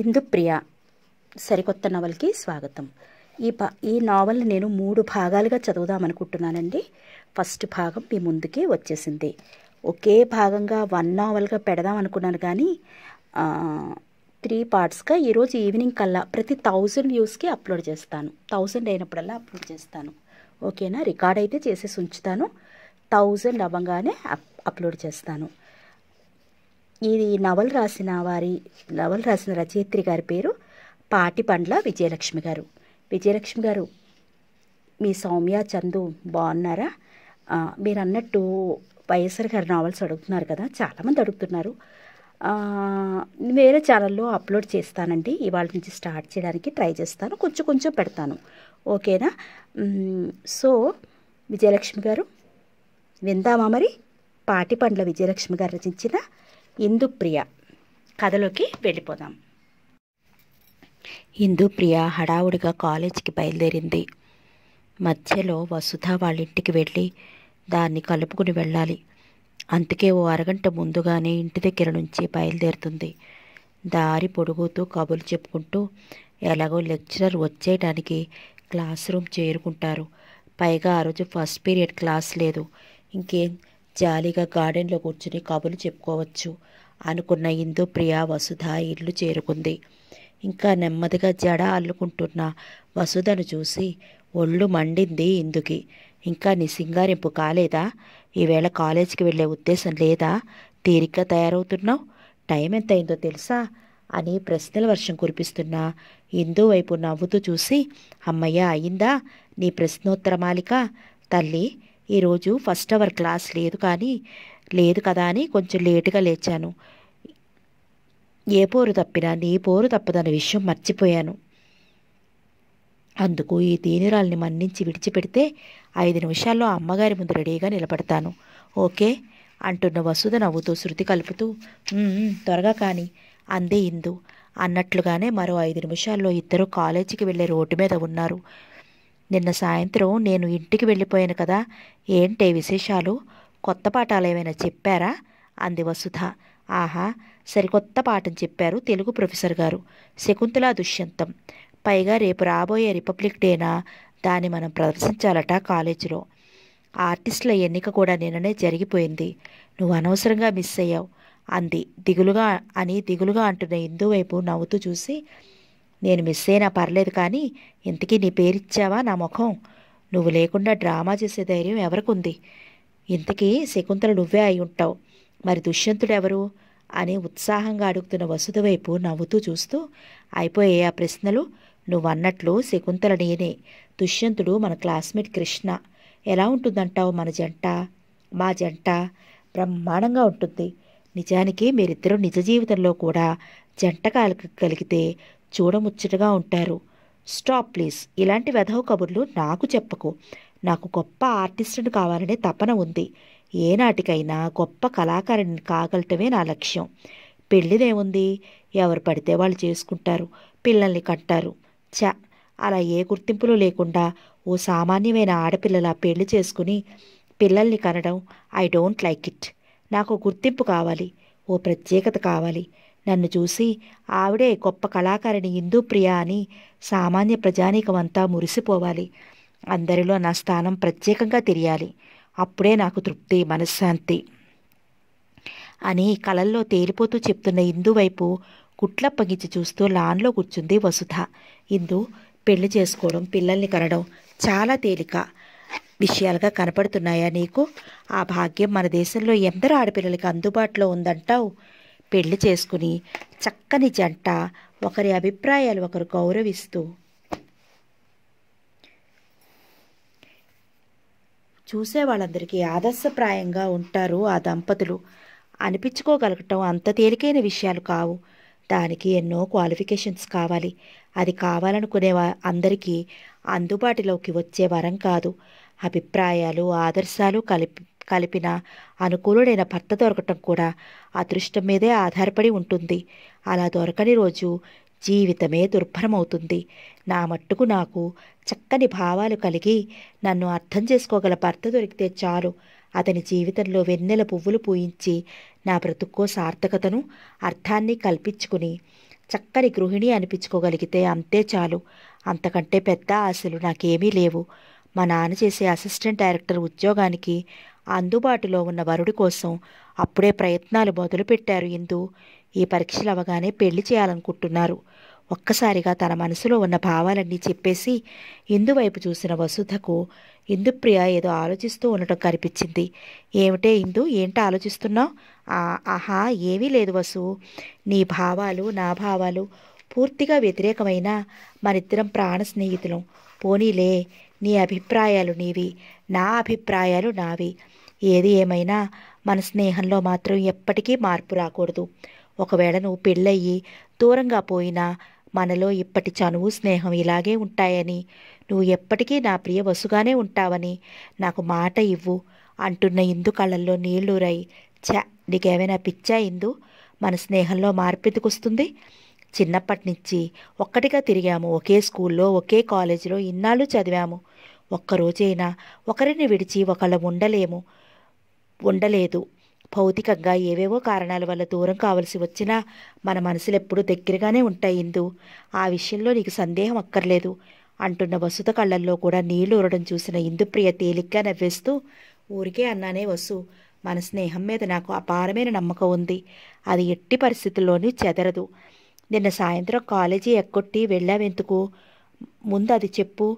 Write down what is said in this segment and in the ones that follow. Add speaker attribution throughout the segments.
Speaker 1: ఇందుప్రియ సరికొత్త నవల్కి స్వాగతం ఈ పా ఈ నావల్ని నేను మూడు భాగాలుగా చదువుదామనుకుంటున్నానండి ఫస్ట్ భాగం మీ ముందుకే వచ్చేసింది ఒకే భాగంగా వన్ నావల్గా పెడదాం అనుకున్నాను కానీ త్రీ పార్ట్స్గా ఈరోజు ఈవినింగ్ కల్లా ప్రతి థౌజండ్ వ్యూస్కి అప్లోడ్ చేస్తాను థౌజండ్ అయినప్పుడల్లా అప్లోడ్ చేస్తాను ఓకేనా రికార్డ్ అయితే చేసేసి ఉంచుతాను థౌజండ్ అవ్వగానే అప్లోడ్ చేస్తాను ఇది నవలు రాసిన వారి నవలు రాసిన రచయిత్రి గారి పేరు పాటి పండ్ల విజయలక్ష్మి గారు విజయలక్ష్మి గారు మీ సౌమ్య చందు బాగున్నారా మీరు అన్నట్టు వైఎస్ఆర్ గారి నావల్స్ అడుగుతున్నారు కదా చాలామంది అడుగుతున్నారు వేరే ఛానల్లో అప్లోడ్ చేస్తానండి ఇవాళ నుంచి స్టార్ట్ చేయడానికి ట్రై చేస్తాను కొంచెం కొంచెం పెడతాను ఓకేనా సో విజయలక్ష్మి గారు విందామా మరి పాటిపండ్ల విజయలక్ష్మి గారు రచించిన ఇందుప్రియ కథలోకి వెళ్ళిపోదాం ఇందుప్రియ హడావుడిగా కాలేజీకి బయలుదేరింది మధ్యలో వసుధ వాళ్ళ ఇంటికి వెళ్ళి దాన్ని కలుపుకుని వెళ్ళాలి అందుకే ఓ అరగంట ముందుగానే ఇంటి దగ్గర నుంచి బయలుదేరుతుంది దారి పొడుగుతూ కబులు చెప్పుకుంటూ ఎలాగో లెక్చరర్ వచ్చేయడానికి క్లాస్ రూమ్ చేరుకుంటారు పైగా ఆ రోజు ఫస్ట్ పీరియడ్ క్లాస్ లేదు ఇంకేం జాలీగా గార్డెన్లో కూర్చుని కబులు చెప్పుకోవచ్చు అనుకున్న ఇందు ప్రియ వసుధ ఇల్లు చేరుకుంది ఇంకా నెమ్మదిగా జడ అల్లుకుంటున్న వసుధను చూసి ఒళ్ళు మండింది ఇందుకి ఇంకా నీ సింగారింపు కాలేదా ఈవేళ కాలేజీకి వెళ్ళే ఉద్దేశం లేదా తీరిగ్గా తయారవుతున్నావు టైం ఎంత అయిందో తెలుసా అని ప్రశ్నల వర్షం కురిపిస్తున్న ఇందు వైపు నవ్వుతూ చూసి అమ్మయ్య అయిందా నీ ప్రశ్నోత్తరమాలిక తల్లి ఈరోజు ఫస్ట్ అవర్ క్లాస్ లేదు కానీ లేదు కదా అని కొంచెం లేటుగా లేచాను ఏ పోరు తప్పినా నీ పోరు తప్పదన్న విషయం మర్చిపోయాను అందుకు ఈ దీనిరాల్ని మన్నించి విడిచిపెడితే ఐదు నిమిషాల్లో అమ్మగారి ముందు రెడీగా నిలబడతాను ఓకే అంటున్న వసుధ నవ్వుతూ శృతి కలుపుతూ త్వరగా కాని అందే ఇందు అన్నట్లుగానే మరో ఐదు నిమిషాల్లో ఇద్దరు కాలేజీకి వెళ్ళే రోడ్డు మీద ఉన్నారు నిన్న సాయంత్రం నేను ఇంటికి వెళ్ళిపోయాను కదా ఏంటే విశేషాలు కొత్త పాఠాలు ఏమైనా చెప్పారా అంది వసుధ ఆహా సరికొత్త పాఠం చెప్పారు తెలుగు ప్రొఫెసర్ గారు శకుంతల దుష్యంతం పైగా రేపు రాబోయే రిపబ్లిక్ డేనా దాన్ని మనం ప్రదర్శించాలట కాలేజీలో ఆర్టిస్టుల ఎన్నిక కూడా నిన్ననే జరిగిపోయింది నువ్వు అనవసరంగా మిస్ అయ్యావు అంది దిగులుగా అని దిగులుగా అంటున్న ఇందు వైపు నవ్వుతూ చూసి నేను మిస్ అయినా పర్లేదు కానీ ఇంతకీ నీ పేరిచ్చావా నా ముఖం నువ్వు లేకుండా డ్రామా చేసే ధైర్యం ఎవరికుంది ఇంతకీ శకుంతల నువ్వే అయి ఉంటావు మరి దుష్యంతుడెవరు అని ఉత్సాహంగా అడుగుతున్న వసుధ వైపు నవ్వుతూ చూస్తూ అయిపోయే ఆ ప్రశ్నలు నువ్వన్నట్లు శకుంతల నేనే దుష్యంతుడు మన క్లాస్మేట్ కృష్ణ ఎలా ఉంటుందంటావు మన జంట మా జంట బ్రహ్మాండంగా ఉంటుంది నిజానికి మీరిద్దరూ నిజ జీవితంలో కూడా జంట కలిగితే చూడముచ్చటగా ఉంటారు స్టాప్ ప్లీజ్ ఇలాంటి వెధవ కబుర్లు నాకు చెప్పకు నాకు గొప్ప ఆర్టిస్టును కావాలనే తపన ఉంది ఏనాటికైనా గొప్ప కళాకారుని కాగలటమే నా లక్ష్యం పెళ్ళిదేముంది ఎవరు పడితే వాళ్ళు చేసుకుంటారు పిల్లల్ని కంటారు చ అలా ఏ గుర్తింపులు లేకుండా ఓ సామాన్యమైన ఆడపిల్లల పెళ్లి చేసుకుని పిల్లల్ని కనడం ఐ డోంట్ లైక్ ఇట్ నాకు గుర్తింపు కావాలి ఓ ప్రత్యేకత కావాలి నన్ను చూసి ఆవిడే గొప్ప కళాకారిణి ప్రియ అని సామాన్య ప్రజానీకమంతా మురిసిపోవాలి అందరిలో నా స్థానం ప్రత్యేకంగా తెలియాలి అప్పుడే నాకు తృప్తి మనశ్శాంతి అని కళల్లో తేలిపోతూ చెప్తున్న ఇందు వైపు గుట్లప్పగించి చూస్తూ లాన్లో కూర్చుంది వసుధ ఇందు పెళ్లి చేసుకోవడం పిల్లల్ని కనడం చాలా తేలిక విషయాలుగా కనపడుతున్నాయా నీకు ఆ భాగ్యం మన దేశంలో ఎందరు ఆడపిల్లలకి అందుబాటులో ఉందంటావు పెళ్లి చేసుకుని చక్కని జంట ఒకరి అభిప్రాయాలు ఒకరు గౌరవిస్తూ చూసే వాళ్ళందరికీ ఆదర్శప్రాయంగా ఉంటారు ఆ దంపతులు అనిపించుకోగలగటం అంత తేలికైన విషయాలు కావు దానికి ఎన్నో క్వాలిఫికేషన్స్ కావాలి అది కావాలనుకునే అందరికీ అందుబాటులోకి వచ్చే వరం కాదు అభిప్రాయాలు ఆదర్శాలు కలిపి కలిపిన అనుకూలుడైన భర్త దొరకటం కూడా అదృష్టం మీదే ఆధారపడి ఉంటుంది అలా దొరకని రోజు జీవితమే దుర్భరమవుతుంది నా మట్టుకు నాకు చక్కని భావాలు కలిగి నన్ను అర్థం చేసుకోగల భర్త దొరికితే చాలు అతని జీవితంలో వెన్నెల పువ్వులు పూయించి నా బ్రతుక్కో సార్థకతను అర్థాన్ని కల్పించుకుని చక్కని గృహిణి అనిపించుకోగలిగితే అంతే చాలు అంతకంటే పెద్ద ఆశలు నాకేమీ లేవు మా నాన్న చేసే అసిస్టెంట్ డైరెక్టర్ ఉద్యోగానికి అందుబాటులో ఉన్న వరుడి కోసం అప్పుడే ప్రయత్నాలు మొదలుపెట్టారు ఇందు ఈ పరీక్షలు అవగానే పెళ్లి చేయాలనుకుంటున్నారు ఒక్కసారిగా తన మనసులో ఉన్న భావాలన్నీ చెప్పేసి ఇందు వైపు చూసిన వసుధకు ఇందుప్రియ ఏదో ఆలోచిస్తూ ఉండటం కనిపించింది ఏమిటే ఇందు ఏంటి ఆలోచిస్తున్నావు ఆహా ఏమీ లేదు వసు నీ భావాలు నా భావాలు పూర్తిగా వ్యతిరేకమైన మనిద్దరం ప్రాణ స్నేహితులం పోనీలే నీ అభిప్రాయాలు నీవి నా అభిప్రాయాలు నావి ఏది ఏమైనా మన స్నేహంలో మాత్రం ఎప్పటికీ మార్పు రాకూడదు ఒకవేళ నువ్వు పెళ్ళయ్యి దూరంగా పోయినా మనలో ఇప్పటి చనువు స్నేహం ఇలాగే ఉంటాయని నువ్వు ఎప్పటికీ నా ప్రియ వసుగానే ఉంటావని నాకు మాట ఇవ్వు అంటున్న ఇందు కళ్ళల్లో నీళ్లురై ఛా నీకేమైనా పిచ్చా ఇందు మన స్నేహంలో మార్పిదికొస్తుంది చిన్నప్పటి నుంచి ఒక్కటిగా తిరిగాము ఒకే స్కూల్లో ఒకే కాలేజీలో ఇన్నాళ్ళు చదివాము ఒక్కరోజైనా ఒకరిని విడిచి ఒకళ్ళ ఉండలేము ఉండలేదు భౌతికంగా ఏవేవో కారణాల వల్ల దూరం కావలసి వచ్చినా మన మనసులు ఎప్పుడూ దగ్గరగానే ఉంటాయి ఇందు ఆ విషయంలో నీకు సందేహం అక్కర్లేదు అంటున్న వసుత కళ్ళల్లో కూడా నీళ్లు ఊరడం చూసిన ఇందుప్రియ తేలిగ్గా నవ్వేస్తూ ఊరికే అన్నానే వసు మన స్నేహం మీద నాకు అపారమైన నమ్మకం ఉంది అది ఎట్టి పరిస్థితుల్లోనూ చెదరదు నిన్న సాయంత్రం కాలేజీ ఎక్కొట్టి వెళ్ళావెందుకు ముందు అది చెప్పు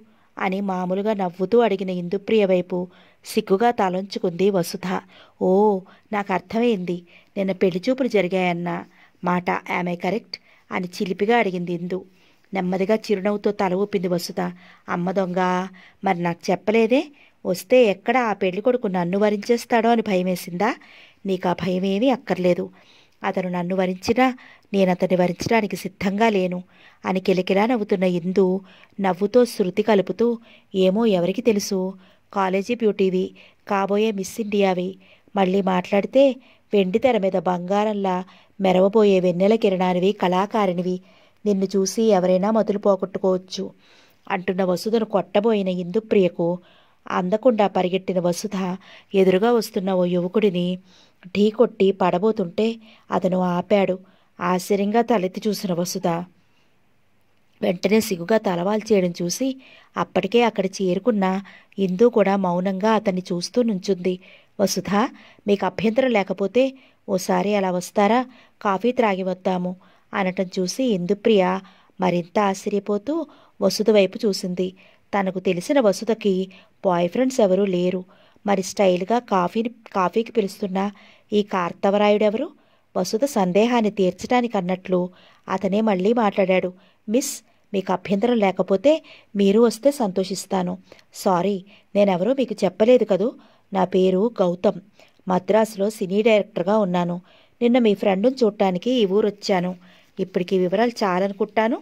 Speaker 1: అని మామూలుగా నవ్వుతూ అడిగిన ఇందుప్రియ వైపు సిగ్గుగా తలంచుకుంది వసుధ ఓ నాకు అర్థమైంది నిన్న పెళ్లి చూపులు జరిగాయన్న మాట ఆమె కరెక్ట్ అని చిలిపిగా అడిగింది ఇందు నెమ్మదిగా చిరునవ్వుతో తల ఊపింది వసుధ అమ్మ దొంగ మరి నాకు చెప్పలేదే వస్తే ఎక్కడ ఆ పెళ్లి కొడుకు నన్ను వరించేస్తాడో అని భయమేసిందా నీకు ఆ భయం ఏమీ అక్కర్లేదు అతను నన్ను వరించినా నేనతన్ని వరించడానికి సిద్ధంగా లేను అని కిలకిలా నవ్వుతున్న ఇందు నవ్వుతో శృతి కలుపుతూ ఏమో ఎవరికి తెలుసు కాలేజీ బ్యూటీవి కాబోయే మిస్ ఇండియావి మళ్ళీ మాట్లాడితే వెండి తెర మీద బంగారంలా మెరవబోయే వెన్నెల కిరణానివి కళాకారినివి నిన్ను చూసి ఎవరైనా మొదలు పోగొట్టుకోవచ్చు అంటున్న వసుధను కొట్టబోయిన ఇందుప్రియకు అందకుండా పరిగెట్టిన వసుధ ఎదురుగా వస్తున్న ఓ యువకుడిని ఢీ కొట్టి పడబోతుంటే అతను ఆపాడు ఆశ్చర్యంగా తలెత్తి చూసిన వసుధ వెంటనే సిగ్గుగా తలవాలు చేయడం చూసి అప్పటికే అక్కడ చేరుకున్న ఇందు కూడా మౌనంగా అతన్ని చూస్తూ నుంచుంది వసుధ మీకు అభ్యంతరం లేకపోతే ఓసారి అలా వస్తారా కాఫీ త్రాగి వద్దాము అనటం చూసి ఇందుప్రియ మరింత ఆశ్చర్యపోతూ వసుధ వైపు చూసింది తనకు తెలిసిన వసుధకి బాయ్ ఫ్రెండ్స్ ఎవరూ లేరు మరి స్టైల్గా కాఫీని కాఫీకి పిలుస్తున్న ఈ కార్తవరాయుడెవరు వసుధ సందేహాన్ని తీర్చడానికి అన్నట్లు అతనే మళ్ళీ మాట్లాడాడు మిస్ మీకు అభ్యంతరం లేకపోతే మీరు వస్తే సంతోషిస్తాను సారీ నేనెవరో మీకు చెప్పలేదు కదూ నా పేరు గౌతమ్ మద్రాసులో సినీ డైరెక్టర్గా ఉన్నాను నిన్న మీ ఫ్రెండ్ను చూడటానికి ఈ ఊరు వచ్చాను ఇప్పటికీ వివరాలు చాలనుకుంటాను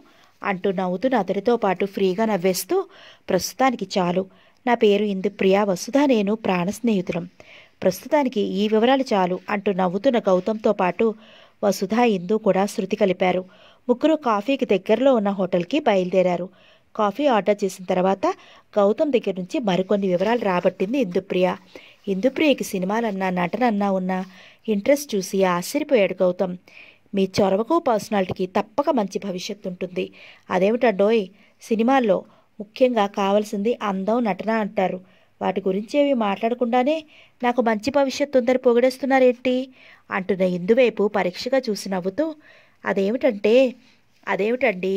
Speaker 1: అంటూ నవ్వుతూ అతడితో పాటు ఫ్రీగా నవ్వేస్తూ ప్రస్తుతానికి చాలు నా పేరు ఇందుప్రియ వసుధ నేను ప్రాణ స్నేహితులం ప్రస్తుతానికి ఈ వివరాలు చాలు అంటూ నవ్వుతున్న గౌతమ్తో పాటు వసుధ ఇందు కూడా శృతి కలిపారు ముగ్గురు కాఫీకి దగ్గరలో ఉన్న హోటల్కి బయలుదేరారు కాఫీ ఆర్డర్ చేసిన తర్వాత గౌతమ్ దగ్గర నుంచి మరికొన్ని వివరాలు రాబట్టింది ఇందుప్రియ ఇందుప్రియకి సినిమాలన్నా నటనన్నా ఉన్న ఇంట్రెస్ట్ చూసి ఆశ్చర్యపోయాడు గౌతమ్ మీ చొరవకు పర్సనాలిటీకి తప్పక మంచి భవిష్యత్తు ఉంటుంది అదేమిటండోయ్ సినిమాల్లో ముఖ్యంగా కావలసింది అందం నటన అంటారు వాటి గురించి ఏవి మాట్లాడకుండానే నాకు మంచి భవిష్యత్తు ఉందని పొగిడేస్తున్నారేంటి అంటున్న ఇందువైపు పరీక్షగా చూసి నవ్వుతూ అదేమిటంటే అదేమిటండి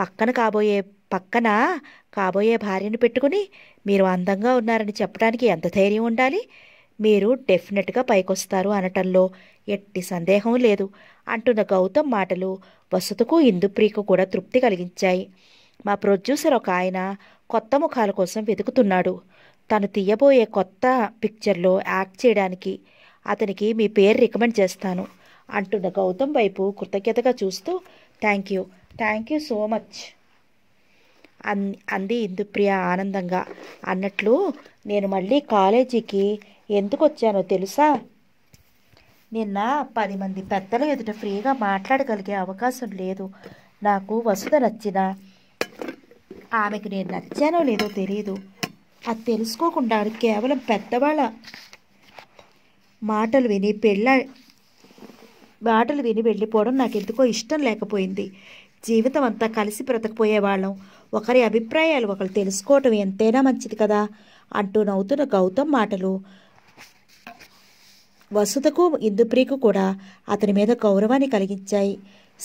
Speaker 1: పక్కన కాబోయే పక్కన కాబోయే భార్యను పెట్టుకుని మీరు అందంగా ఉన్నారని చెప్పడానికి ఎంత ధైర్యం ఉండాలి మీరు డెఫినెట్గా పైకొస్తారు అనటంలో ఎట్టి సందేహం లేదు అంటున్న గౌతమ్ మాటలు వసతుకు ఇందుప్రీకు కూడా తృప్తి కలిగించాయి మా ప్రొడ్యూసర్ ఒక ఆయన కొత్త ముఖాల కోసం వెతుకుతున్నాడు తను తీయబోయే కొత్త పిక్చర్లో యాక్ట్ చేయడానికి అతనికి మీ పేరు రికమెండ్ చేస్తాను అంటున్న గౌతమ్ వైపు కృతజ్ఞతగా చూస్తూ thank you thank you so much అన్ అంది ఇందుప్రియ ఆనందంగా అన్నట్లు నేను మళ్ళీ కాలేజీకి ఎందుకు వచ్చానో తెలుసా నిన్న పది మంది పెద్దల ఎదుట ఫ్రీగా మాట్లాడగలిగే అవకాశం లేదు నాకు వసుధ నచ్చిన ఆమెకు నేను నచ్చానో లేదో తెలియదు అది తెలుసుకోకుండా కేవలం పెద్దవాళ్ళ మాటలు విని పెళ్ళ మాటలు విని వెళ్ళిపోవడం నాకు ఎందుకో ఇష్టం లేకపోయింది జీవితం అంతా కలిసి బ్రతకపోయేవాళ్ళం ఒకరి అభిప్రాయాలు ఒకరు తెలుసుకోవటం ఎంతైనా మంచిది కదా అంటూ నవ్వుతున్న గౌతమ్ మాటలు వసుతకు ఇందుప్రియకు కూడా అతని మీద గౌరవాన్ని కలిగించాయి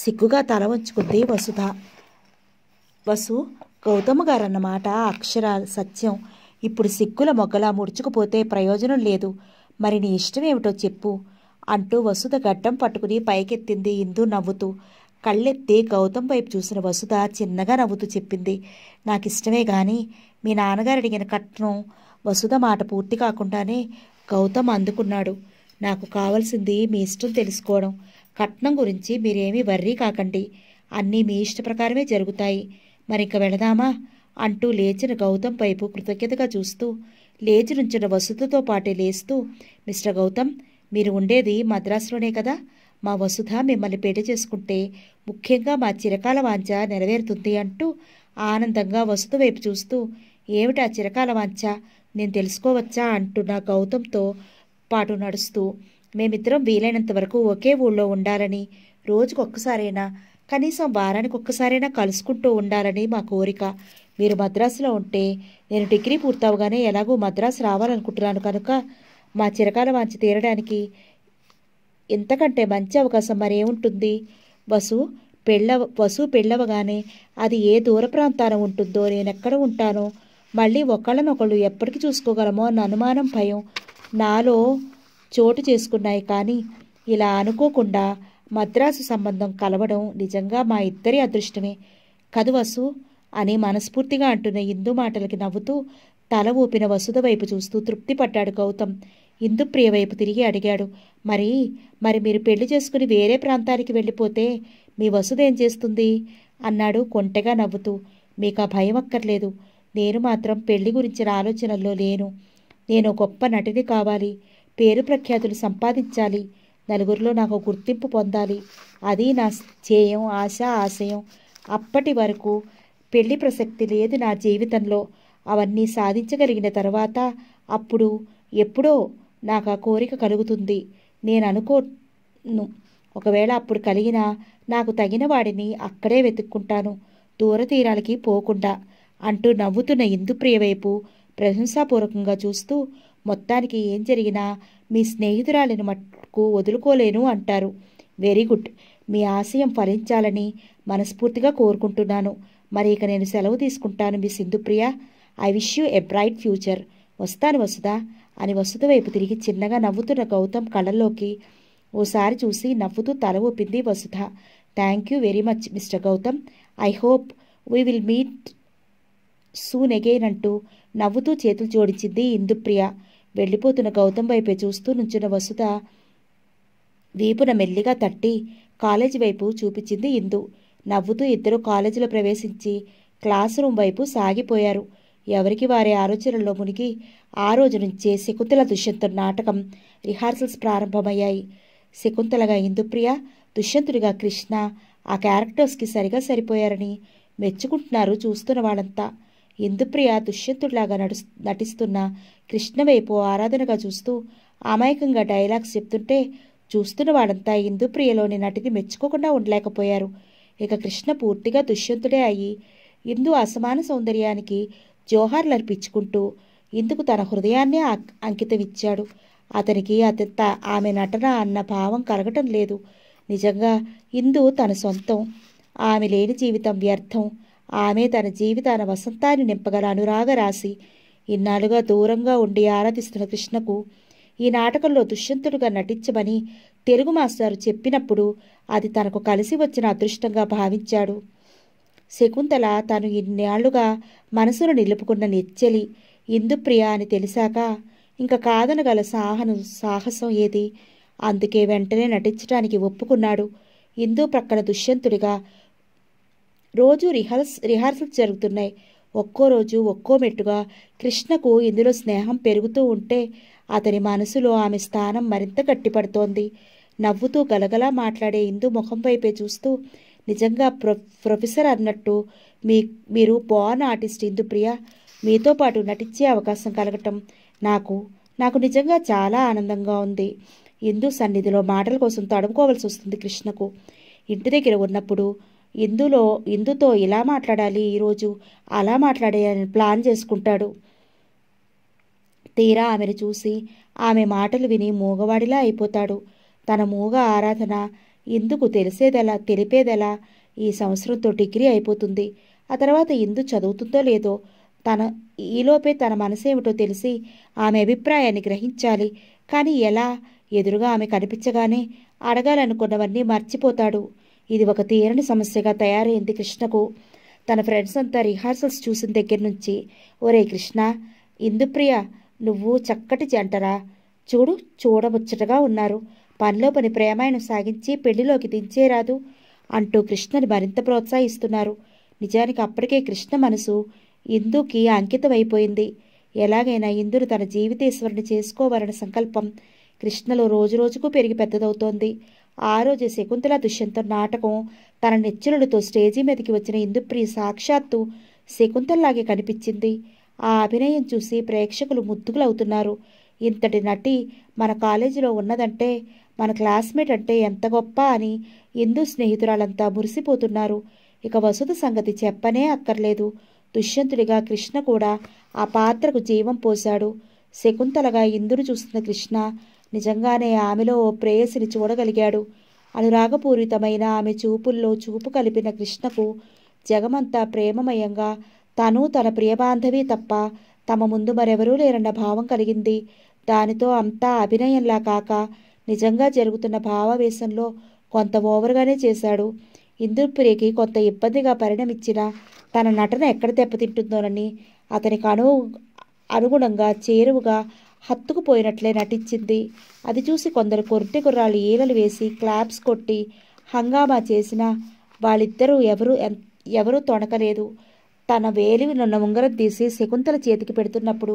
Speaker 1: సిగ్గుగా తల వంచుకుంది వసుధ వసు గౌతమ్ గారన్నమాట అక్షర సత్యం ఇప్పుడు సిగ్గుల మొగ్గలా ముడుచుకుపోతే ప్రయోజనం లేదు మరి నీ ఇష్టం ఏమిటో చెప్పు అంటూ వసుధ గడ్డం పట్టుకుని పైకెత్తింది ఇందు నవ్వుతూ కళ్ళెత్తి గౌతమ్ వైపు చూసిన వసుధ చిన్నగా నవ్వుతూ చెప్పింది నాకు ఇష్టమే కానీ మీ నాన్నగారు అడిగిన కట్నం వసుధ మాట పూర్తి కాకుండానే గౌతమ్ అందుకున్నాడు నాకు కావలసింది మీ ఇష్టం తెలుసుకోవడం కట్నం గురించి మీరేమీ వర్రీ కాకండి అన్నీ మీ ఇష్ట ప్రకారమే జరుగుతాయి మరిక వెళదామా అంటూ లేచిన గౌతమ్ వైపు కృతజ్ఞతగా చూస్తూ లేచి నుంచిన వసుధతో పాటే లేస్తూ మిస్టర్ గౌతమ్ మీరు ఉండేది మద్రాసులోనే కదా మా వసుధ మిమ్మల్ని పేట చేసుకుంటే ముఖ్యంగా మా చిరకాల వాంచ నెరవేరుతుంది అంటూ ఆనందంగా వసుధ వైపు చూస్తూ ఏమిటా చిరకాల వాంచ నేను తెలుసుకోవచ్చా అంటున్న గౌతమ్తో పాటు నడుస్తూ మేమిద్దరం వీలైనంత వరకు ఒకే ఊళ్ళో ఉండాలని రోజుకొక్కసారైనా కనీసం వారానికి ఒక్కసారైనా కలుసుకుంటూ ఉండాలని మా కోరిక మీరు మద్రాసులో ఉంటే నేను డిగ్రీ పూర్తవగానే ఎలాగో మద్రాసు రావాలనుకుంటున్నాను కనుక మా చిరకాల వాంచి తీరడానికి ఎంతకంటే మంచి అవకాశం మరేముంటుంది బస్సు పెళ్ళ బస్సు పెళ్ళవగానే అది ఏ దూర ప్రాంతాన ఉంటుందో నేను ఎక్కడ ఉంటానో మళ్ళీ ఒకళ్ళనొకళ్ళు ఎప్పటికి చూసుకోగలమో అన్న అనుమానం భయం నాలో చోటు చేసుకున్నాయి కానీ ఇలా అనుకోకుండా మద్రాసు సంబంధం కలవడం నిజంగా మా ఇద్దరి అదృష్టమే కదు వసు అని మనస్ఫూర్తిగా అంటున్న ఇందు మాటలకి నవ్వుతూ తల ఊపిన వసుధ వైపు చూస్తూ తృప్తి పట్టాడు గౌతమ్ ఇందు వైపు తిరిగి అడిగాడు మరి మరి మీరు పెళ్లి చేసుకుని వేరే ప్రాంతానికి వెళ్ళిపోతే మీ వసుదేం చేస్తుంది అన్నాడు కొంటెగా నవ్వుతూ మీకు ఆ భయం అక్కర్లేదు నేను మాత్రం పెళ్లి గురించిన ఆలోచనల్లో లేను నేను గొప్ప నటిని కావాలి పేరు ప్రఖ్యాతులు సంపాదించాలి నలుగురిలో నాకు గుర్తింపు పొందాలి అది నా చేయం ఆశ ఆశయం అప్పటి వరకు పెళ్లి ప్రసక్తి లేదు నా జీవితంలో అవన్నీ సాధించగలిగిన తర్వాత అప్పుడు ఎప్పుడో నాకు ఆ కోరిక కలుగుతుంది నేను అనుకోను ఒకవేళ అప్పుడు కలిగిన నాకు తగిన వాడిని అక్కడే వెతుక్కుంటాను దూరతీరాలకి పోకుండా అంటూ నవ్వుతున్న ఇందుప్రియ వైపు ప్రశంసాపూర్వకంగా చూస్తూ మొత్తానికి ఏం జరిగినా మీ స్నేహితురాలిని మట్ హక్కు వదులుకోలేను అంటారు వెరీ గుడ్ మీ ఆశయం ఫలించాలని మనస్ఫూర్తిగా కోరుకుంటున్నాను మరి ఇక నేను సెలవు తీసుకుంటాను మీ Sindhupriya I wish you a bright future వస్తాను వసుధ అని వసుధ వైపు తిరిగి చిన్నగా నవ్వుతున్న గౌతమ్ కళ్ళల్లోకి ఓసారి చూసి నవ్వుతూ తల ఊపింది Vasudha thank you very much mister Gautam I hope we will meet soon again అంటూ నవ్వుతూ చేతులు జోడించింది ఇందుప్రియ వెళ్ళిపోతున్న గౌతమ్ వైపే చూస్తూ నుంచున్న వసుధ వీపున మెల్లిగా తట్టి కాలేజీ వైపు చూపించింది ఇందు నవ్వుతూ ఇద్దరు కాలేజీలో ప్రవేశించి క్లాస్ రూమ్ వైపు సాగిపోయారు ఎవరికి వారి ఆలోచనల్లో మునిగి ఆ రోజు నుంచే శకుంతల దుష్యంతు నాటకం రిహార్సల్స్ ప్రారంభమయ్యాయి శకుంతలగా ఇందుప్రియ దుష్యంతుడిగా కృష్ణ ఆ క్యారెక్టర్స్కి సరిగా సరిపోయారని మెచ్చుకుంటున్నారు చూస్తున్న వాళ్ళంతా ఇందుప్రియ దుష్యంతుడిలాగా నడు నటిస్తున్న కృష్ణ వైపు ఆరాధనగా చూస్తూ అమాయకంగా డైలాగ్స్ చెప్తుంటే చూస్తున్న వాడంతా ఇందుప్రియలోని నటిని మెచ్చుకోకుండా ఉండలేకపోయారు ఇక కృష్ణ పూర్తిగా దుష్యంతుడే అయ్యి ఇందు అసమాన సౌందర్యానికి అర్పించుకుంటూ ఇందుకు తన హృదయాన్నే అంకితమిచ్చాడు అతనికి అతెంత ఆమె నటన అన్న భావం కలగటం లేదు నిజంగా ఇందు తన సొంతం ఆమె లేని జీవితం వ్యర్థం ఆమె తన జీవితాన వసంతాన్ని నింపగల అనురాగ రాసి ఇన్నాళ్ళుగా దూరంగా ఉండి ఆరాధిస్తున్న కృష్ణకు ఈ నాటకంలో దుష్యంతుడుగా నటించమని తెలుగు మాస్టారు చెప్పినప్పుడు అది తనకు కలిసి వచ్చిన అదృష్టంగా భావించాడు శకుంతల తాను ఇన్నేళ్లుగా మనసును నిలుపుకున్న నెచ్చలి ఇందుప్రియ అని తెలిసాక ఇంకా కాదనగల సాహన సాహసం ఏది అందుకే వెంటనే నటించడానికి ఒప్పుకున్నాడు ఇందు ప్రక్కన దుష్యంతుడిగా రోజు రిహర్స్ రిహార్సల్స్ జరుగుతున్నాయి ఒక్కో రోజు ఒక్కో మెట్టుగా కృష్ణకు ఇందులో స్నేహం పెరుగుతూ ఉంటే అతని మనసులో ఆమె స్థానం మరింత గట్టిపడుతోంది నవ్వుతూ గలగలా మాట్లాడే ఇందు ముఖం వైపే చూస్తూ నిజంగా ప్రొ ప్రొఫెసర్ అన్నట్టు మీ మీరు బాన్ ఆర్టిస్ట్ ఇందుప్రియ మీతో పాటు నటించే అవకాశం కలగటం నాకు నాకు నిజంగా చాలా ఆనందంగా ఉంది ఇందు సన్నిధిలో మాటల కోసం తడుముకోవలసి వస్తుంది కృష్ణకు ఇంటి దగ్గర ఉన్నప్పుడు ఇందులో ఇందుతో ఇలా మాట్లాడాలి ఈరోజు అలా మాట్లాడే ప్లాన్ చేసుకుంటాడు తీరా ఆమెను చూసి ఆమె మాటలు విని మూగవాడిలా అయిపోతాడు తన మూగ ఆరాధన ఇందుకు తెలిసేదెలా తెలిపేదెలా ఈ సంవత్సరంతో డిగ్రీ అయిపోతుంది ఆ తర్వాత ఇందు చదువుతుందో లేదో తన ఈలోపే తన మనసేమిటో తెలిసి ఆమె అభిప్రాయాన్ని గ్రహించాలి కానీ ఎలా ఎదురుగా ఆమె కనిపించగానే అడగాలనుకున్నవన్నీ మర్చిపోతాడు ఇది ఒక తీరని సమస్యగా తయారైంది కృష్ణకు తన ఫ్రెండ్స్ అంతా రిహార్సల్స్ చూసిన దగ్గర నుంచి ఒరే కృష్ణ ఇందుప్రియ నువ్వు చక్కటి జంటరా చూడు చూడముచ్చటగా ఉన్నారు పనిలో పని ప్రేమాయను సాగించి పెళ్లిలోకి దించేరాదు అంటూ కృష్ణని మరింత ప్రోత్సహిస్తున్నారు నిజానికి అప్పటికే కృష్ణ మనసు ఇందుకి అంకితమైపోయింది ఎలాగైనా ఇందును తన జీవితేశ్వరుని చేసుకోవాలనే సంకల్పం కృష్ణలో రోజురోజుకు పెరిగి పెద్దదవుతోంది ఆ రోజు శకుంతల దుష్యంత నాటకం తన నెచ్చెలతో స్టేజీ మీదకి వచ్చిన ఇందుప్రియ సాక్షాత్తు శకుంతల్లాగే కనిపించింది ఆ అభినయం చూసి ప్రేక్షకులు ముద్దుగులవుతున్నారు ఇంతటి నటి మన కాలేజీలో ఉన్నదంటే మన క్లాస్మేట్ అంటే ఎంత గొప్ప అని హిందూ స్నేహితురాలంతా మురిసిపోతున్నారు ఇక వసుత సంగతి చెప్పనే అక్కర్లేదు దుష్యంతుడిగా కృష్ణ కూడా ఆ పాత్రకు జీవం పోశాడు శకుంతలగా ఇందును చూస్తున్న కృష్ణ నిజంగానే ఆమెలో ఓ ప్రేయసిని చూడగలిగాడు అనురాగపూరితమైన ఆమె చూపుల్లో చూపు కలిపిన కృష్ణకు జగమంతా ప్రేమమయంగా తను తన ప్రియబాంధవి తప్ప తమ ముందు మరెవరూ లేరన్న భావం కలిగింది దానితో అంతా అభినయంలా కాక నిజంగా జరుగుతున్న భావావేశంలో కొంత ఓవర్గానే చేశాడు ఇందుప్రియకి కొంత ఇబ్బందిగా పరిణమించిన తన నటన ఎక్కడ దెబ్బతింటుందోనని అతనికి అను అనుగుణంగా చేరువుగా హత్తుకుపోయినట్లే నటించింది అది చూసి కొందరు కొరటి కుర్రాలు ఈలలు వేసి క్లాప్స్ కొట్టి హంగామా చేసినా వాళ్ళిద్దరూ ఎవరు ఎవరూ తొణకలేదు తన వేలివినున్న ఉంగరం తీసి శకుంతల చేతికి పెడుతున్నప్పుడు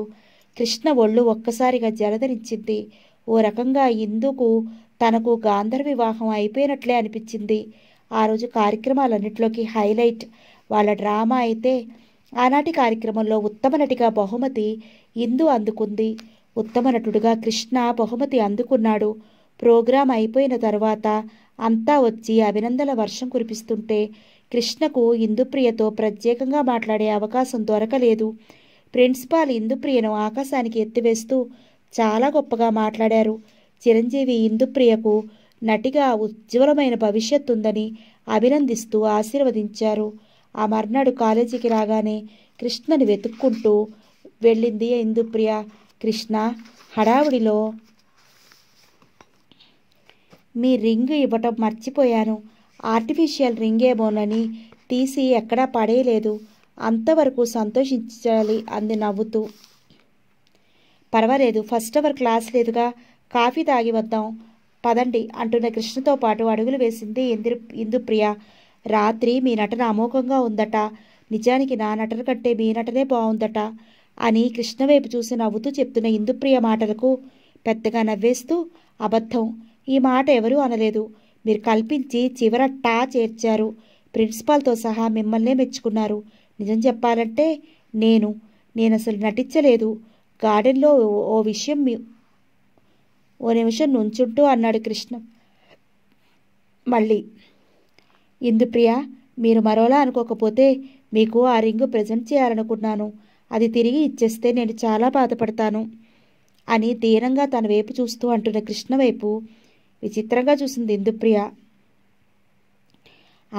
Speaker 1: కృష్ణ ఒళ్ళు ఒక్కసారిగా జలధరించింది ఓ రకంగా ఇందుకు తనకు గాంధర్ వివాహం అయిపోయినట్లే అనిపించింది ఆ రోజు కార్యక్రమాలన్నింటిలోకి హైలైట్ వాళ్ళ డ్రామా అయితే ఆనాటి కార్యక్రమంలో ఉత్తమ నటిగా బహుమతి ఇందు అందుకుంది ఉత్తమ నటుడుగా కృష్ణ బహుమతి అందుకున్నాడు ప్రోగ్రాం అయిపోయిన తర్వాత అంతా వచ్చి అభినందన వర్షం కురిపిస్తుంటే కృష్ణకు ఇందుప్రియతో ప్రత్యేకంగా మాట్లాడే అవకాశం దొరకలేదు ప్రిన్సిపాల్ ఇందుప్రియను ఆకాశానికి ఎత్తివేస్తూ చాలా గొప్పగా మాట్లాడారు చిరంజీవి ఇందుప్రియకు నటిగా ఉజ్వలమైన భవిష్యత్తు ఉందని అభినందిస్తూ ఆశీర్వదించారు ఆ మర్నాడు కాలేజీకి రాగానే కృష్ణని వెతుక్కుంటూ వెళ్ళింది ఇందుప్రియ కృష్ణ హడావుడిలో మీ రింగ్ ఇవ్వటం మర్చిపోయాను ఆర్టిఫిషియల్ ఏమోనని తీసి ఎక్కడా పడేయలేదు అంతవరకు సంతోషించాలి అంది నవ్వుతూ పర్వాలేదు ఫస్ట్ అవర్ క్లాస్ లేదుగా కాఫీ తాగి వద్దాం పదండి అంటున్న కృష్ణతో పాటు అడుగులు వేసింది ఇందు ఇందుప్రియ రాత్రి మీ నటన అమోఘంగా ఉందట నిజానికి నా నటన కంటే మీ నటనే బాగుందట అని కృష్ణవైపు చూసి నవ్వుతూ చెప్తున్న ఇందుప్రియ మాటలకు పెద్దగా నవ్వేస్తూ అబద్ధం ఈ మాట ఎవరూ అనలేదు మీరు కల్పించి చివర టా చేర్చారు ప్రిన్సిపాల్తో సహా మిమ్మల్నే మెచ్చుకున్నారు నిజం చెప్పాలంటే నేను నేను అసలు నటించలేదు గార్డెన్లో ఓ విషయం మీ ఓ నిమిషం నుంచుంటూ అన్నాడు కృష్ణ మళ్ళీ ఇందుప్రియ మీరు మరోలా అనుకోకపోతే మీకు ఆ రింగు ప్రజెంట్ చేయాలనుకున్నాను అది తిరిగి ఇచ్చేస్తే నేను చాలా బాధపడతాను అని దీనంగా తన వైపు చూస్తూ అంటున్న కృష్ణ వైపు విచిత్రంగా చూసింది ఇందుప్రియ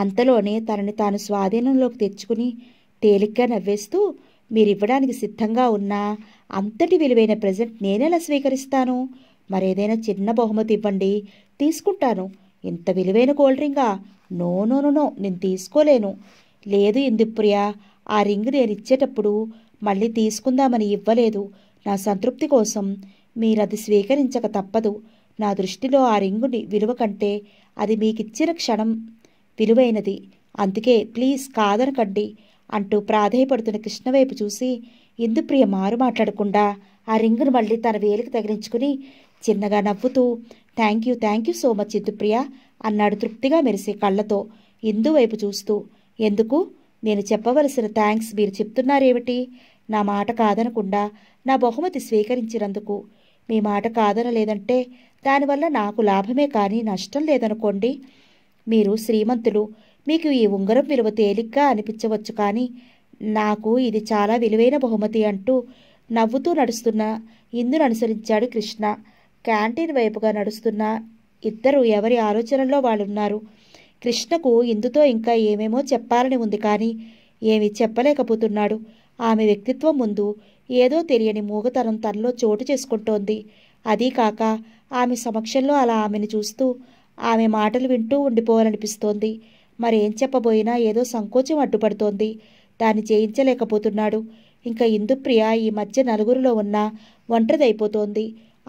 Speaker 1: అంతలోనే తనని తాను స్వాధీనంలోకి తెచ్చుకుని తేలిగ్గా నవ్వేస్తూ మీరివ్వడానికి సిద్ధంగా ఉన్నా అంతటి విలువైన ప్రజెంట్ నేనెలా స్వీకరిస్తాను మరేదైనా చిన్న బహుమతి ఇవ్వండి తీసుకుంటాను ఇంత విలువైన కోల్డ్ రింగా నో నో నో నో నేను తీసుకోలేను లేదు ఇందుప్రియ ఆ రింగ్ నేను ఇచ్చేటప్పుడు మళ్ళీ తీసుకుందామని ఇవ్వలేదు నా సంతృప్తి కోసం మీరది స్వీకరించక తప్పదు నా దృష్టిలో ఆ రింగుని విలువ కంటే అది మీకిచ్చిన క్షణం విలువైనది అందుకే ప్లీజ్ కాదనకండి అంటూ ప్రాధేయపడుతున్న కృష్ణవైపు చూసి ఇందుప్రియ మారు మాట్లాడకుండా ఆ రింగును మళ్ళీ తన వేలికి తగిలించుకుని చిన్నగా నవ్వుతూ thank you thank you so much Indupriya అన్నాడు తృప్తిగా మెరిసే కళ్ళతో ఇందువైపు చూస్తూ ఎందుకు నేను చెప్పవలసిన థ్యాంక్స్ మీరు చెప్తున్నారేమిటి నా మాట కాదనకుండా నా బహుమతి స్వీకరించినందుకు మీ మాట కాదనలేదంటే దానివల్ల నాకు లాభమే కానీ నష్టం లేదనుకోండి మీరు శ్రీమంతులు మీకు ఈ ఉంగరం విలువ తేలిగ్గా అనిపించవచ్చు కానీ నాకు ఇది చాలా విలువైన బహుమతి అంటూ నవ్వుతూ నడుస్తున్న ఇందును అనుసరించాడు కృష్ణ క్యాంటీన్ వైపుగా నడుస్తున్న ఇద్దరు ఎవరి ఆలోచనల్లో వాళ్ళున్నారు కృష్ణకు ఇందుతో ఇంకా ఏమేమో చెప్పాలని ఉంది కానీ ఏమి చెప్పలేకపోతున్నాడు ఆమె వ్యక్తిత్వం ముందు ఏదో తెలియని మూగతరం తనలో చోటు చేసుకుంటోంది అదీకాక ఆమె సమక్షంలో అలా ఆమెను చూస్తూ ఆమె మాటలు వింటూ ఉండిపోవాలనిపిస్తోంది మరేం చెప్పబోయినా ఏదో సంకోచం అడ్డుపడుతోంది దాన్ని చేయించలేకపోతున్నాడు ఇంకా ఇందుప్రియ ఈ మధ్య నలుగురిలో ఉన్న ఒంటరిదైపోతోంది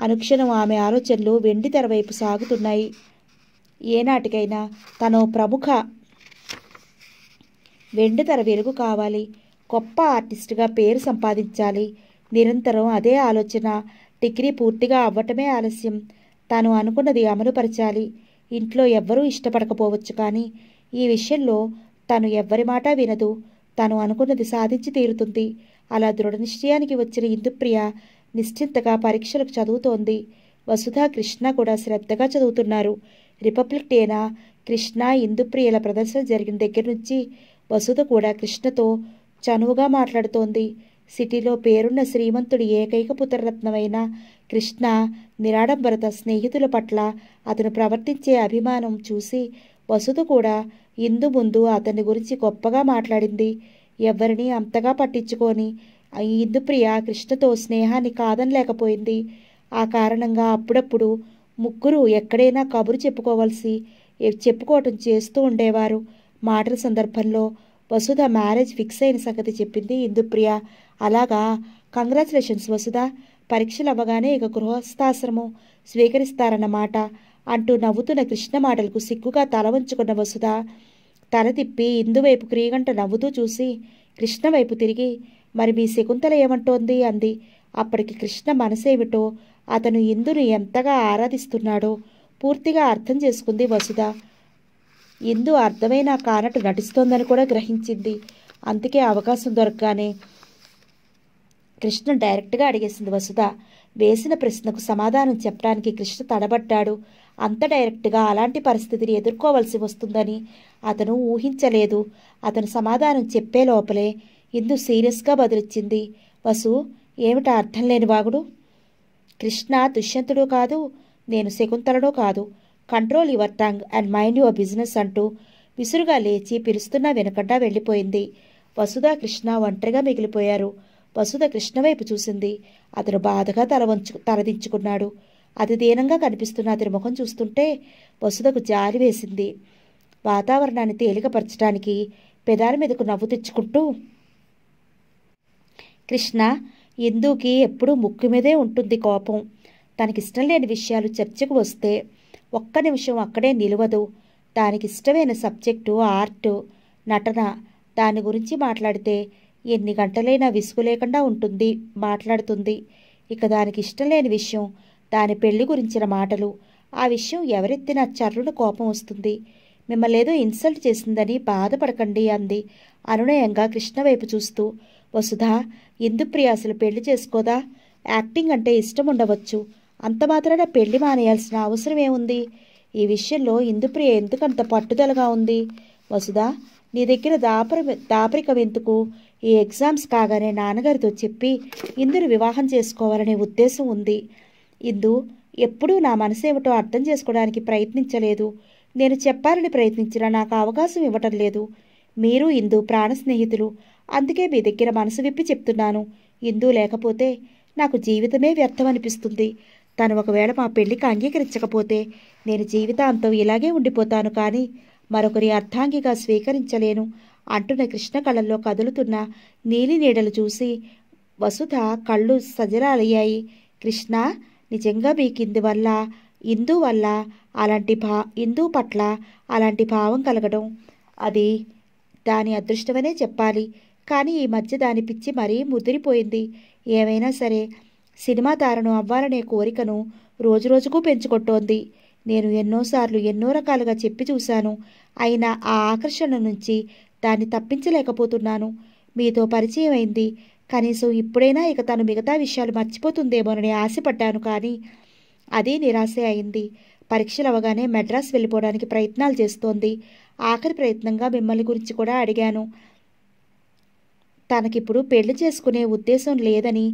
Speaker 1: అనుక్షణం ఆమె ఆలోచనలు వెండి తెరవైపు సాగుతున్నాయి ఏనాటికైనా తను ప్రముఖ వెండి తెర వెలుగు కావాలి గొప్ప ఆర్టిస్టుగా పేరు సంపాదించాలి నిరంతరం అదే ఆలోచన డిగ్రీ పూర్తిగా అవ్వటమే ఆలస్యం తాను అనుకున్నది అమలుపరచాలి ఇంట్లో ఎవ్వరూ ఇష్టపడకపోవచ్చు కానీ ఈ విషయంలో తను ఎవ్వరి మాట వినదు తను అనుకున్నది సాధించి తీరుతుంది అలా దృఢనిశ్చయానికి వచ్చిన ఇందుప్రియ నిశ్చింతగా పరీక్షలకు చదువుతోంది వసుధ కృష్ణ కూడా శ్రద్ధగా చదువుతున్నారు రిపబ్లిక్ డేనా కృష్ణ ఇందుప్రియల ప్రదర్శన జరిగిన దగ్గర నుంచి వసుధ కూడా కృష్ణతో చనువుగా మాట్లాడుతోంది సిటీలో పేరున్న శ్రీమంతుడి ఏకైక పుత్రరత్నమైన కృష్ణ నిరాడంబరత స్నేహితుల పట్ల అతను ప్రవర్తించే అభిమానం చూసి వసుతు కూడా ఇందు ముందు అతని గురించి గొప్పగా మాట్లాడింది ఎవరినీ అంతగా పట్టించుకొని ఇందుప్రియ కృష్ణతో స్నేహాన్ని కాదనలేకపోయింది ఆ కారణంగా అప్పుడప్పుడు ముగ్గురు ఎక్కడైనా కబురు చెప్పుకోవలసి చెప్పుకోవటం చేస్తూ ఉండేవారు మాటల సందర్భంలో వసుధ మ్యారేజ్ ఫిక్స్ అయిన సంగతి చెప్పింది ఇందుప్రియ అలాగా కంగ్రాచులేషన్స్ వసుధ పరీక్షలు అవ్వగానే ఇక గృహస్థాశ్రమం స్వీకరిస్తారన్నమాట అంటూ నవ్వుతున్న కృష్ణ మాటలకు సిగ్గుగా తల వంచుకున్న వసుధ తల తిప్పి ఇందువైపు క్రీగంట నవ్వుతూ చూసి కృష్ణ వైపు తిరిగి మరి మీ శకుంతల ఏమంటోంది అంది అప్పటికి కృష్ణ మనసేమిటో అతను ఇందును ఎంతగా ఆరాధిస్తున్నాడో పూర్తిగా అర్థం చేసుకుంది వసుధ ఇందు అర్థమైన ఆ నటిస్తోందని కూడా గ్రహించింది అందుకే అవకాశం దొరకగానే కృష్ణ డైరెక్ట్గా అడిగేసింది వసుద వేసిన ప్రశ్నకు సమాధానం చెప్పడానికి కృష్ణ తడబడ్డాడు అంత డైరెక్ట్గా అలాంటి పరిస్థితిని ఎదుర్కోవలసి వస్తుందని అతను ఊహించలేదు అతను సమాధానం చెప్పే లోపలే ఇందు సీరియస్గా బదులిచ్చింది వసు ఏమిటా అర్థం లేని వాగుడు కృష్ణ దుష్యంతుడు కాదు నేను శకుంతలడు కాదు control your tongue and mind your business అంటూ విసురుగా లేచి పిలుస్తున్నా వెనకట వెళ్ళిపోయింది వసుధా కృష్ణ ఒంటరిగా మిగిలిపోయారు వసుధ కృష్ణ వైపు చూసింది అతను బాధగా తల వంచు తలదించుకున్నాడు అతి దీనంగా కనిపిస్తున్న అతని ముఖం చూస్తుంటే వసుధకు జారి వేసింది వాతావరణాన్ని తేలికపరచడానికి పెదాల మీదకు నవ్వు తెచ్చుకుంటూ కృష్ణ ఇందుకి ఎప్పుడూ ముక్కు మీదే ఉంటుంది కోపం తనకిష్టం లేని విషయాలు చర్చకు వస్తే ఒక్క నిమిషం అక్కడే నిలవదు దానికి ఇష్టమైన సబ్జెక్టు ఆర్టు నటన దాని గురించి మాట్లాడితే ఎన్ని గంటలైనా విసుగు లేకుండా ఉంటుంది మాట్లాడుతుంది ఇక దానికి ఇష్టం లేని విషయం దాని పెళ్లి గురించిన మాటలు ఆ విషయం ఎవరెత్తినా చర్రుల కోపం వస్తుంది మిమ్మల్ని ఏదో ఇన్సల్ట్ చేసిందని బాధపడకండి అంది అనునయంగా కృష్ణ వైపు చూస్తూ వసుధ ఇందుప్రియ అసలు పెళ్లి చేసుకోదా యాక్టింగ్ అంటే ఇష్టం ఉండవచ్చు అంత మాత్రాన పెళ్లి మానేయాల్సిన అవసరమేముంది ఈ విషయంలో ఇందుప్రియ ఎందుకంత పట్టుదలగా ఉంది వసుదా నీ దగ్గర దాపర దాపరికం ఎందుకు ఈ ఎగ్జామ్స్ కాగానే నాన్నగారితో చెప్పి ఇందును వివాహం చేసుకోవాలనే ఉద్దేశం ఉంది ఇందు ఎప్పుడూ నా మనసేమిటో అర్థం చేసుకోవడానికి ప్రయత్నించలేదు నేను చెప్పాలని ప్రయత్నించినా నాకు అవకాశం ఇవ్వటం లేదు మీరు ఇందు ప్రాణ స్నేహితులు అందుకే మీ దగ్గర మనసు విప్పి చెప్తున్నాను ఇందు లేకపోతే నాకు జీవితమే వ్యర్థం అనిపిస్తుంది తను ఒకవేళ మా పెళ్లికి అంగీకరించకపోతే నేను జీవితాంతం ఇలాగే ఉండిపోతాను కానీ మరొకరి అర్థాంగిగా స్వీకరించలేను అంటున్న కృష్ణ కళల్లో కదులుతున్న నీలి నీడలు చూసి వసుధ కళ్ళు సజలాలయ్యాయి కృష్ణ నిజంగా మీకింది వల్ల ఇందు వల్ల అలాంటి భా ఇందు పట్ల అలాంటి భావం కలగడం అది దాని అదృష్టమనే చెప్పాలి కానీ ఈ మధ్య దాని పిచ్చి మరీ ముదిరిపోయింది ఏమైనా సరే సినిమా తారను అవ్వాలనే కోరికను రోజురోజుకు పెంచుకొట్టోంది నేను ఎన్నోసార్లు ఎన్నో రకాలుగా చెప్పి చూశాను అయినా ఆ ఆకర్షణ నుంచి దాన్ని తప్పించలేకపోతున్నాను మీతో పరిచయం అయింది కనీసం ఇప్పుడైనా ఇక తను మిగతా విషయాలు మర్చిపోతుందేమోనని ఆశపడ్డాను కానీ అదే నిరాశ అయింది పరీక్షలు అవగానే మెడ్రాస్ వెళ్ళిపోవడానికి ప్రయత్నాలు చేస్తోంది ఆఖరి ప్రయత్నంగా మిమ్మల్ని గురించి కూడా అడిగాను తనకిప్పుడు పెళ్లి చేసుకునే ఉద్దేశం లేదని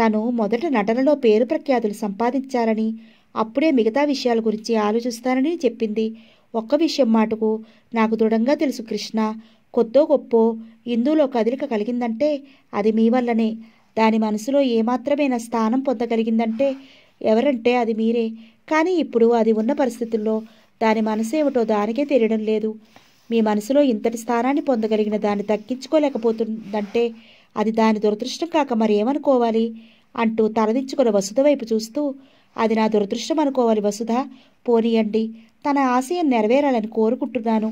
Speaker 1: తను మొదట నటనలో పేరు ప్రఖ్యాతులు సంపాదించాలని అప్పుడే మిగతా విషయాల గురించి ఆలోచిస్తానని చెప్పింది ఒక్క విషయం మాటకు నాకు దృఢంగా తెలుసు కృష్ణ కొద్దో గొప్పో ఇందులో కదలిక కలిగిందంటే అది మీ వల్లనే దాని మనసులో ఏమాత్రమైన స్థానం పొందగలిగిందంటే ఎవరంటే అది మీరే కానీ ఇప్పుడు అది ఉన్న పరిస్థితుల్లో దాని మనసు ఏమిటో దానికే తెలియడం లేదు మీ మనసులో ఇంతటి స్థానాన్ని పొందగలిగిన దాన్ని తగ్గించుకోలేకపోతుందంటే అది దాని దురదృష్టం కాక మరి ఏమనుకోవాలి అంటూ తలదించుకున్న వసుధ వైపు చూస్తూ అది నా దురదృష్టం అనుకోవాలి వసుధ పోనీయండి తన ఆశయం నెరవేరాలని కోరుకుంటున్నాను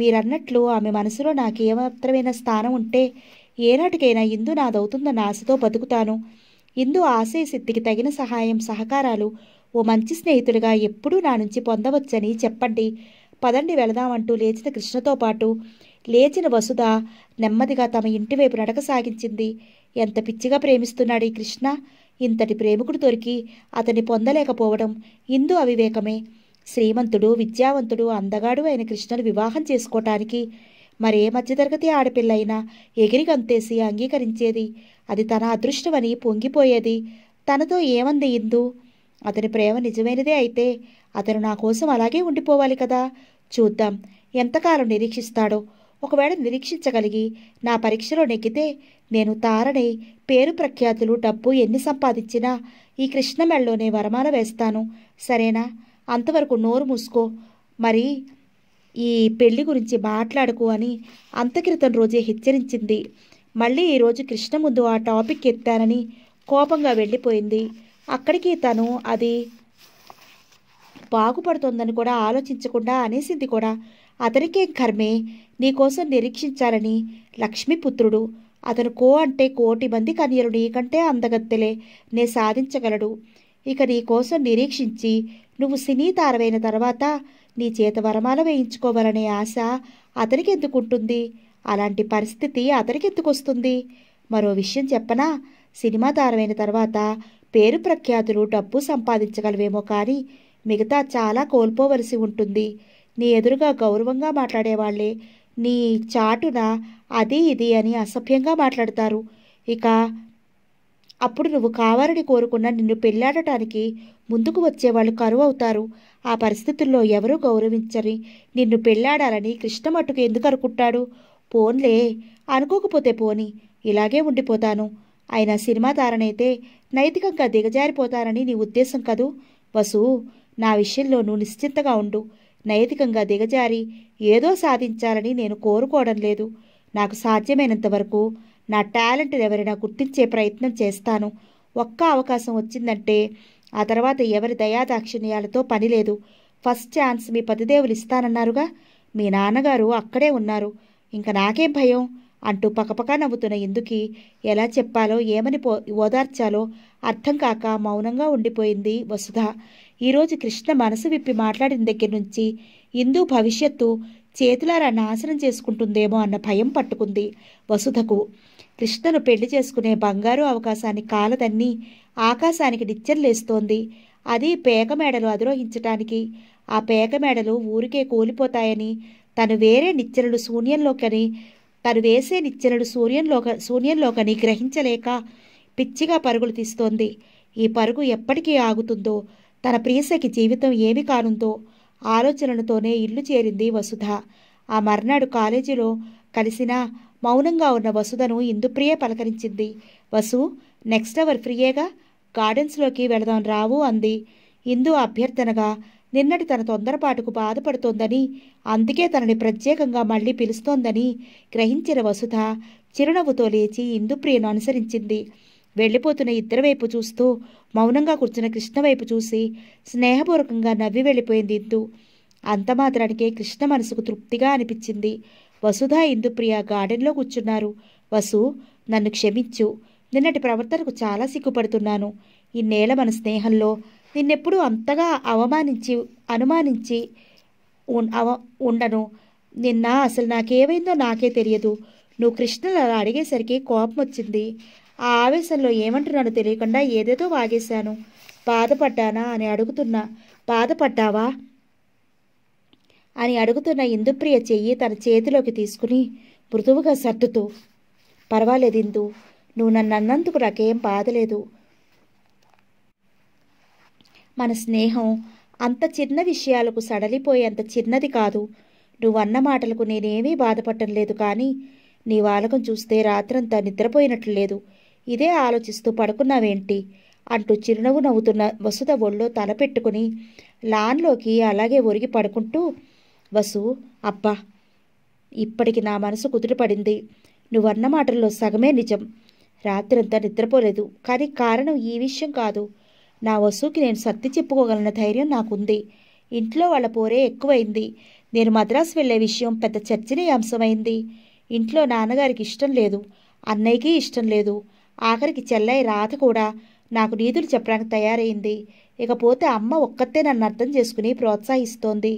Speaker 1: మీరన్నట్లు ఆమె మనసులో నాకు ఏమాత్రమైన స్థానం ఉంటే ఏనాటికైనా ఇందు నాదవుతుందన్న ఆశతో బతుకుతాను ఇందు ఆశయ శక్తికి తగిన సహాయం సహకారాలు ఓ మంచి స్నేహితుడిగా ఎప్పుడూ నా నుంచి పొందవచ్చని చెప్పండి పదండి వెళదామంటూ లేచిన కృష్ణతో పాటు లేచిన వసుధ నెమ్మదిగా తమ ఇంటివైపు నడక సాగించింది ఎంత పిచ్చిగా ప్రేమిస్తున్నాడు ఈ కృష్ణ ఇంతటి ప్రేమికుడు దొరికి అతన్ని పొందలేకపోవడం ఇందు అవివేకమే శ్రీమంతుడు విద్యావంతుడు అందగాడు అయిన కృష్ణను వివాహం చేసుకోవటానికి మరే మధ్యతరగతి ఆడపిల్లైనా ఎగిరి గంతేసి అంగీకరించేది అది తన అదృష్టమని పొంగిపోయేది తనతో ఏమంది ఇందు అతని ప్రేమ నిజమైనదే అయితే అతను నా కోసం అలాగే ఉండిపోవాలి కదా చూద్దాం ఎంతకాలం నిరీక్షిస్తాడో ఒకవేళ నిరీక్షించగలిగి నా పరీక్షలో నెగ్గితే నేను తారడై పేరు ప్రఖ్యాతులు డబ్బు ఎన్ని సంపాదించినా ఈ కృష్ణమెళ్ళలోనే వరమాల వేస్తాను సరేనా అంతవరకు నోరు మూసుకో మరి ఈ పెళ్లి గురించి మాట్లాడుకు అని అంతక్రితం రోజే హెచ్చరించింది మళ్ళీ ఈరోజు కృష్ణ ముందు ఆ టాపిక్ ఎత్తానని కోపంగా వెళ్ళిపోయింది అక్కడికి తను అది బాగుపడుతోందని కూడా ఆలోచించకుండా అనేసింది కూడా అతనికే కర్మే నీకోసం నిరీక్షించాలని లక్ష్మీపుత్రుడు అతను కో అంటే కోటి మంది కన్యలు నీకంటే అందగత్తెలే నే సాధించగలడు ఇక నీకోసం నిరీక్షించి నువ్వు సినీ తారవైన తర్వాత నీ చేత వరమాల వేయించుకోవాలనే ఆశ అతనికి ఎందుకుంటుంది అలాంటి పరిస్థితి అతనికి ఎందుకొస్తుంది మరో విషయం చెప్పనా సినిమా తారమైన తర్వాత పేరు ప్రఖ్యాతులు డబ్బు సంపాదించగలవేమో కానీ మిగతా చాలా కోల్పోవలసి ఉంటుంది నీ ఎదురుగా గౌరవంగా మాట్లాడేవాళ్లే నీ చాటున అది ఇది అని అసభ్యంగా మాట్లాడతారు ఇక అప్పుడు నువ్వు కావాలని కోరుకున్న నిన్ను పెళ్ళాడటానికి ముందుకు వచ్చేవాళ్ళు కరువు అవుతారు ఆ పరిస్థితుల్లో ఎవరూ గౌరవించని నిన్ను పెళ్ళాడాలని కృష్ణ మట్టుకు ఎందుకు అనుకుంటాడు పోన్లే అనుకోకపోతే పోని ఇలాగే ఉండిపోతాను ఆయన సినిమా తారనైతే నైతికంగా దిగజారిపోతానని నీ ఉద్దేశం కదూ వసు నా విషయంలో నువ్వు నిశ్చింతగా ఉండు నైతికంగా దిగజారి ఏదో సాధించాలని నేను కోరుకోవడం లేదు నాకు సాధ్యమైనంత వరకు నా టాలెంట్ ఎవరైనా గుర్తించే ప్రయత్నం చేస్తాను ఒక్క అవకాశం వచ్చిందంటే ఆ తర్వాత ఎవరి దయాదాక్షిణ్యాలతో పని లేదు ఫస్ట్ ఛాన్స్ మీ పతిదేవులు ఇస్తానన్నారుగా మీ నాన్నగారు అక్కడే ఉన్నారు ఇంకా నాకేం భయం అంటూ పకపకా నవ్వుతున్న ఇందుకి ఎలా చెప్పాలో ఏమని పో ఓదార్చాలో అర్థం కాక మౌనంగా ఉండిపోయింది వసుధ ఈరోజు కృష్ణ మనసు విప్పి మాట్లాడిన దగ్గర నుంచి ఇందు భవిష్యత్తు చేతులారా నాశనం చేసుకుంటుందేమో అన్న భయం పట్టుకుంది వసుధకు కృష్ణను పెళ్లి చేసుకునే బంగారు అవకాశాన్ని కాలదన్ని ఆకాశానికి నిచ్చెర్లేస్తోంది అది పేక మేడలు అధిరోహించటానికి ఆ పేక మేడలు ఊరికే కూలిపోతాయని తను వేరే నిచ్చెరలు శూన్యంలోకని తను వేసే నిచ్చెరలు సూర్యంలోక శూన్యంలోకని గ్రహించలేక పిచ్చిగా పరుగులు తీస్తోంది ఈ పరుగు ఎప్పటికీ ఆగుతుందో తన ప్రియసకి జీవితం ఏమి కానుందో ఆలోచనలతోనే ఇల్లు చేరింది వసుధ ఆ మర్నాడు కాలేజీలో కలిసినా మౌనంగా ఉన్న వసుధను ఇందుప్రియే పలకరించింది వసు నెక్స్ట్ అవర్ ఫ్రీయేగా గార్డెన్స్లోకి వెళదాం రావు అంది ఇందు అభ్యర్థనగా నిన్నటి తన తొందరపాటుకు బాధపడుతోందని అందుకే తనని ప్రత్యేకంగా మళ్ళీ పిలుస్తోందని గ్రహించిన వసుధ చిరునవ్వుతో లేచి ఇందుప్రియను అనుసరించింది వెళ్ళిపోతున్న ఇద్దరి వైపు చూస్తూ మౌనంగా కూర్చున్న కృష్ణ వైపు చూసి స్నేహపూర్వకంగా నవ్వి వెళ్ళిపోయింది ఇందు అంత మాత్రానికే కృష్ణ మనసుకు తృప్తిగా అనిపించింది వసుధ ఇందుప్రియ గార్డెన్లో కూర్చున్నారు వసు నన్ను క్షమించు నిన్నటి ప్రవర్తనకు చాలా సిగ్గుపడుతున్నాను ఇన్నేళ్ల మన స్నేహంలో నిన్నెప్పుడు అంతగా అవమానించి అనుమానించి అవ ఉండను నిన్న అసలు నాకేమైందో నాకే తెలియదు నువ్వు కృష్ణలు అలా అడిగేసరికి కోపం వచ్చింది ఆ ఆవేశంలో ఏమంటున్నాడో తెలియకుండా ఏదేదో వాగేశాను బాధపడ్డానా అని అడుగుతున్నా బాధపడ్డావా అని అడుగుతున్న ఇందుప్రియ చెయ్యి తన చేతిలోకి తీసుకుని మృదువుగా సర్దుతూ పర్వాలేదు ఇందు నువ్వు నన్ను అన్నందుకు నాకేం బాధలేదు మన స్నేహం అంత చిన్న విషయాలకు సడలిపోయేంత చిన్నది కాదు నువ్వు అన్న మాటలకు నేనేమీ బాధపడటం లేదు కానీ నీ వాలకం చూస్తే రాత్రంతా నిద్రపోయినట్లు లేదు ఇదే ఆలోచిస్తూ పడుకున్నావేంటి అంటూ చిరునవ్వు నవ్వుతున్న వసుధ ఒళ్ళో తల లాన్లోకి అలాగే ఒరిగి పడుకుంటూ వసు అబ్బా ఇప్పటికి నా మనసు నువ్వు నువ్వన్న మాటల్లో సగమే నిజం రాత్రంతా నిద్రపోలేదు కానీ కారణం ఈ విషయం కాదు నా వసుకి నేను సర్ది చెప్పుకోగలన ధైర్యం నాకుంది ఇంట్లో వాళ్ళ పోరే ఎక్కువైంది నేను మద్రాసు వెళ్లే విషయం పెద్ద చర్చనీయాంశమైంది ఇంట్లో నాన్నగారికి ఇష్టం లేదు అన్నయ్యకి ఇష్టం లేదు ఆఖరికి చెల్లయి రాధ కూడా నాకు నీతులు చెప్పడానికి తయారైంది ఇకపోతే అమ్మ ఒక్కతే నన్ను అర్థం చేసుకుని ప్రోత్సహిస్తోంది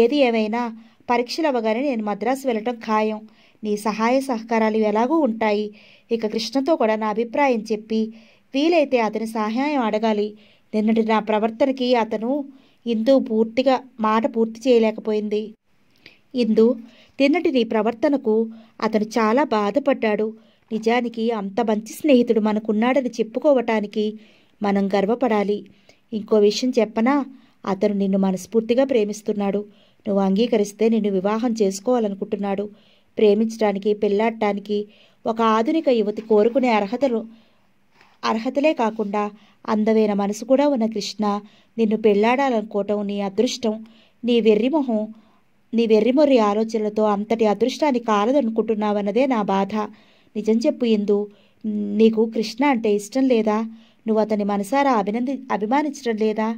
Speaker 1: ఏది ఏమైనా పరీక్షలు అవ్వగానే నేను మద్రాసు వెళ్ళటం ఖాయం నీ సహాయ సహకారాలు ఎలాగూ ఉంటాయి ఇక కృష్ణతో కూడా నా అభిప్రాయం చెప్పి వీలైతే అతని సహాయం అడగాలి నిన్నటి నా ప్రవర్తనకి అతను ఇందు పూర్తిగా మాట పూర్తి చేయలేకపోయింది ఇందు నిన్నటి నీ ప్రవర్తనకు అతను చాలా బాధపడ్డాడు నిజానికి అంత మంచి స్నేహితుడు మనకున్నాడని చెప్పుకోవటానికి మనం గర్వపడాలి ఇంకో విషయం చెప్పనా అతను నిన్ను మనస్ఫూర్తిగా ప్రేమిస్తున్నాడు నువ్వు అంగీకరిస్తే నిన్ను వివాహం చేసుకోవాలనుకుంటున్నాడు ప్రేమించడానికి పెళ్ళాడటానికి ఒక ఆధునిక యువతి కోరుకునే అర్హతలు అర్హతలే కాకుండా అందమైన మనసు కూడా ఉన్న కృష్ణ నిన్ను పెళ్ళాడాలనుకోవటం నీ అదృష్టం నీ వెర్రిమొహం నీ వెర్రిమొర్రి ఆలోచనలతో అంతటి అదృష్టాన్ని కాలదనుకుంటున్నావన్నదే నా బాధ నిజం చెప్పు ఇందు నీకు కృష్ణ అంటే ఇష్టం లేదా నువ్వు అతని మనసారా అభినంది అభిమానించడం లేదా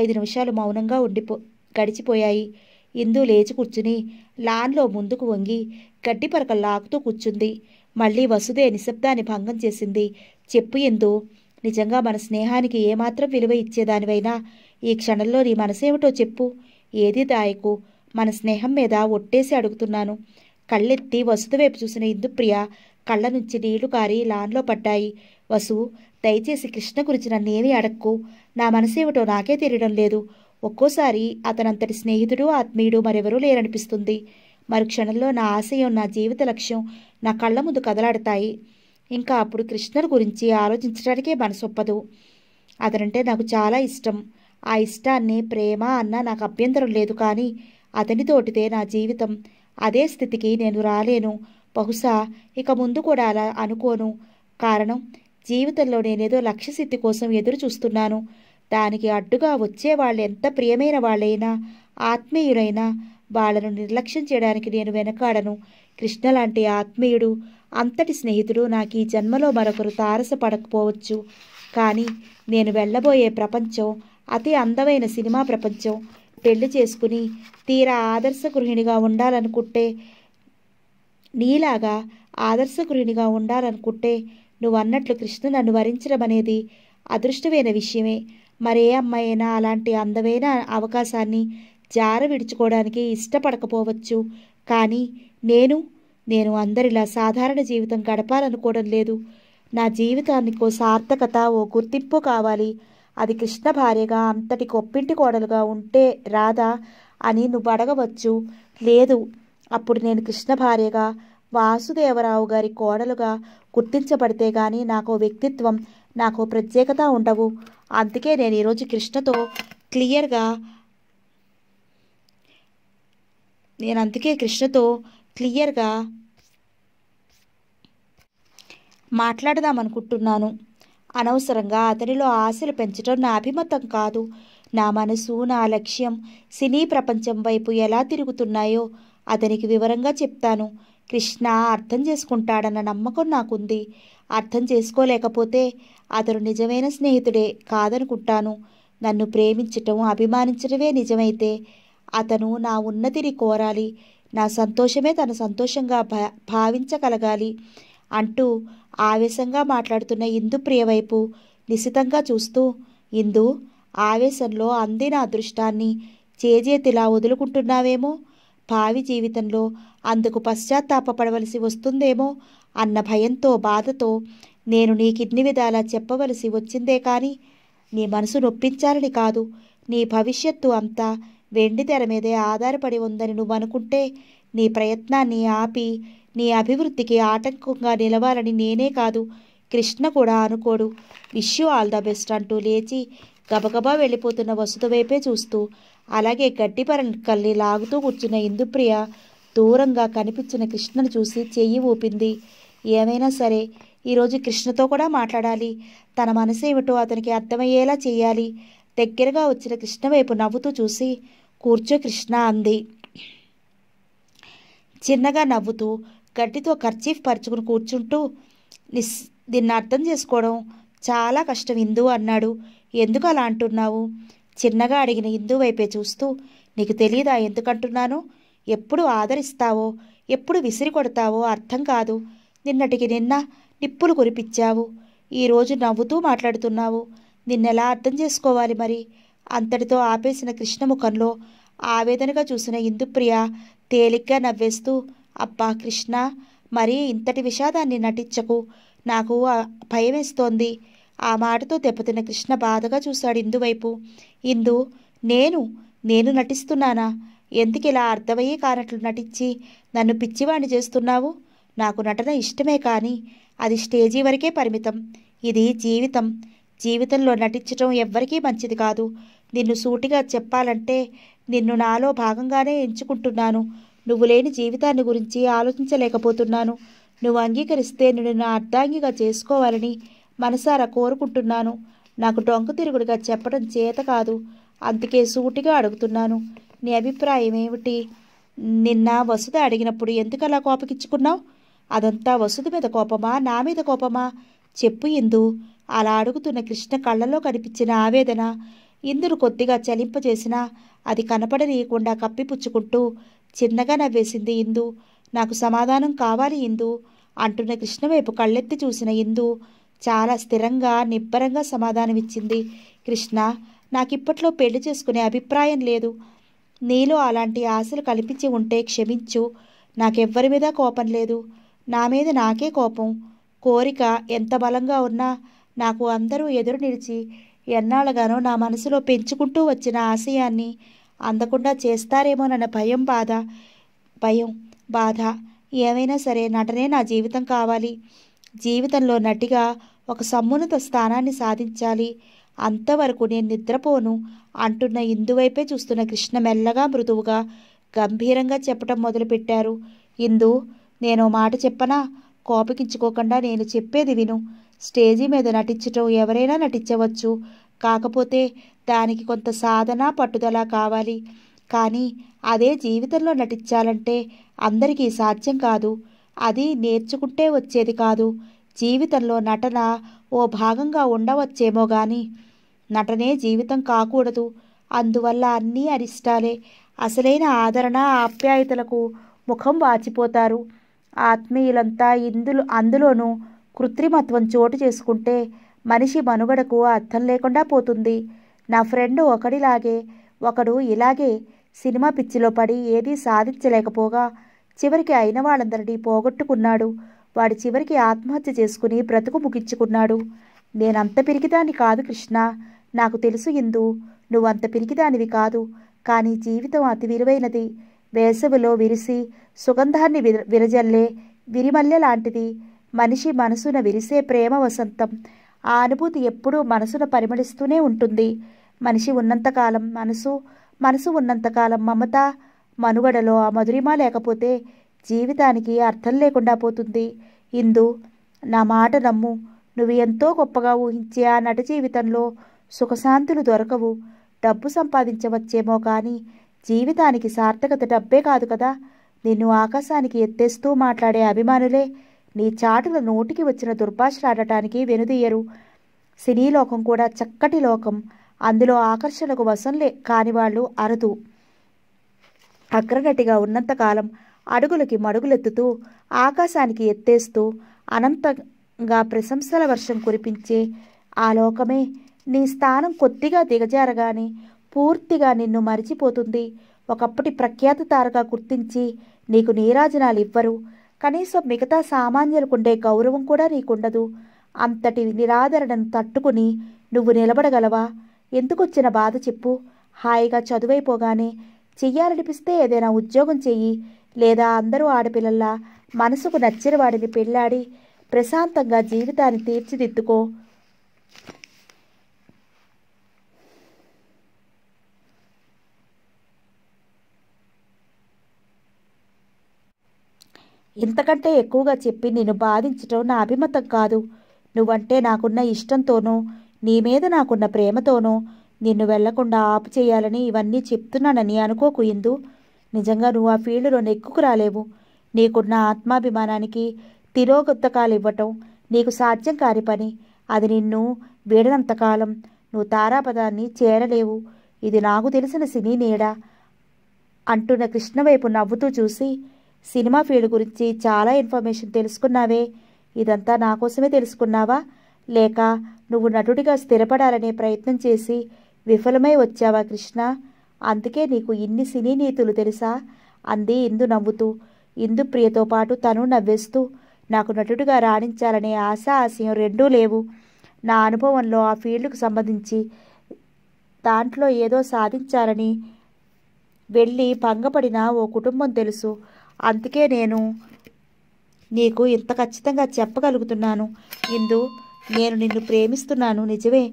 Speaker 1: ఐదు నిమిషాలు మౌనంగా ఉండిపో గడిచిపోయాయి ఇందు లేచి కూర్చుని లాన్లో ముందుకు వంగి గడ్డి పరక లాగుతూ కూర్చుంది మళ్ళీ వసుదే నిశ్శబ్దాన్ని భంగం చేసింది చెప్పు ఇందు నిజంగా మన స్నేహానికి ఏమాత్రం విలువ ఇచ్చేదానివైనా ఈ క్షణంలో నీ మనసేమిటో చెప్పు ఏది దాయకు మన స్నేహం మీద ఒట్టేసి అడుగుతున్నాను కళ్ళెత్తి వసుధ వైపు చూసిన ఇందుప్రియ కళ్ళ నుంచి నీళ్లు కారి లాన్లో పడ్డాయి వసు దయచేసి కృష్ణ గురించి నన్నేమీ అడక్కు నా మనసేమిటో నాకే తెలియడం లేదు ఒక్కోసారి అతనంతటి స్నేహితుడు ఆత్మీయుడు మరెవరూ లేరనిపిస్తుంది మరు క్షణంలో నా ఆశయం నా జీవిత లక్ష్యం నా కళ్ళ ముందు కదలాడతాయి ఇంకా అప్పుడు కృష్ణుడు గురించి ఆలోచించడానికే మనసొప్పదు అతనంటే నాకు చాలా ఇష్టం ఆ ఇష్టాన్ని ప్రేమ అన్న నాకు అభ్యంతరం లేదు కానీ అతనితోటితే నా జీవితం అదే స్థితికి నేను రాలేను బహుశా ఇక ముందు కూడా అలా అనుకోను కారణం జీవితంలో నేనేదో లక్ష్యసిద్ధి కోసం ఎదురు చూస్తున్నాను దానికి అడ్డుగా వచ్చే వాళ్ళు ఎంత ప్రియమైన వాళ్ళైనా ఆత్మీయుడైనా వాళ్ళను నిర్లక్ష్యం చేయడానికి నేను వెనకాడను కృష్ణ లాంటి ఆత్మీయుడు అంతటి స్నేహితుడు నాకు ఈ జన్మలో మరొకరు తారసపడకపోవచ్చు కానీ నేను వెళ్ళబోయే ప్రపంచం అతి అందమైన సినిమా ప్రపంచం పెళ్లి చేసుకుని తీరా ఆదర్శ గృహిణిగా ఉండాలనుకుంటే నీలాగా ఆదర్శకురునిగా ఉండాలనుకుంటే నువ్వన్నట్లు కృష్ణ నన్ను వరించడం అనేది అదృష్టమైన విషయమే మరే అమ్మాయైనా అలాంటి అందమైన అవకాశాన్ని జార విడుచుకోవడానికి ఇష్టపడకపోవచ్చు కానీ నేను నేను అందరిలా సాధారణ జీవితం గడపాలనుకోవడం లేదు నా జీవితానికి ఓ సార్థకత ఓ గుర్తింపు కావాలి అది కృష్ణ భార్యగా అంతటి కొప్పింటి కోడలుగా ఉంటే రాదా అని నువ్వు అడగవచ్చు లేదు అప్పుడు నేను కృష్ణ భార్యగా వాసుదేవరావు గారి కోడలుగా గుర్తించబడితే కానీ నాకు వ్యక్తిత్వం నాకు ప్రత్యేకత ఉండవు అందుకే నేను ఈరోజు కృష్ణతో క్లియర్గా నేను అందుకే కృష్ణతో క్లియర్గా మాట్లాడదాం అనుకుంటున్నాను అనవసరంగా అతనిలో ఆశలు పెంచడం నా అభిమతం కాదు నా మనసు నా లక్ష్యం సినీ ప్రపంచం వైపు ఎలా తిరుగుతున్నాయో అతనికి వివరంగా చెప్తాను కృష్ణ అర్థం చేసుకుంటాడన్న నమ్మకం నాకుంది అర్థం చేసుకోలేకపోతే అతను నిజమైన స్నేహితుడే కాదనుకుంటాను నన్ను ప్రేమించటం అభిమానించడమే నిజమైతే అతను నా ఉన్నతిని కోరాలి నా సంతోషమే తన సంతోషంగా భావించగలగాలి అంటూ ఆవేశంగా మాట్లాడుతున్న ఇందు ప్రియవైపు నిశితంగా చూస్తూ ఇందు ఆవేశంలో అందిన అదృష్టాన్ని చేజేతిలా వదులుకుంటున్నావేమో భావి జీవితంలో అందుకు పశ్చాత్తాపడవలసి వస్తుందేమో అన్న భయంతో బాధతో నేను నీ నీకిన్ని విధాలా చెప్పవలసి వచ్చిందే కానీ నీ మనసు నొప్పించాలని కాదు నీ భవిష్యత్తు అంతా వెండి తెర మీదే ఆధారపడి ఉందని నువ్వు అనుకుంటే నీ ప్రయత్నాన్ని ఆపి నీ అభివృద్ధికి ఆటంకంగా నిలవాలని నేనే కాదు కృష్ణ కూడా అనుకోడు విష్యూ ఆల్ ద బెస్ట్ అంటూ లేచి గబగబా వెళ్ళిపోతున్న వసతు వైపే చూస్తూ అలాగే గడ్డి పరంకల్ని లాగుతూ కూర్చున్న ఇందుప్రియ దూరంగా కనిపించిన కృష్ణను చూసి చెయ్యి ఊపింది ఏమైనా సరే ఈరోజు కృష్ణతో కూడా మాట్లాడాలి తన మనసు ఏమిటో అతనికి అర్థమయ్యేలా చేయాలి దగ్గరగా వచ్చిన కృష్ణ వైపు నవ్వుతూ చూసి కూర్చో కృష్ణ అంది చిన్నగా నవ్వుతూ గడ్డితో ఖర్చీఫ్ పరుచుకుని కూర్చుంటూ నిస్ దీన్ని అర్థం చేసుకోవడం చాలా కష్టం ఇందు అన్నాడు ఎందుకు అలా అంటున్నావు చిన్నగా అడిగిన ఇందు వైపే చూస్తూ నీకు తెలియదా ఎందుకంటున్నాను ఎప్పుడు ఆదరిస్తావో ఎప్పుడు విసిరి కొడతావో అర్థం కాదు నిన్నటికి నిన్న నిప్పులు కురిపించావు ఈరోజు నవ్వుతూ మాట్లాడుతున్నావు నిన్నెలా అర్థం చేసుకోవాలి మరి అంతటితో ఆపేసిన కృష్ణముఖంలో ఆవేదనగా చూసిన ఇందుప్రియ తేలిగ్గా నవ్వేస్తూ అబ్బా కృష్ణ మరీ ఇంతటి విషాదాన్ని నటించకు నాకు భయమేస్తోంది ఆ మాటతో దెబ్బతిన్న కృష్ణ బాధగా చూశాడు ఇందువైపు ఇందు నేను నేను నటిస్తున్నానా ఎందుకిలా అర్థమయ్యే కానట్లు నటించి నన్ను పిచ్చివాణి చేస్తున్నావు నాకు నటన ఇష్టమే కానీ అది స్టేజీ వరకే పరిమితం ఇది జీవితం జీవితంలో నటించడం ఎవ్వరికీ మంచిది కాదు నిన్ను సూటిగా చెప్పాలంటే నిన్ను నాలో భాగంగానే ఎంచుకుంటున్నాను నువ్వు లేని జీవితాన్ని గురించి ఆలోచించలేకపోతున్నాను నువ్వు అంగీకరిస్తే నిన్ను నా అర్ధాంగిగా చేసుకోవాలని మనసారా కోరుకుంటున్నాను నాకు డొంక తిరుగుడుగా చెప్పడం చేత కాదు అందుకే సూటిగా అడుగుతున్నాను నీ అభిప్రాయం ఏమిటి నిన్న వసుధ అడిగినప్పుడు ఎందుకు అలా కోపకిచ్చుకున్నావు అదంతా వసుధ మీద కోపమా నా మీద కోపమా చెప్పు ఇందు అలా అడుగుతున్న కృష్ణ కళ్ళలో కనిపించిన ఆవేదన ఇందును కొద్దిగా చలింపజేసినా అది కనపడనీయకుండా కప్పిపుచ్చుకుంటూ చిన్నగా నవ్వేసింది ఇందు నాకు సమాధానం కావాలి ఇందు అంటున్న కృష్ణవైపు కళ్ళెత్తి చూసిన ఇందు చాలా స్థిరంగా నిబ్బరంగా సమాధానమిచ్చింది కృష్ణ నాకిప్పట్లో పెళ్లి చేసుకునే అభిప్రాయం లేదు నీలో అలాంటి ఆశలు కల్పించి ఉంటే క్షమించు నాకెవ్వరి మీద కోపం లేదు నా మీద నాకే కోపం కోరిక ఎంత బలంగా ఉన్నా నాకు అందరూ ఎదురు నిలిచి ఎన్నాళ్ళగానో నా మనసులో పెంచుకుంటూ వచ్చిన ఆశయాన్ని అందకుండా చేస్తారేమోనన్న భయం బాధ భయం బాధ ఏమైనా సరే నటనే నా జీవితం కావాలి జీవితంలో నటిగా ఒక సమున్నత స్థానాన్ని సాధించాలి అంతవరకు నేను నిద్రపోను అంటున్న ఇందువైపే చూస్తున్న కృష్ణ మెల్లగా మృదువుగా గంభీరంగా చెప్పటం మొదలుపెట్టారు ఇందు నేను మాట చెప్పనా కోపగించుకోకుండా నేను చెప్పేది విను స్టేజీ మీద నటించటం ఎవరైనా నటించవచ్చు కాకపోతే దానికి కొంత సాధన పట్టుదల కావాలి కానీ అదే జీవితంలో నటించాలంటే అందరికీ సాధ్యం కాదు అది నేర్చుకుంటే వచ్చేది కాదు జీవితంలో నటన ఓ భాగంగా ఉండవచ్చేమో గాని నటనే జీవితం కాకూడదు అందువల్ల అన్నీ అరిష్టాలే అసలైన ఆదరణ ఆప్యాయతలకు ముఖం వాచిపోతారు ఆత్మీయులంతా ఇందులో అందులోనూ కృత్రిమత్వం చోటు చేసుకుంటే మనిషి మనుగడకు అర్థం లేకుండా పోతుంది నా ఫ్రెండ్ ఒకడిలాగే ఒకడు ఇలాగే సినిమా పిచ్చిలో పడి ఏదీ సాధించలేకపోగా చివరికి అయిన వాళ్ళందరినీ పోగొట్టుకున్నాడు వాడి చివరికి ఆత్మహత్య చేసుకుని బ్రతుకు ముగించుకున్నాడు నేనంత పిరికిదాన్ని కాదు కృష్ణ నాకు తెలుసు ఇందు నువ్వంత పిరికిదానివి కాదు కానీ జీవితం అతి విలువైనది వేసవిలో విరిసి సుగంధాన్ని విరజల్లే విరిమల్లె లాంటిది మనిషి మనసున విరిసే ప్రేమ వసంతం ఆ అనుభూతి ఎప్పుడూ మనసున పరిమళిస్తూనే ఉంటుంది మనిషి ఉన్నంతకాలం మనసు మనసు ఉన్నంతకాలం మమత మనుగడలో ఆ మధురిమ లేకపోతే జీవితానికి అర్థం లేకుండా పోతుంది ఇందు నా మాట నమ్ము నువ్వు ఎంతో గొప్పగా ఊహించే ఆ నట జీవితంలో సుఖశాంతులు దొరకవు డబ్బు సంపాదించవచ్చేమో కానీ జీవితానికి సార్థకత డబ్బే కాదు కదా నిన్ను ఆకాశానికి ఎత్తేస్తూ మాట్లాడే అభిమానులే నీ చాటుల నోటికి వచ్చిన దుర్భాషలాడటానికి వెనుదీయరు సినీ లోకం కూడా చక్కటి లోకం అందులో ఆకర్షణకు వశంలే కాని వాళ్ళు అరదు అగ్రనటిగా ఉన్నంతకాలం అడుగులకి మడుగులెత్తుతూ ఆకాశానికి ఎత్తేస్తూ అనంతంగా ప్రశంసల వర్షం కురిపించే ఆ లోకమే నీ స్థానం కొద్దిగా దిగజారగాని పూర్తిగా నిన్ను మరిచిపోతుంది ఒకప్పటి ప్రఖ్యాత తారగా గుర్తించి నీకు నీరాజనాలు ఇవ్వరు కనీసం మిగతా సామాన్యులకుండే గౌరవం కూడా నీకుండదు అంతటి నిరాదరణను తట్టుకుని నువ్వు నిలబడగలవా ఎందుకొచ్చిన బాధ చెప్పు హాయిగా చదువైపోగానే చెయ్యాలనిపిస్తే ఏదైనా ఉద్యోగం చెయ్యి లేదా అందరూ ఆడపిల్లల్లా మనసుకు నచ్చిన వాడిని పెళ్ళాడి ప్రశాంతంగా జీవితాన్ని తీర్చిదిద్దుకో ఇంతకంటే ఎక్కువగా చెప్పి నేను బాధించటం నా అభిమతం కాదు నువ్వంటే నాకున్న ఇష్టంతోనూ నీ మీద నాకున్న ప్రేమతోనూ నిన్ను వెళ్లకుండా ఆపు చేయాలని ఇవన్నీ చెప్తున్నానని అనుకోకు ఇందు నిజంగా నువ్వు ఆ ఫీల్డ్లో నెక్కుకు రాలేవు నీకున్న ఆత్మాభిమానానికి తిరోగొత్తకాలు ఇవ్వటం నీకు సాధ్యం కాని పని అది నిన్ను వీడనంతకాలం నువ్వు తారాపదాన్ని చేరలేవు ఇది నాకు తెలిసిన సినీ నీడ అంటున్న కృష్ణవైపు నవ్వుతూ చూసి సినిమా ఫీల్డ్ గురించి చాలా ఇన్ఫర్మేషన్ తెలుసుకున్నావే ఇదంతా నా కోసమే తెలుసుకున్నావా లేక నువ్వు నటుడిగా స్థిరపడాలనే ప్రయత్నం చేసి విఫలమై వచ్చావా కృష్ణ అందుకే నీకు ఇన్ని సినీ నీతులు తెలుసా అంది ఇందు నవ్వుతూ ఇందు ప్రియతో పాటు తను నవ్వేస్తూ నాకు నటుడిగా రాణించాలనే ఆశ ఆశయం రెండూ లేవు నా అనుభవంలో ఆ ఫీల్డ్కు సంబంధించి దాంట్లో ఏదో సాధించాలని వెళ్ళి భంగపడిన ఓ కుటుంబం తెలుసు అందుకే నేను నీకు ఇంత ఖచ్చితంగా చెప్పగలుగుతున్నాను ఇందు నేను నిన్ను ప్రేమిస్తున్నాను నిజమే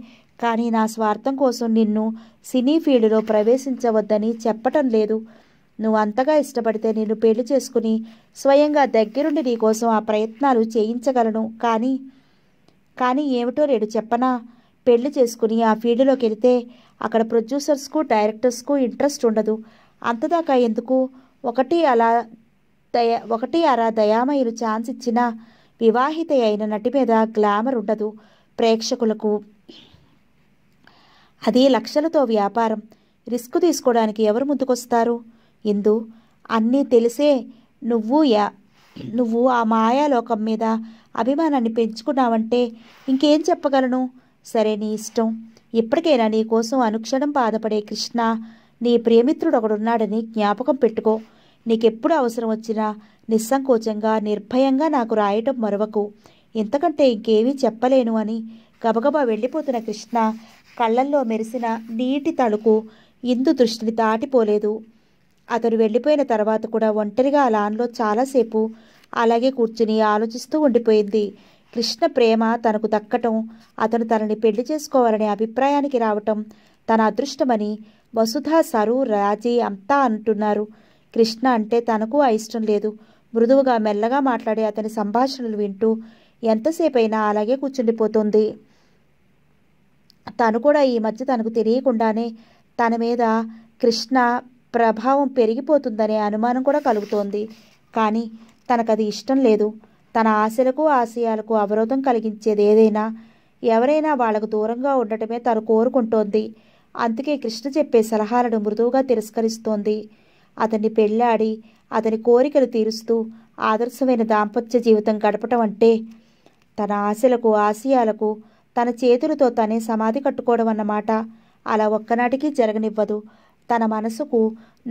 Speaker 1: కానీ నా స్వార్థం కోసం నిన్ను సినీ ఫీల్డ్లో ప్రవేశించవద్దని చెప్పటం లేదు నువ్వు అంతగా ఇష్టపడితే నిన్ను పెళ్లి చేసుకుని స్వయంగా దగ్గరుండి నీ కోసం ఆ ప్రయత్నాలు చేయించగలను కానీ కానీ ఏమిటో రేడు చెప్పనా పెళ్లి చేసుకుని ఆ ఫీల్డ్లోకి వెళితే అక్కడ ప్రొడ్యూసర్స్కు డైరెక్టర్స్కు ఇంట్రెస్ట్ ఉండదు అంతదాకా ఎందుకు ఒకటి అలా దయ ఒకటి అలా దయామయులు ఛాన్స్ ఇచ్చిన వివాహిత అయిన నటి మీద గ్లామర్ ఉండదు ప్రేక్షకులకు అదే లక్షలతో వ్యాపారం రిస్క్ తీసుకోవడానికి ఎవరు ముందుకొస్తారు ఇందు అన్నీ తెలిసే నువ్వు యా నువ్వు ఆ మాయాలోకం మీద అభిమానాన్ని పెంచుకున్నావంటే ఇంకేం చెప్పగలను సరే నీ ఇష్టం ఇప్పటికైనా నీ కోసం అనుక్షణం బాధపడే కృష్ణ నీ ప్రేమిత్రుడు ఒకడున్నాడని జ్ఞాపకం పెట్టుకో నీకెప్పుడు అవసరం వచ్చినా నిస్సంకోచంగా నిర్భయంగా నాకు రాయటం మరవకు ఇంతకంటే ఇంకేమీ చెప్పలేను అని గబగబా వెళ్ళిపోతున్న కృష్ణ కళ్ళల్లో మెరిసిన నీటి తళుకు ఇందు దృష్టిని దాటిపోలేదు అతను వెళ్ళిపోయిన తర్వాత కూడా ఒంటరిగా ఆ లాన్లో చాలాసేపు అలాగే కూర్చుని ఆలోచిస్తూ ఉండిపోయింది కృష్ణ ప్రేమ తనకు దక్కటం అతను తనని పెళ్లి చేసుకోవాలనే అభిప్రాయానికి రావటం తన అదృష్టమని వసుధా సరు రాజీ అంతా అంటున్నారు కృష్ణ అంటే తనకు ఆ ఇష్టం లేదు మృదువుగా మెల్లగా మాట్లాడే అతని సంభాషణలు వింటూ ఎంతసేపైనా అలాగే కూర్చుండిపోతుంది తను కూడా ఈ మధ్య తనకు తెలియకుండానే తన మీద కృష్ణ ప్రభావం పెరిగిపోతుందనే అనుమానం కూడా కలుగుతోంది కానీ తనకది ఇష్టం లేదు తన ఆశలకు ఆశయాలకు అవరోధం కలిగించేది ఏదైనా ఎవరైనా వాళ్లకు దూరంగా ఉండటమే తను కోరుకుంటోంది అందుకే కృష్ణ చెప్పే సలహాలను మృదువుగా తిరస్కరిస్తోంది అతన్ని పెళ్ళాడి అతని కోరికలు తీరుస్తూ ఆదర్శమైన దాంపత్య జీవితం గడపటం అంటే తన ఆశలకు ఆశయాలకు తన చేతులతో తనే సమాధి కట్టుకోవడం అన్నమాట అలా ఒక్కనాటికి జరగనివ్వదు తన మనసుకు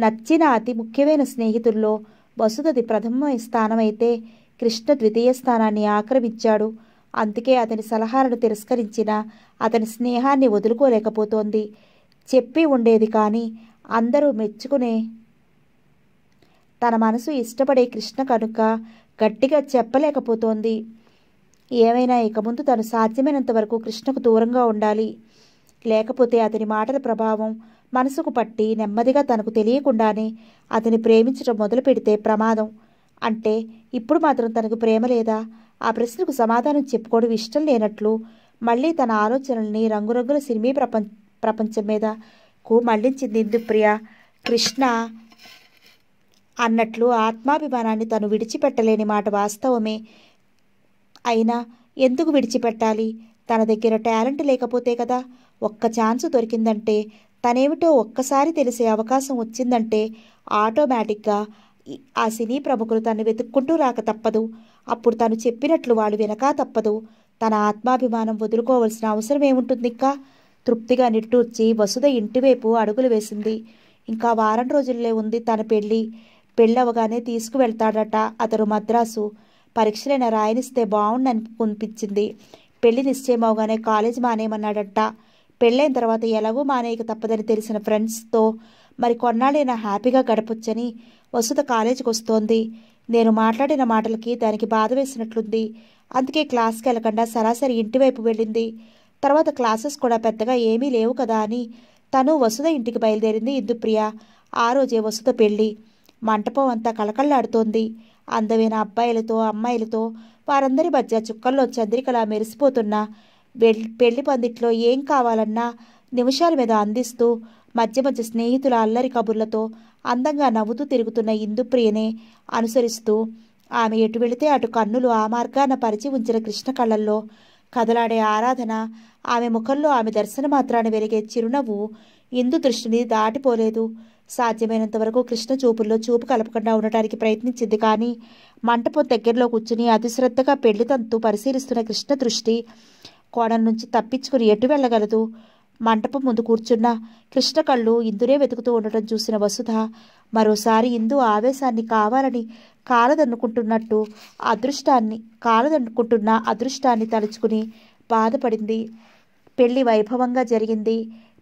Speaker 1: నచ్చిన అతి ముఖ్యమైన స్నేహితుల్లో వసుదది ప్రథమ స్థానమైతే కృష్ణ ద్వితీయ స్థానాన్ని ఆక్రమించాడు అందుకే అతని సలహాలను తిరస్కరించిన అతని స్నేహాన్ని వదులుకోలేకపోతోంది చెప్పి ఉండేది కానీ అందరూ మెచ్చుకునే తన మనసు ఇష్టపడే కృష్ణ కనుక గట్టిగా చెప్పలేకపోతోంది ఏమైనా ఇక ముందు తను సాధ్యమైనంత వరకు కృష్ణకు దూరంగా ఉండాలి లేకపోతే అతని మాటల ప్రభావం మనసుకు పట్టి నెమ్మదిగా తనకు తెలియకుండానే అతని ప్రేమించడం మొదలు పెడితే ప్రమాదం అంటే ఇప్పుడు మాత్రం తనకు ప్రేమ లేదా ఆ ప్రశ్నకు సమాధానం చెప్పుకోవడం ఇష్టం లేనట్లు మళ్ళీ తన ఆలోచనల్ని రంగురంగుల సినిమీ ప్రపంచ ప్రపంచం మీదకు మళ్లించింది ఇందుప్రియ కృష్ణ అన్నట్లు ఆత్మాభిమానాన్ని తను విడిచిపెట్టలేని మాట వాస్తవమే అయినా ఎందుకు విడిచిపెట్టాలి తన దగ్గర టాలెంట్ లేకపోతే కదా ఒక్క ఛాన్స్ దొరికిందంటే తనేమిటో ఒక్కసారి తెలిసే అవకాశం వచ్చిందంటే ఆటోమేటిక్గా ఆ సినీ ప్రముఖులు తను వెతుక్కుంటూ రాక తప్పదు అప్పుడు తను చెప్పినట్లు వాళ్ళు వినకా తప్పదు తన ఆత్మాభిమానం వదులుకోవలసిన అవసరం ఏముంటుంది ఇంకా తృప్తిగా నిట్టూర్చి వసుధ ఇంటివైపు అడుగులు వేసింది ఇంకా వారం రోజుల్లో ఉంది తన పెళ్ళి పెళ్ళవగానే తీసుకువెళ్తాడట అతడు మద్రాసు పరీక్షలైనా రాయనిస్తే బాగుండు అనిపించింది పెళ్లి నిశ్చయమవుగానే కాలేజ్ మానేయమన్నాడట పెళ్ళైన తర్వాత ఎలాగూ మానేయక తప్పదని తెలిసిన ఫ్రెండ్స్తో మరి కొన్నాళ్ళైనా హ్యాపీగా గడపొచ్చని వసుత కాలేజీకి వస్తోంది నేను మాట్లాడిన మాటలకి దానికి బాధ వేసినట్లుంది అందుకే క్లాస్కి వెళ్ళకుండా సరాసరి ఇంటివైపు వెళ్ళింది తర్వాత క్లాసెస్ కూడా పెద్దగా ఏమీ లేవు కదా అని తను వసుధ ఇంటికి బయలుదేరింది ఇందుప్రియ ఆ రోజే వసుధ పెళ్ళి మంటపం అంతా కలకళ్ళాడుతోంది అందమైన అబ్బాయిలతో అమ్మాయిలతో వారందరి మధ్య చుక్కల్లో చంద్రికలా మెరిసిపోతున్న పెళ్లి పందిట్లో ఏం కావాలన్నా నిమిషాల మీద అందిస్తూ మధ్య మధ్య స్నేహితుల అల్లరి కబుర్లతో అందంగా నవ్వుతూ తిరుగుతున్న ఇందుప్రియనే అనుసరిస్తూ ఆమె ఎటు వెళితే అటు కన్నులు ఆ మార్గాన పరిచి ఉంచిన కృష్ణ కళ్ళల్లో కదలాడే ఆరాధన ఆమె ముఖంలో ఆమె దర్శన మాత్రాన వెలిగే చిరునవ్వు ఇందు దృష్టిని దాటిపోలేదు సాధ్యమైనంత వరకు కృష్ణ చూపుల్లో చూపు కలపకుండా ఉండటానికి ప్రయత్నించింది కానీ మంటపం దగ్గరలో కూర్చుని అతిశ్రద్ధగా పెళ్లి తంతు పరిశీలిస్తున్న కృష్ణ దృష్టి కోణం నుంచి తప్పించుకుని ఎటు వెళ్ళగలదు మంటపం ముందు కూర్చున్న కృష్ణ కళ్ళు ఇందునే వెతుకుతూ ఉండటం చూసిన వసుధ మరోసారి ఇందు ఆవేశాన్ని కావాలని కాలదన్నుకుంటున్నట్టు అదృష్టాన్ని కాలదన్నుకుంటున్న అదృష్టాన్ని తలుచుకుని బాధపడింది పెళ్లి వైభవంగా జరిగింది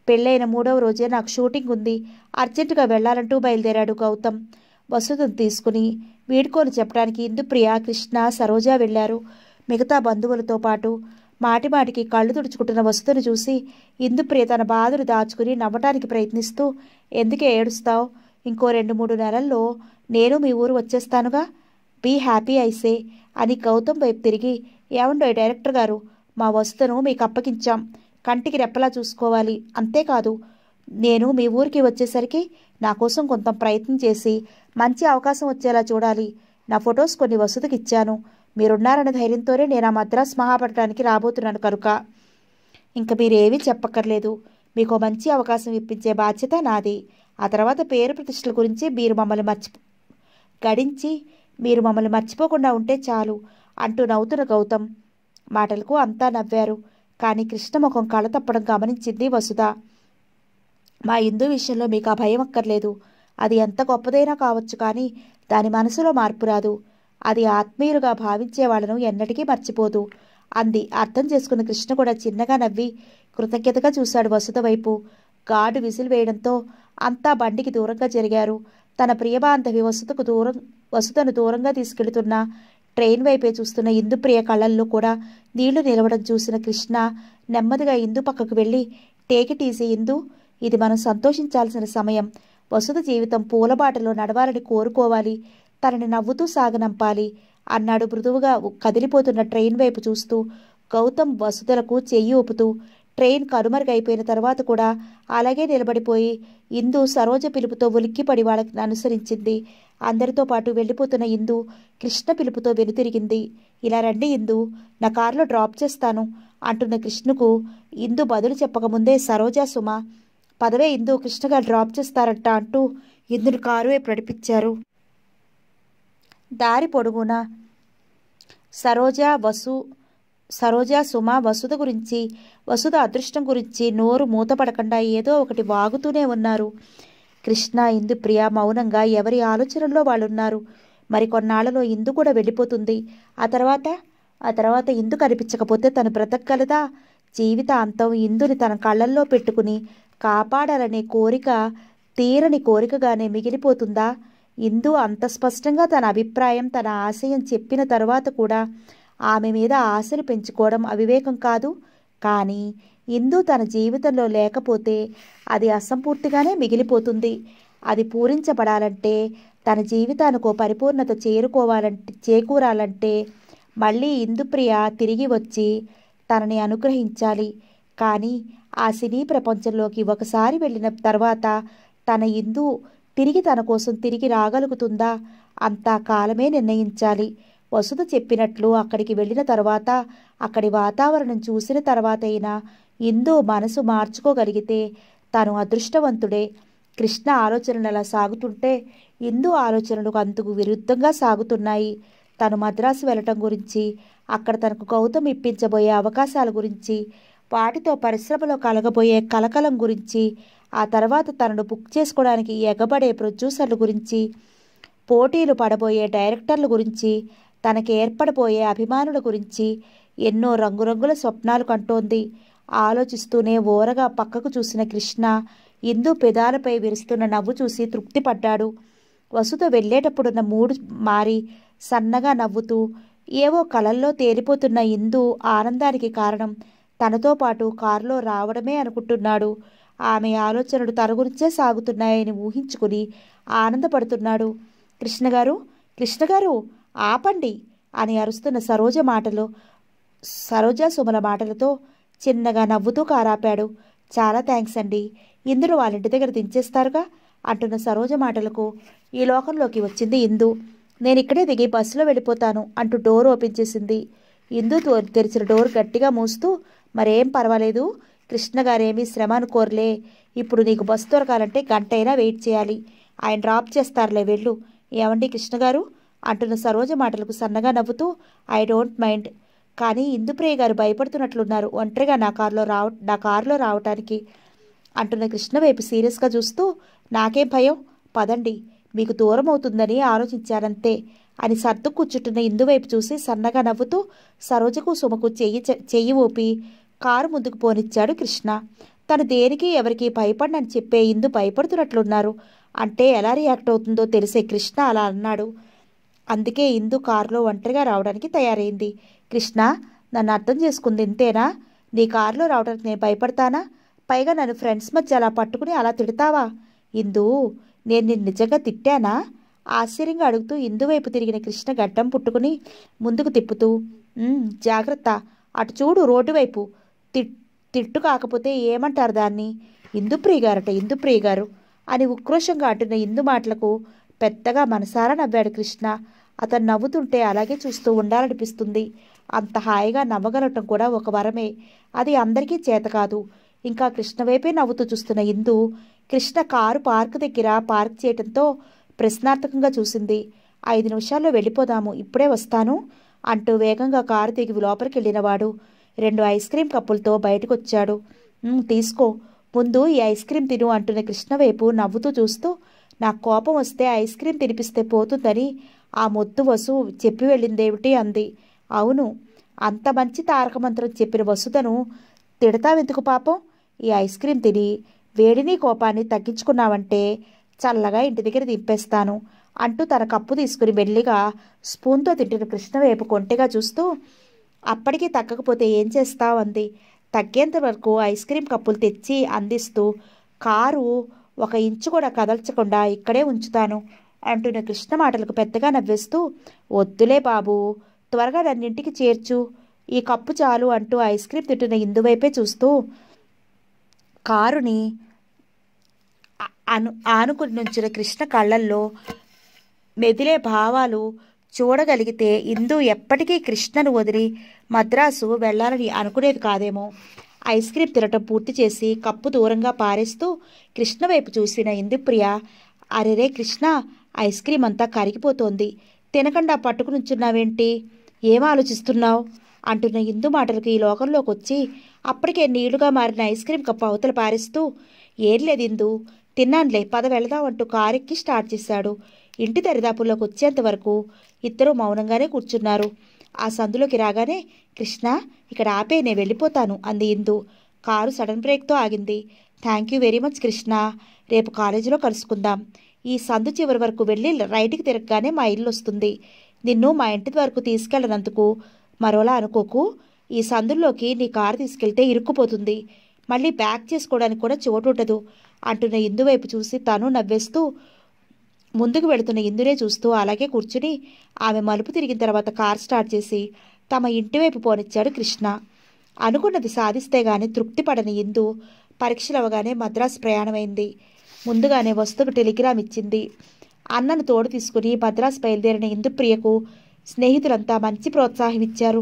Speaker 1: పెళ్ళైన మూడవ రోజే నాకు షూటింగ్ ఉంది అర్జెంటుగా వెళ్ళాలంటూ బయలుదేరాడు గౌతమ్ వసుధను తీసుకుని వీడ్కోలు చెప్పడానికి ఇందుప్రియ కృష్ణ సరోజ వెళ్ళారు మిగతా బంధువులతో పాటు మాటిమాటికి కళ్ళు తుడుచుకుంటున్న వసుధను చూసి ఇందుప్రియ తన బాధలు దాచుకుని నవ్వటానికి ప్రయత్నిస్తూ ఎందుకే ఏడుస్తావు ఇంకో రెండు మూడు నెలల్లో నేను మీ ఊరు వచ్చేస్తానుగా బీ హ్యాపీ ఐసే అని గౌతమ్ వైపు తిరిగి ఏమండో డైరెక్టర్ గారు మా వసుధను మీకు అప్పగించాం కంటికి రెప్పలా చూసుకోవాలి అంతేకాదు నేను మీ ఊరికి వచ్చేసరికి నా కోసం కొంత ప్రయత్నం చేసి మంచి అవకాశం వచ్చేలా చూడాలి నా ఫొటోస్ కొన్ని వసతికి ఇచ్చాను మీరున్నారనే ధైర్యంతోనే నేను ఆ మద్రాస్ మహాపడటానికి రాబోతున్నాను కనుక ఇంకా మీరేమీ చెప్పక్కర్లేదు మీకు మంచి అవకాశం ఇప్పించే బాధ్యత నాది ఆ తర్వాత పేరు ప్రతిష్టల గురించి మీరు మమ్మల్ని మర్చి గడించి మీరు మమ్మల్ని మర్చిపోకుండా ఉంటే చాలు అంటూ నవ్వుతున్న గౌతమ్ మాటలకు అంతా నవ్వారు కానీ కృష్ణ ముఖం కళతప్పడం గమనించింది వసుద మా హిందూ విషయంలో మీకు ఆ భయం అక్కర్లేదు అది ఎంత గొప్పదైనా కావచ్చు కానీ దాని మనసులో మార్పు రాదు అది ఆత్మీయులుగా భావించే వాళ్ళను ఎన్నటికీ మర్చిపోదు అంది అర్థం చేసుకున్న కృష్ణ కూడా చిన్నగా నవ్వి కృతజ్ఞతగా చూశాడు వసుద వైపు గాడు విసిలి వేయడంతో అంతా బండికి దూరంగా జరిగారు తన ప్రియబాంధవి వసుధకు దూరం వసుదను దూరంగా తీసుకెళ్తున్నా ట్రైన్ వైపే చూస్తున్న ఇందుప్రియ కళ్ళల్లో కూడా నీళ్లు నిలవడం చూసిన కృష్ణ నెమ్మదిగా ఇందు పక్కకు వెళ్ళి టేకిటీసి ఇందు ఇది మనం సంతోషించాల్సిన సమయం వసుధ జీవితం పూలబాటలో నడవాలని కోరుకోవాలి తనని నవ్వుతూ సాగనంపాలి అన్నాడు మృదువుగా కదిలిపోతున్న ట్రైన్ వైపు చూస్తూ గౌతమ్ వసుతులకు చెయ్యి ఊపుతూ ట్రైన్ కనుమరుగైపోయిన తర్వాత కూడా అలాగే నిలబడిపోయి ఇందు సరోజ పిలుపుతో ఉలిక్కిపడి వాళ్ళని అనుసరించింది అందరితో పాటు వెళ్ళిపోతున్న ఇందు కృష్ణ పిలుపుతో వెనుతిరిగింది ఇలా రండి ఇందు నా కారులో డ్రాప్ చేస్తాను అంటున్న కృష్ణకు ఇందు బదులు చెప్పకముందే సరోజ సుమ పదవే ఇందు కృష్ణగా డ్రాప్ చేస్తారట అంటూ ఇందును కారు వైపు నడిపించారు దారి పొడుగున సరోజ వసు సరోజ సుమ వసుధ గురించి వసుధ అదృష్టం గురించి నోరు మూతపడకుండా ఏదో ఒకటి వాగుతూనే ఉన్నారు కృష్ణ ఇందు ప్రియ మౌనంగా ఎవరి ఆలోచనల్లో వాళ్ళున్నారు మరి కొన్నాళ్లలో ఇందు కూడా వెళ్ళిపోతుంది ఆ తర్వాత ఆ తర్వాత ఇందు కనిపించకపోతే తను బ్రతకగలదా జీవితాంతం ఇందుని తన కళ్ళల్లో పెట్టుకుని కాపాడాలనే కోరిక తీరని కోరికగానే మిగిలిపోతుందా ఇందు అంత స్పష్టంగా తన అభిప్రాయం తన ఆశయం చెప్పిన తర్వాత కూడా ఆమె మీద ఆశలు పెంచుకోవడం అవివేకం కాదు కానీ ఇందు తన జీవితంలో లేకపోతే అది అసంపూర్తిగానే మిగిలిపోతుంది అది పూరించబడాలంటే తన జీవితానికి పరిపూర్ణత చేరుకోవాలంటే చేకూరాలంటే మళ్ళీ ఇందుప్రియ తిరిగి వచ్చి తనని అనుగ్రహించాలి కానీ ఆ సినీ ప్రపంచంలోకి ఒకసారి వెళ్ళిన తర్వాత తన ఇందు తిరిగి తన కోసం తిరిగి రాగలుగుతుందా అంతా కాలమే నిర్ణయించాలి వసుత చెప్పినట్లు అక్కడికి వెళ్ళిన తర్వాత అక్కడి వాతావరణం చూసిన తర్వాత అయినా ఇందు మనసు మార్చుకోగలిగితే తను అదృష్టవంతుడే కృష్ణ ఆలోచనలు అలా సాగుతుంటే ఇందు ఆలోచనలకు అందుకు విరుద్ధంగా సాగుతున్నాయి తను మద్రాసు వెళ్ళటం గురించి అక్కడ తనకు గౌతమ్ ఇప్పించబోయే అవకాశాల గురించి వాటితో పరిశ్రమలో కలగబోయే కలకలం గురించి ఆ తర్వాత తనను బుక్ చేసుకోవడానికి ఎగబడే ప్రొడ్యూసర్ల గురించి పోటీలు పడబోయే డైరెక్టర్ల గురించి తనకి ఏర్పడబోయే అభిమానుల గురించి ఎన్నో రంగురంగుల స్వప్నాలు కంటోంది ఆలోచిస్తూనే ఓరగా పక్కకు చూసిన కృష్ణ ఇందు పెదాలపై విరుస్తున్న నవ్వు చూసి తృప్తిపడ్డాడు వసుతో వెళ్ళేటప్పుడున్న మూడు మారి సన్నగా నవ్వుతూ ఏవో కలల్లో తేలిపోతున్న ఇందు ఆనందానికి కారణం తనతో పాటు కారులో రావడమే అనుకుంటున్నాడు ఆమె ఆలోచనలు తన గురించే సాగుతున్నాయని ఊహించుకుని ఆనందపడుతున్నాడు కృష్ణగారు కృష్ణగారు ఆపండి అని అరుస్తున్న సరోజ మాటలో సరోజ సుమల మాటలతో చిన్నగా నవ్వుతూ కారాపాడు చాలా థ్యాంక్స్ అండి ఇందులో వాళ్ళ ఇంటి దగ్గర దించేస్తారుగా అంటున్న సరోజ మాటలకు ఈ లోకంలోకి వచ్చింది ఇందు నేను ఇక్కడే దిగి బస్సులో వెళ్ళిపోతాను అంటూ డోర్ ఓపెన్ చేసింది ఇందు తెరిచిన డోర్ గట్టిగా మూస్తూ మరేం పర్వాలేదు కృష్ణ గారేమీ శ్రమ అనుకోర్లే ఇప్పుడు నీకు బస్సు దొరకాలంటే గంట అయినా వెయిట్ చేయాలి ఆయన డ్రాప్ చేస్తారులే వెళ్ళు ఏమండి కృష్ణ గారు అంటున్న సరోజ మాటలకు సన్నగా నవ్వుతూ ఐ డోంట్ మైండ్ కానీ ఇందుప్రియ గారు భయపడుతున్నట్లున్నారు ఒంటరిగా నా కారులో రావ నా కారులో రావటానికి అంటున్న కృష్ణ వైపు సీరియస్గా చూస్తూ నాకేం భయం పదండి మీకు దూరం అవుతుందని ఆలోచించానంతే అని సర్దు కూర్చుంటున్న ఇందువైపు చూసి సన్నగా నవ్వుతూ సరోజకు సుమకు చెయ్యి చెయ్యి ఊపి కారు ముందుకు పోనిచ్చాడు కృష్ణ తను దేనికి ఎవరికి భయపడనని చెప్పే ఇందు భయపడుతున్నట్లున్నారు అంటే ఎలా రియాక్ట్ అవుతుందో తెలిసే కృష్ణ అలా అన్నాడు అందుకే ఇందు కారులో ఒంటరిగా రావడానికి తయారైంది కృష్ణ నన్ను అర్థం చేసుకుంది ఇంతేనా నీ కారులో రావడానికి నేను భయపడతానా పైగా నన్ను ఫ్రెండ్స్ మధ్య అలా పట్టుకుని అలా తిడతావా ఇందు నేను నిన్ను నిజంగా తిట్టానా ఆశ్చర్యంగా అడుగుతూ ఇందు వైపు తిరిగిన కృష్ణ గడ్డం పుట్టుకుని ముందుకు తిప్పుతూ జాగ్రత్త అటు చూడు రోడ్డు వైపు తిట్ తిట్టు కాకపోతే ఏమంటారు దాన్ని ఇందు ప్రియగారట ఇందు గారు అని ఉక్రోషంగా అంటున్న ఇందు మాటలకు పెద్దగా మనసారా నవ్వాడు కృష్ణ అతను నవ్వుతుంటే అలాగే చూస్తూ ఉండాలనిపిస్తుంది అంత హాయిగా నవ్వగలటం కూడా ఒక వరమే అది అందరికీ చేత కాదు ఇంకా కృష్ణ వైపే నవ్వుతూ చూస్తున్న ఇందు కృష్ణ కారు పార్క్ దగ్గర పార్క్ చేయటంతో ప్రశ్నార్థకంగా చూసింది ఐదు నిమిషాల్లో వెళ్ళిపోదాము ఇప్పుడే వస్తాను అంటూ వేగంగా కారు దిగి లోపలికి వెళ్ళినవాడు రెండు ఐస్ క్రీమ్ కప్పులతో బయటకు వచ్చాడు తీసుకో ముందు ఈ ఐస్ క్రీమ్ తిను అంటున్న కృష్ణ వైపు నవ్వుతూ చూస్తూ నాకు కోపం వస్తే ఐస్ క్రీం తినిపిస్తే పోతుందని ఆ మొద్దు వసు చెప్పి వెళ్ళిందేమిటి అంది అవును అంత మంచి తారక మంత్రం చెప్పిన వసుతను తిడతావెందుకు పాపం ఈ ఐస్ క్రీం తిని వేడిని కోపాన్ని తగ్గించుకున్నావంటే చల్లగా ఇంటి దగ్గర దింపేస్తాను అంటూ తన కప్పు తీసుకుని మెల్లిగా స్పూన్తో తింటున్న కృష్ణ వైపు కొంటెగా చూస్తూ అప్పటికీ తగ్గకపోతే ఏం అంది తగ్గేంత వరకు ఐస్ క్రీం కప్పులు తెచ్చి అందిస్తూ కారు ఒక ఇంచు కూడా కదల్చకుండా ఇక్కడే ఉంచుతాను అంటున్న కృష్ణ మాటలకు పెద్దగా నవ్వేస్తూ వద్దులే బాబు త్వరగా నన్నింటికి చేర్చు ఈ కప్పు చాలు అంటూ ఐస్ క్రీమ్ తిట్టిన ఇందువైపే చూస్తూ కారుని అను ఆనుకుని నుంచిన కృష్ణ కళ్ళల్లో మెదిలే భావాలు చూడగలిగితే ఇందు ఎప్పటికీ కృష్ణను వదిలి మద్రాసు వెళ్ళాలని అనుకునేది కాదేమో ఐస్ క్రీమ్ తినటం పూర్తి చేసి కప్పు దూరంగా పారేస్తూ కృష్ణ వైపు చూసిన ఇందుప్రియ అరెరే కృష్ణ ఐస్ క్రీమ్ అంతా కరిగిపోతోంది తినకుండా పట్టుకునుంచున్నావేంటి ఏం ఆలోచిస్తున్నావు అంటున్న ఇందు మాటలకు ఈ లోకంలోకి వచ్చి అప్పటికే నీళ్లుగా మారిన ఐస్ క్రీమ్ కప్పు అవతల పారేస్తూ ఏం లేదు ఇందు తిన్నానులే పద వెళదాం అంటూ కారెక్కి స్టార్ట్ చేశాడు ఇంటి దరిదాపుల్లోకి వచ్చేంత వరకు మౌనంగానే కూర్చున్నారు ఆ సందులోకి రాగానే కృష్ణ ఇక్కడ ఆపే నేను వెళ్ళిపోతాను అంది ఇందు కారు సడన్ బ్రేక్తో ఆగింది thank you very much Krishna రేపు కాలేజీలో కలుసుకుందాం ఈ సందు చివరి వరకు వెళ్ళి రైట్కి తిరగగానే మా ఇల్లు వస్తుంది నిన్ను మా ఇంటి వరకు తీసుకెళ్ళనందుకు మరోలా అనుకోకు ఈ సందుల్లోకి నీ కారు తీసుకెళ్తే ఇరుక్కుపోతుంది మళ్ళీ బ్యాక్ చేసుకోవడానికి కూడా చోటు ఉండదు అంటున్న ఇందువైపు చూసి తను నవ్వేస్తూ ముందుకు వెళుతున్న ఇందునే చూస్తూ అలాగే కూర్చుని ఆమె మలుపు తిరిగిన తర్వాత కార్ స్టార్ట్ చేసి తమ ఇంటివైపు పోనిచ్చాడు కృష్ణ అనుకున్నది సాధిస్తే గాని తృప్తిపడని పడని ఇందు పరీక్షలవగానే మద్రాసు ప్రయాణమైంది ముందుగానే వస్తుకు టెలిగ్రామ్ ఇచ్చింది అన్నను తోడు తీసుకుని మద్రాసు బయలుదేరిన ఇందుప్రియకు స్నేహితులంతా మంచి ప్రోత్సాహం ఇచ్చారు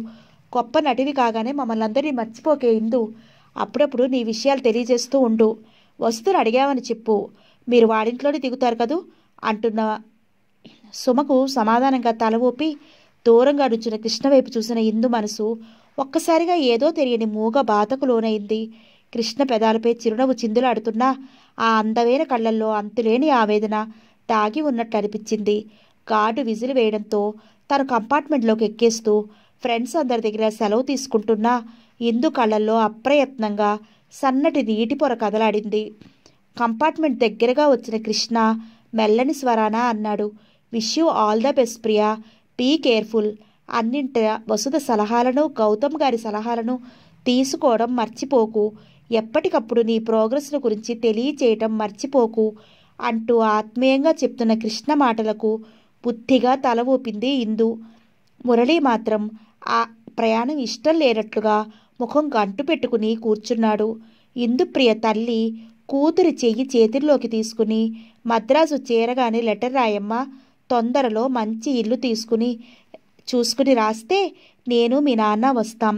Speaker 1: గొప్ప నటివి కాగానే మమ్మల్ని అందరినీ మర్చిపోకే ఇందు అప్పుడప్పుడు నీ విషయాలు తెలియజేస్తూ ఉండు వస్తువులు అడిగామని చెప్పు మీరు వాడింట్లోనే దిగుతారు కదూ అంటున్న సుమకు సమాధానంగా తల ఊపి దూరంగా నుంచిన కృష్ణ వైపు చూసిన ఇందు మనసు ఒక్కసారిగా ఏదో తెలియని మూగ బాధకు లోనైంది కృష్ణ పెదాలపై చిరునవ్వు చిందులాడుతున్నా ఆ అందమైన కళ్ళల్లో అంతులేని ఆవేదన దాగి ఉన్నట్లు అనిపించింది గార్డు విజిల్ వేయడంతో తను కంపార్ట్మెంట్లోకి ఎక్కేస్తూ ఫ్రెండ్స్ అందరి దగ్గర సెలవు తీసుకుంటున్నా ఇందు కళ్ళల్లో అప్రయత్నంగా సన్నటి నీటి పొర కదలాడింది కంపార్ట్మెంట్ దగ్గరగా వచ్చిన కృష్ణ మెల్లని స్వరానా అన్నాడు wish you all the best Priya be careful అన్నింట వసుధ సలహాలను గౌతమ్ గారి సలహాలను తీసుకోవడం మర్చిపోకు ఎప్పటికప్పుడు నీ ప్రోగ్రెస్ను గురించి తెలియచేయటం మర్చిపోకు అంటూ ఆత్మీయంగా చెప్తున్న కృష్ణ మాటలకు బుద్ధిగా తల ఊపింది ఇందు మురళి మాత్రం ఆ ప్రయాణం ఇష్టం లేనట్లుగా ముఖం గంటు పెట్టుకుని కూర్చున్నాడు ఇందు ప్రియ తల్లి కూతురి చెయ్యి చేతుల్లోకి తీసుకుని మద్రాసు చేరగానే లెటర్ రాయమ్మ తొందరలో మంచి ఇల్లు తీసుకుని చూసుకుని రాస్తే నేను మీ నాన్న వస్తాం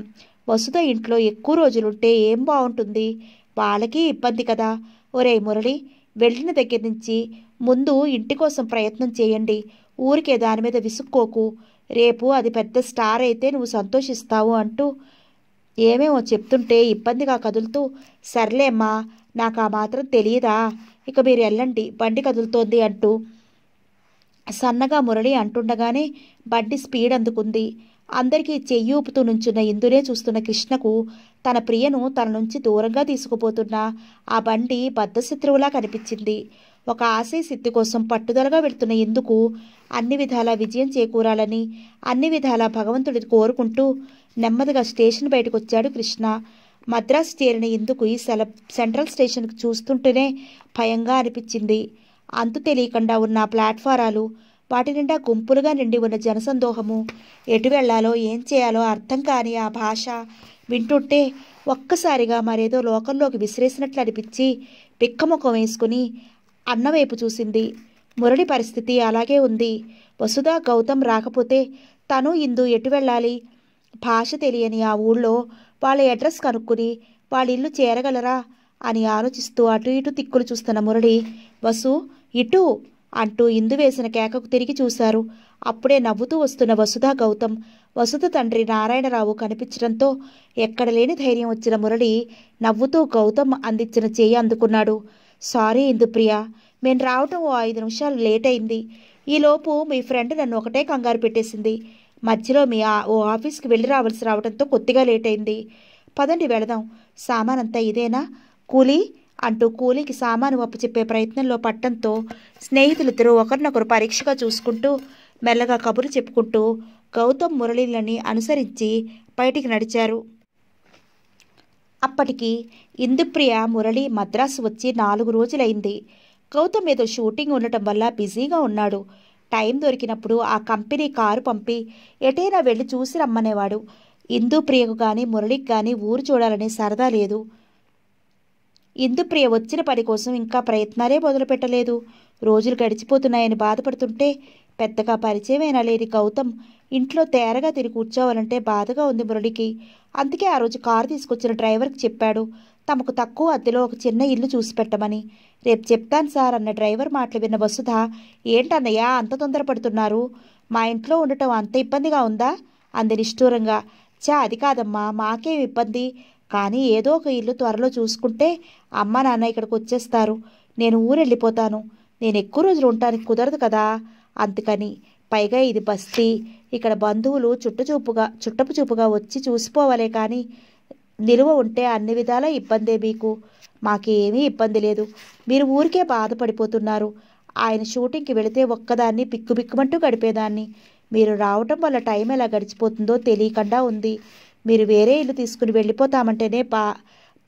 Speaker 1: వసుధ ఇంట్లో ఎక్కువ రోజులుంటే ఏం బాగుంటుంది వాళ్ళకి ఇబ్బంది కదా ఒరే మురళి వెళ్ళిన దగ్గర నుంచి ముందు ఇంటి కోసం ప్రయత్నం చేయండి ఊరికే దాని మీద విసుక్కోకు రేపు అది పెద్ద స్టార్ అయితే నువ్వు సంతోషిస్తావు అంటూ ఏమేమో చెప్తుంటే ఇబ్బందిగా కదులుతూ సర్లేమ్మా నాకు ఆ మాత్రం తెలియదా ఇక మీరు వెళ్ళండి బండి కదులుతోంది అంటూ సన్నగా మురళి అంటుండగానే బండి స్పీడ్ అందుకుంది అందరికీ చెయ్యూపుతూ నుంచున్న ఇందునే చూస్తున్న కృష్ణకు తన ప్రియను తన నుంచి దూరంగా తీసుకుపోతున్న ఆ బండి బద్ధశత్రువులా కనిపించింది ఒక ఆశయ సిద్ధి కోసం పట్టుదలగా వెళ్తున్న ఇందుకు అన్ని విధాలా విజయం చేకూరాలని అన్ని విధాల భగవంతుడి కోరుకుంటూ నెమ్మదిగా స్టేషన్ బయటకు వచ్చాడు కృష్ణ మద్రాసు చేరిన ఇందుకు ఈ సెల సెంట్రల్ స్టేషన్కి చూస్తుంటేనే భయంగా అనిపించింది అంతు తెలియకుండా ఉన్న ప్లాట్ఫారాలు వాటి నిండా గుంపులుగా నిండి ఉన్న జనసందోహము ఎటు వెళ్లాలో ఏం చేయాలో అర్థం కాని ఆ భాష వింటుంటే ఒక్కసారిగా మరేదో లోకంలోకి విసిరేసినట్లు అనిపించి పిక్కముఖం వేసుకుని అన్నవైపు చూసింది మురళి పరిస్థితి అలాగే ఉంది వసుధా గౌతమ్ రాకపోతే తను ఇందు ఎటు వెళ్ళాలి భాష తెలియని ఆ ఊళ్ళో వాళ్ళ అడ్రస్ కనుక్కుని వాళ్ళిల్లు చేరగలరా అని ఆలోచిస్తూ అటు ఇటు తిక్కులు చూస్తున్న మురళి వసు ఇటు అంటూ ఇందు వేసిన కేకకు తిరిగి చూశారు అప్పుడే నవ్వుతూ వస్తున్న వసుధ గౌతమ్ వసుధ తండ్రి నారాయణరావు కనిపించడంతో ఎక్కడ లేని ధైర్యం వచ్చిన మురళి నవ్వుతూ గౌతమ్ అందించిన చేయి అందుకున్నాడు సారీ ఇందుప్రియ మేము రావటం ఓ ఐదు నిమిషాలు లేట్ అయింది ఈలోపు మీ ఫ్రెండ్ నన్ను ఒకటే కంగారు పెట్టేసింది మధ్యలో మీ ఓ ఆఫీస్కి వెళ్ళి రావాల్సి రావడంతో కొద్దిగా లేట్ అయింది పదండి వెళదాం సామానంతా ఇదేనా కూలీ అంటూ కూలీకి సామాను చెప్పే ప్రయత్నంలో పట్టంతో స్నేహితులిద్దరూ ఒకరినొకరు పరీక్షగా చూసుకుంటూ మెల్లగా కబురు చెప్పుకుంటూ గౌతమ్ మురళీలని అనుసరించి బయటికి నడిచారు అప్పటికి ఇందుప్రియ మురళి మద్రాసు వచ్చి నాలుగు రోజులైంది గౌతమ్ ఏదో షూటింగ్ ఉండటం వల్ల బిజీగా ఉన్నాడు టైం దొరికినప్పుడు ఆ కంపెనీ కారు పంపి ఎటైనా వెళ్ళి చూసి రమ్మనేవాడు ఇందుప్రియకు కానీ మురళికి కానీ ఊరు చూడాలనే సరదా లేదు ఇందుప్రియ వచ్చిన పని కోసం ఇంకా ప్రయత్నాలే మొదలుపెట్టలేదు రోజులు గడిచిపోతున్నాయని బాధపడుతుంటే పెద్దగా పరిచయమైన లేని గౌతమ్ ఇంట్లో తేరగా తిరిగి కూర్చోవాలంటే బాధగా ఉంది మురళికి అందుకే ఆ రోజు కారు తీసుకొచ్చిన డ్రైవర్కి చెప్పాడు తమకు తక్కువ అద్దెలో ఒక చిన్న ఇల్లు చూసి పెట్టమని రేపు చెప్తాను సార్ అన్న డ్రైవర్ మాటలు విన్న వసుధ ఏంటన్నయ్యా అంత తొందరపడుతున్నారు మా ఇంట్లో ఉండటం అంత ఇబ్బందిగా ఉందా అంది నిష్ఠూరంగా చా అది కాదమ్మా మాకేం ఇబ్బంది కానీ ఏదో ఒక ఇల్లు త్వరలో చూసుకుంటే అమ్మ నాన్న ఇక్కడికి వచ్చేస్తారు నేను ఊరెళ్ళిపోతాను నేను ఎక్కువ రోజులు ఉండటానికి కుదరదు కదా అందుకని పైగా ఇది బస్తీ ఇక్కడ బంధువులు చుట్టచూపుగా చుట్టపు చూపుగా వచ్చి చూసుకోవాలి కానీ నిలువ ఉంటే అన్ని విధాల ఇబ్బందే మీకు మాకేమీ ఇబ్బంది లేదు మీరు ఊరికే బాధపడిపోతున్నారు ఆయన షూటింగ్కి వెళితే ఒక్కదాన్ని పిక్కుబిక్కుమంటూ గడిపేదాన్ని మీరు రావటం వల్ల టైం ఎలా గడిచిపోతుందో తెలియకుండా ఉంది మీరు వేరే ఇల్లు తీసుకుని వెళ్ళిపోతామంటేనే పా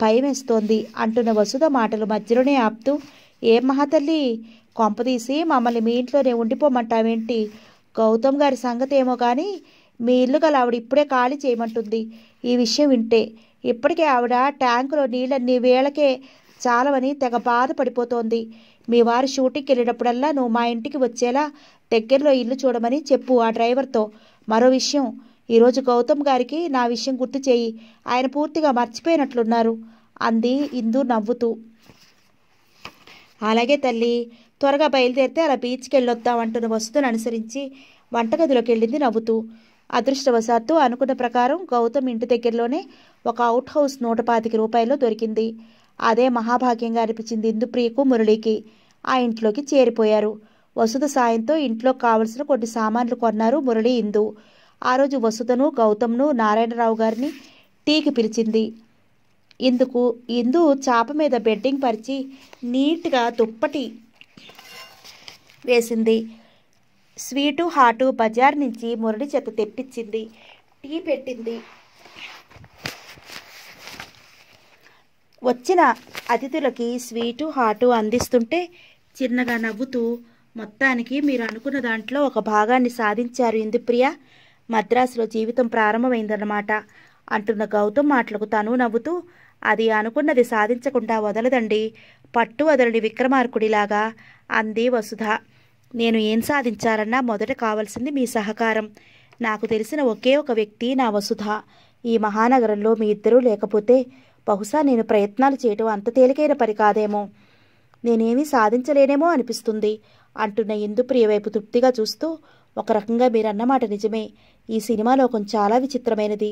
Speaker 1: భయమేస్తోంది అంటున్న వసుధ మాటలు మధ్యలోనే ఆపుతూ ఏం మహాతల్లి కొంపదీసి మమ్మల్ని మీ ఇంట్లోనే ఉండిపోమంటావేంటి గౌతమ్ గారి సంగతి ఏమో కానీ మీ ఇల్లు గల ఆవిడ ఇప్పుడే ఖాళీ చేయమంటుంది ఈ విషయం వింటే ఇప్పటికే ఆవిడ ట్యాంకులో నీళ్ళన్నీ వేళకే చాలవని తెగ బాధపడిపోతోంది మీ వారు షూటింగ్కి వెళ్ళేటప్పుడల్లా నువ్వు మా ఇంటికి వచ్చేలా దగ్గరలో ఇల్లు చూడమని చెప్పు ఆ డ్రైవర్తో మరో విషయం ఈరోజు గౌతమ్ గారికి నా విషయం గుర్తు చేయి ఆయన పూర్తిగా మర్చిపోయినట్లున్నారు అంది ఇందు నవ్వుతూ అలాగే తల్లి త్వరగా బయలుదేరితే అలా బీచ్కి వెళ్ళొద్దాం అంటున్న వస్తువును అనుసరించి వంటగదిలోకి వెళ్ళింది నవ్వుతూ అదృష్టవశాత్తు అనుకున్న ప్రకారం గౌతమ్ ఇంటి దగ్గరలోనే ఒక అవుట్ హౌస్ నూట పాతిక రూపాయలు దొరికింది అదే మహాభాగ్యంగా అనిపించింది ఇందుప్రియకు మురళికి ఆ ఇంట్లోకి చేరిపోయారు వసుధ సాయంతో ఇంట్లో కావలసిన కొన్ని సామాన్లు కొన్నారు మురళి ఇందు ఆ రోజు వసుధను గౌతమ్ను నారాయణరావు గారిని టీకి పిలిచింది ఇందుకు ఇందు చాప మీద బెడ్డింగ్ పరిచి నీట్గా దుప్పటి వేసింది స్వీటు హాటు బజార్ నుంచి మురడి చెత్త తెప్పించింది టీ పెట్టింది వచ్చిన అతిథులకి స్వీటు హాటు అందిస్తుంటే చిన్నగా నవ్వుతూ మొత్తానికి మీరు అనుకున్న దాంట్లో ఒక భాగాన్ని సాధించారు ఇందుప్రియ మద్రాసులో జీవితం ప్రారంభమైందన్నమాట అంటున్న గౌతమ్ మాటలకు తను నవ్వుతూ అది అనుకున్నది సాధించకుండా వదలదండి పట్టు వదలని విక్రమార్కుడిలాగా అంది వసుధ నేను ఏం సాధించాలన్నా మొదట కావాల్సింది మీ సహకారం నాకు తెలిసిన ఒకే ఒక వ్యక్తి నా వసుధ ఈ మహానగరంలో మీ ఇద్దరూ లేకపోతే బహుశా నేను ప్రయత్నాలు చేయటం అంత తేలికైన పని కాదేమో నేనేమీ సాధించలేనేమో అనిపిస్తుంది అంటున్న ఇందుప్రియ ప్రియవైపు తృప్తిగా చూస్తూ ఒక రకంగా మీరు అన్నమాట నిజమే ఈ సినిమా లోకం చాలా విచిత్రమైనది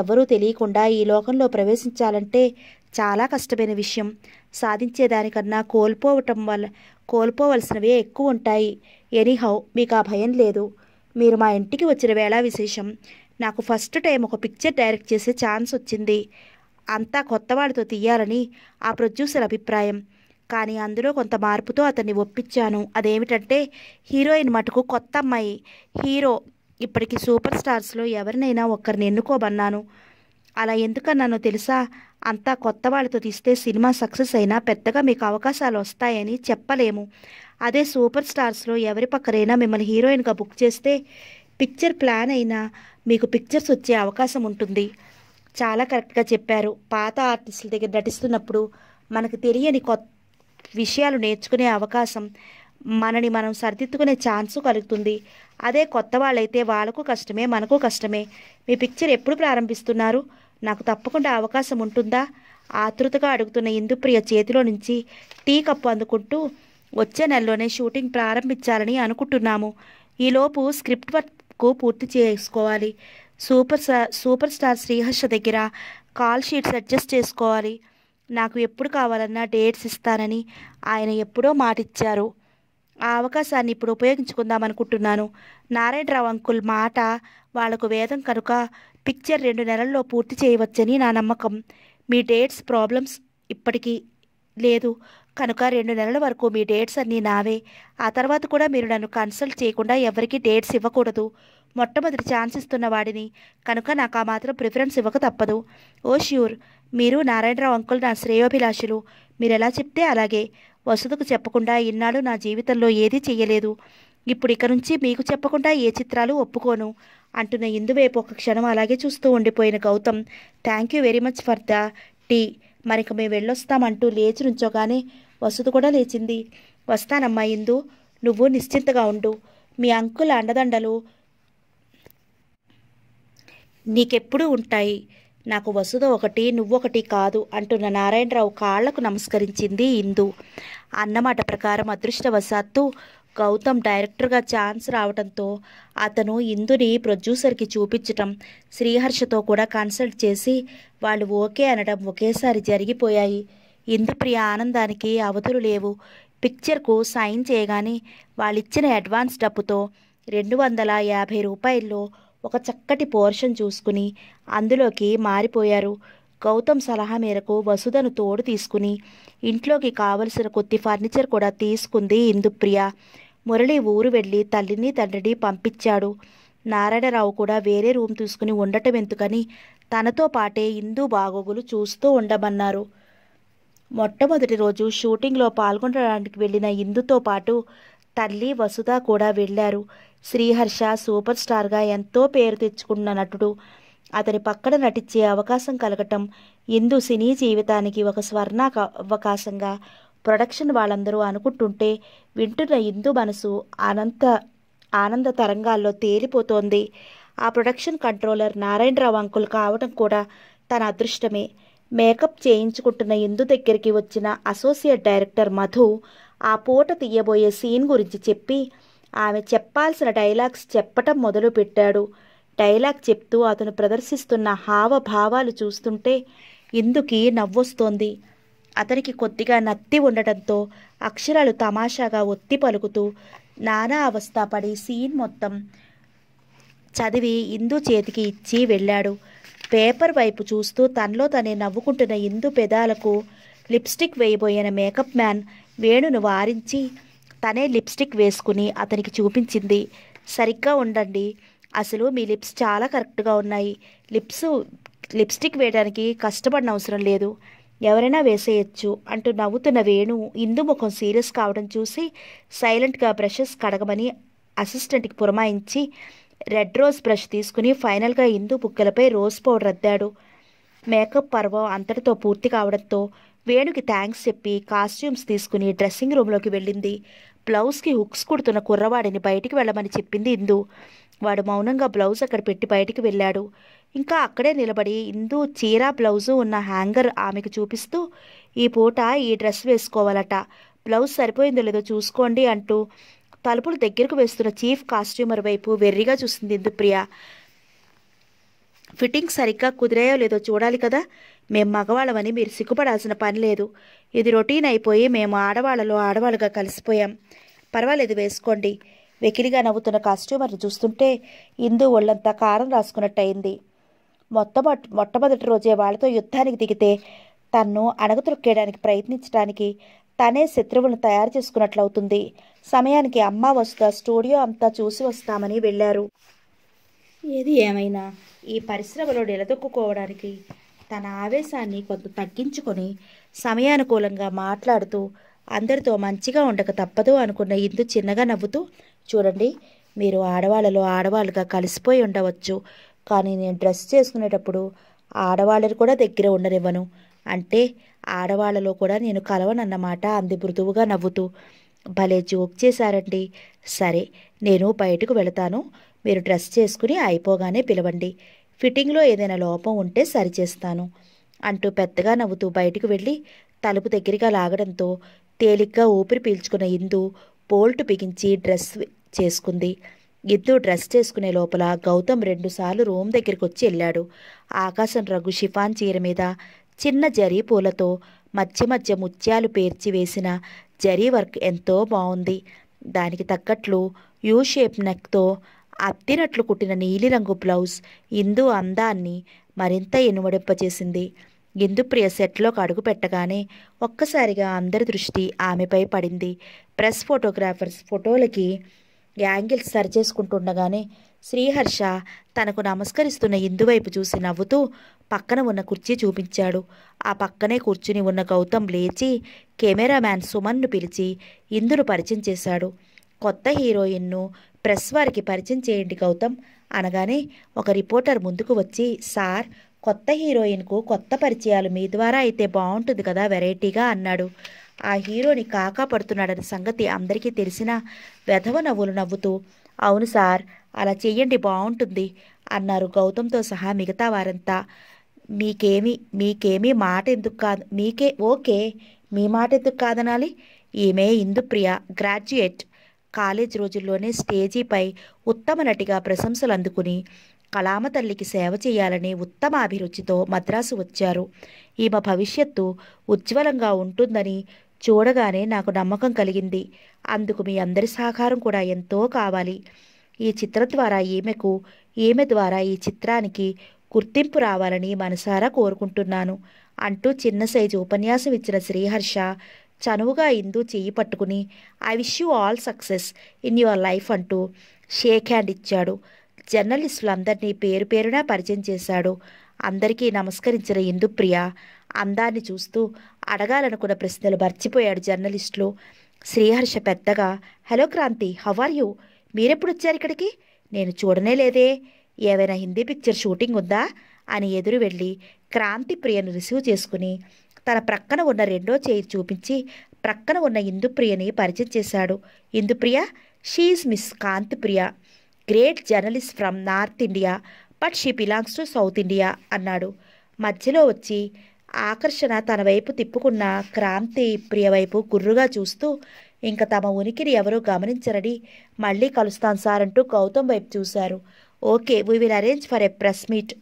Speaker 1: ఎవరూ తెలియకుండా ఈ లోకంలో ప్రవేశించాలంటే చాలా కష్టమైన విషయం సాధించేదానికన్నా కోల్పోవటం వల్ల కోల్పోవలసినవే ఎక్కువ ఉంటాయి ఎనీహౌ మీకు ఆ భయం లేదు మీరు మా ఇంటికి వచ్చిన వేళ విశేషం నాకు ఫస్ట్ టైం ఒక పిక్చర్ డైరెక్ట్ చేసే ఛాన్స్ వచ్చింది అంతా కొత్తవాడితో తీయాలని ఆ ప్రొడ్యూసర్ అభిప్రాయం కానీ అందులో కొంత మార్పుతో అతన్ని ఒప్పించాను అదేమిటంటే హీరోయిన్ మటుకు కొత్త అమ్మాయి హీరో ఇప్పటికి సూపర్ స్టార్స్లో ఎవరినైనా ఒక్కరిని ఎన్నుకోమన్నాను అలా ఎందుకన్నానో తెలుసా అంతా కొత్త వాళ్ళతో తీస్తే సినిమా సక్సెస్ అయినా పెద్దగా మీకు అవకాశాలు వస్తాయని చెప్పలేము అదే సూపర్ స్టార్స్లో ఎవరి పక్కనైనా మిమ్మల్ని హీరోయిన్గా బుక్ చేస్తే పిక్చర్ ప్లాన్ అయినా మీకు పిక్చర్స్ వచ్చే అవకాశం ఉంటుంది చాలా కరెక్ట్గా చెప్పారు పాత ఆర్టిస్టుల దగ్గర నటిస్తున్నప్పుడు మనకు తెలియని కొత్త విషయాలు నేర్చుకునే అవకాశం మనని మనం సరిదిద్దుకునే ఛాన్స్ కలుగుతుంది అదే కొత్త వాళ్ళైతే వాళ్ళకు కష్టమే మనకు కష్టమే మీ పిక్చర్ ఎప్పుడు ప్రారంభిస్తున్నారు నాకు తప్పకుండా అవకాశం ఉంటుందా ఆతృతగా అడుగుతున్న ఇందుప్రియ చేతిలో నుంచి టీ కప్పు అందుకుంటూ వచ్చే నెలలోనే షూటింగ్ ప్రారంభించాలని అనుకుంటున్నాము ఈలోపు స్క్రిప్ట్ వర్క్ పూర్తి చేసుకోవాలి సూపర్ సూపర్ స్టార్ శ్రీహర్ష దగ్గర కాల్ షీట్స్ అడ్జస్ట్ చేసుకోవాలి నాకు ఎప్పుడు కావాలన్నా డేట్స్ ఇస్తానని ఆయన ఎప్పుడో మాటిచ్చారు ఆ అవకాశాన్ని ఇప్పుడు ఉపయోగించుకుందాం అనుకుంటున్నాను నారాయణరావు అంకుల్ మాట వాళ్లకు వేదం కనుక పిక్చర్ రెండు నెలల్లో పూర్తి చేయవచ్చని నా నమ్మకం మీ డేట్స్ ప్రాబ్లమ్స్ ఇప్పటికీ లేదు కనుక రెండు నెలల వరకు మీ డేట్స్ అన్నీ నావే ఆ తర్వాత కూడా మీరు నన్ను కన్సల్ట్ చేయకుండా ఎవరికీ డేట్స్ ఇవ్వకూడదు మొట్టమొదటి ఛాన్స్ ఇస్తున్న వాడిని కనుక నాకు ఆ మాత్రం ప్రిఫరెన్స్ ఇవ్వక తప్పదు ఓ ష్యూర్ మీరు నారాయణరావు అంకుల్ నా శ్రేయోభిలాషులు మీరు ఎలా చెప్తే అలాగే వసుదకు చెప్పకుండా ఇన్నాళ్ళు నా జీవితంలో ఏదీ చెయ్యలేదు ఇప్పుడు ఇక నుంచి మీకు చెప్పకుండా ఏ చిత్రాలు ఒప్పుకోను అంటున్న ఇందువైపు ఒక క్షణం అలాగే చూస్తూ ఉండిపోయిన Gautam thank you very much for the tea మరిక మేము వెళ్ళొస్తామంటూ లేచి నుంచోగానే వసుదు కూడా లేచింది వస్తానమ్మా ఇందు నువ్వు నిశ్చింతగా ఉండు మీ అంకుల అండదండలు నీకెప్పుడూ ఉంటాయి నాకు వసుద ఒకటి నువ్వొకటి కాదు అంటున్న నారాయణరావు కాళ్లకు నమస్కరించింది ఇందు అన్నమాట ప్రకారం అదృష్టవశాత్తు గౌతమ్ డైరెక్టర్గా ఛాన్స్ రావడంతో అతను ఇందుని ప్రొడ్యూసర్కి చూపించటం శ్రీహర్షతో కూడా కన్సల్ట్ చేసి వాళ్ళు ఓకే అనడం ఒకేసారి జరిగిపోయాయి ఇందుప్రియ ఆనందానికి అవధులు లేవు పిక్చర్కు సైన్ చేయగానే వాళ్ళిచ్చిన అడ్వాన్స్ డబ్బుతో రెండు వందల యాభై రూపాయల్లో ఒక చక్కటి పోర్షన్ చూసుకుని అందులోకి మారిపోయారు గౌతమ్ సలహా మేరకు వసుధను తోడు తీసుకుని ఇంట్లోకి కావలసిన కొద్ది ఫర్నిచర్ కూడా తీసుకుంది ఇందుప్రియ మురళి ఊరు వెళ్ళి తల్లిని తండ్రిని పంపించాడు నారాయణరావు కూడా వేరే రూమ్ తీసుకుని ఉండటం ఎందుకని తనతో పాటే ఇందు బాగోగులు చూస్తూ ఉండమన్నారు మొట్టమొదటి రోజు షూటింగ్లో పాల్గొనడానికి వెళ్ళిన ఇందుతో పాటు తల్లి వసుధ కూడా వెళ్ళారు శ్రీహర్ష సూపర్ స్టార్గా ఎంతో పేరు తెచ్చుకున్న నటుడు అతని పక్కన నటించే అవకాశం కలగటం ఇందు సినీ జీవితానికి ఒక స్వర్ణ అవకాశంగా ప్రొడక్షన్ వాళ్ళందరూ అనుకుంటుంటే వింటున్న ఇందు మనసు అనంత ఆనంద తరంగాల్లో తేలిపోతోంది ఆ ప్రొడక్షన్ కంట్రోలర్ నారాయణరావు అంకుల్ కావడం కూడా తన అదృష్టమే మేకప్ చేయించుకుంటున్న ఇందు దగ్గరికి వచ్చిన అసోసియేట్ డైరెక్టర్ మధు ఆ పూట తీయబోయే సీన్ గురించి చెప్పి ఆమె చెప్పాల్సిన డైలాగ్స్ చెప్పటం మొదలుపెట్టాడు డైలాగ్ చెప్తూ అతను ప్రదర్శిస్తున్న హావభావాలు చూస్తుంటే ఇందుకి నవ్వొస్తోంది అతనికి కొద్దిగా నత్తి ఉండటంతో అక్షరాలు తమాషాగా ఒత్తి పలుకుతూ నానా అవస్థపడి సీన్ మొత్తం చదివి ఇందు చేతికి ఇచ్చి వెళ్ళాడు పేపర్ వైపు చూస్తూ తనలో తనే నవ్వుకుంటున్న ఇందు పెదాలకు లిప్స్టిక్ వేయబోయిన మేకప్ మ్యాన్ వేణును వారించి తనే లిప్స్టిక్ వేసుకుని అతనికి చూపించింది సరిగ్గా ఉండండి అసలు మీ లిప్స్ చాలా కరెక్ట్గా ఉన్నాయి లిప్స్ లిప్స్టిక్ వేయడానికి కష్టపడిన అవసరం లేదు ఎవరైనా వేసేయచ్చు అంటూ నవ్వుతున్న వేణు ఇందు ముఖం సీరియస్ కావడం చూసి సైలెంట్గా బ్రషెస్ కడగమని అసిస్టెంట్కి పురమాయించి రెడ్ రోజ్ బ్రష్ తీసుకుని ఫైనల్గా ఇందు బుగ్గలపై రోజ్ పౌడర్ అద్దాడు మేకప్ పర్వం అంతటితో పూర్తి కావడంతో వేణుకి థ్యాంక్స్ చెప్పి కాస్ట్యూమ్స్ తీసుకుని డ్రెస్సింగ్ రూమ్లోకి వెళ్ళింది బ్లౌజ్కి హుక్స్ కుడుతున్న కుర్రవాడిని బయటికి వెళ్ళమని చెప్పింది ఇందు వాడు మౌనంగా బ్లౌజ్ అక్కడ పెట్టి బయటికి వెళ్ళాడు ఇంకా అక్కడే నిలబడి ఇందు చీర బ్లౌజు ఉన్న హ్యాంగర్ ఆమెకు చూపిస్తూ ఈ పూట ఈ డ్రెస్ వేసుకోవాలట బ్లౌజ్ సరిపోయిందో లేదో చూసుకోండి అంటూ తలుపులు దగ్గరకు వేస్తున్న చీఫ్ కాస్ట్యూమర్ వైపు వెర్రిగా చూసింది ఇందు ప్రియ ఫిట్టింగ్ సరిగ్గా కుదిరాయో లేదో చూడాలి కదా మేము మగవాళ్ళమని మీరు సిగ్గుపడాల్సిన పని లేదు ఇది రొటీన్ అయిపోయి మేము ఆడవాళ్ళలో ఆడవాళ్ళుగా కలిసిపోయాం పర్వాలేదు వేసుకోండి వెకిలిగా నవ్వుతున్న కాస్ట్యూమర్ని చూస్తుంటే ఇందు ఒళ్ళంతా కారం రాసుకున్నట్టయింది మొత్తం మొట్టమొదటి రోజే వాళ్ళతో యుద్ధానికి దిగితే తన్ను అణగతొక్కేయడానికి ప్రయత్నించడానికి తనే శత్రువులను తయారు చేసుకున్నట్లవుతుంది సమయానికి అమ్మ వస్తా స్టూడియో అంతా చూసి వస్తామని వెళ్ళారు ఏది ఏమైనా ఈ పరిశ్రమలో నిలదొక్కుకోవడానికి తన ఆవేశాన్ని కొంత తగ్గించుకొని సమయానుకూలంగా మాట్లాడుతూ అందరితో మంచిగా ఉండక తప్పదు అనుకున్న ఇందు చిన్నగా నవ్వుతూ చూడండి మీరు ఆడవాళ్ళలో ఆడవాళ్ళుగా కలిసిపోయి ఉండవచ్చు కానీ నేను డ్రెస్ చేసుకునేటప్పుడు ఆడవాళ్ళని కూడా దగ్గర ఉండనివ్వను అంటే ఆడవాళ్ళలో కూడా నేను కలవనన్నమాట అంది మృదువుగా నవ్వుతూ భలే జోక్ చేశారండి సరే నేను బయటకు వెళతాను మీరు డ్రెస్ చేసుకుని అయిపోగానే పిలవండి ఫిట్టింగ్లో ఏదైనా లోపం ఉంటే సరిచేస్తాను అంటూ పెద్దగా నవ్వుతూ బయటకు వెళ్ళి తలుపు దగ్గరగా లాగడంతో తేలిగ్గా ఊపిరి పీల్చుకున్న ఇందు బోల్ట్ బిగించి డ్రెస్ చేసుకుంది ఇద్దు డ్రెస్ చేసుకునే లోపల గౌతమ్ రెండుసార్లు రూమ్ దగ్గరికి వచ్చి వెళ్ళాడు ఆకాశం రఘు షిఫాన్ చీర మీద చిన్న జరీ పూలతో మధ్య మధ్య ముత్యాలు పేర్చి వేసిన జరీ వర్క్ ఎంతో బాగుంది దానికి తగ్గట్లు యూ షేప్ నెక్తో అత్తినట్లు కుట్టిన నీలిరంగు బ్లౌజ్ ఇందు అందాన్ని మరింత ఎనుమడింపచేసింది ఇందుప్రియ సెట్లోకి అడుగు పెట్టగానే ఒక్కసారిగా అందరి దృష్టి ఆమెపై పడింది ప్రెస్ ఫోటోగ్రాఫర్స్ ఫోటోలకి యాంగిల్స్ సరిచేసుకుంటుండగానే శ్రీహర్ష తనకు నమస్కరిస్తున్న ఇందువైపు చూసి నవ్వుతూ పక్కన ఉన్న కుర్చీ చూపించాడు ఆ పక్కనే కూర్చుని ఉన్న గౌతమ్ లేచి కెమెరామ్యాన్ సుమన్ను పిలిచి ఇందును పరిచయం చేశాడు కొత్త హీరోయిన్ను ప్రెస్ వారికి పరిచయం చేయండి గౌతమ్ అనగానే ఒక రిపోర్టర్ ముందుకు వచ్చి సార్ కొత్త హీరోయిన్కు కొత్త పరిచయాలు మీ ద్వారా అయితే బాగుంటుంది కదా వెరైటీగా అన్నాడు ఆ హీరోని కాకా పడుతున్నాడన్న సంగతి అందరికీ తెలిసిన వెధవ నవ్వులు నవ్వుతూ అవును సార్ అలా చెయ్యండి బాగుంటుంది అన్నారు గౌతమ్తో సహా మిగతా వారంతా మీకేమి మీకేమీ మాట ఎందుకు కాదు మీకే ఓకే మీ మాట ఎందుకు కాదనాలి ఈమె ఇందుప్రియ గ్రాడ్యుయేట్ కాలేజ్ రోజుల్లోనే స్టేజీపై ఉత్తమ నటిగా ప్రశంసలు అందుకుని కళామ తల్లికి సేవ చేయాలని ఉత్తమ అభిరుచితో మద్రాసు వచ్చారు ఈమె భవిష్యత్తు ఉజ్వలంగా ఉంటుందని చూడగానే నాకు నమ్మకం కలిగింది అందుకు మీ అందరి సహకారం కూడా ఎంతో కావాలి ఈ చిత్రం ద్వారా ఈమెకు ఈమె ద్వారా ఈ చిత్రానికి గుర్తింపు రావాలని మనసారా కోరుకుంటున్నాను అంటూ చిన్న సైజు ఉపన్యాసం ఇచ్చిన శ్రీహర్ష చనువుగా ఇందు చేయి పట్టుకుని I wish you all success in your life అంటూ షేక్ హ్యాండ్ ఇచ్చాడు జర్నలిస్టులందరినీ పేరు పేరున పరిచయం చేశాడు అందరికీ నమస్కరించిన ఇందు ప్రియ అందాన్ని చూస్తూ అడగాలనుకున్న ప్రశ్నలు మర్చిపోయాడు జర్నలిస్టులు శ్రీహర్ష పెద్దగా hello Kranti how are you మీరెప్పుడు వచ్చారు ఇక్కడికి నేను చూడనే లేదే ఏవైనా హిందీ పిక్చర్ షూటింగ్ ఉందా అని ఎదురు వెళ్ళి క్రాంతి ప్రియను రిసీవ్ చేసుకుని తన ప్రక్కన ఉన్న రెండో చేయి చూపించి ప్రక్కన ఉన్న ఇందుప్రియని పరిచయం చేశాడు Indupriya she's miss Kantipriya great journalist from north India but she belongs to south India అన్నాడు మధ్యలో వచ్చి ఆకర్షణ తన వైపు తిప్పుకున్న క్రాంతి ప్రియ వైపు గుర్రుగా చూస్తూ ఇంకా తమ ఉనికిని ఎవరూ గమనించరని మళ్ళీ కలుస్తాను సార్ అంటూ గౌతమ్ వైపు చూశారు okay we will arrange for a press meet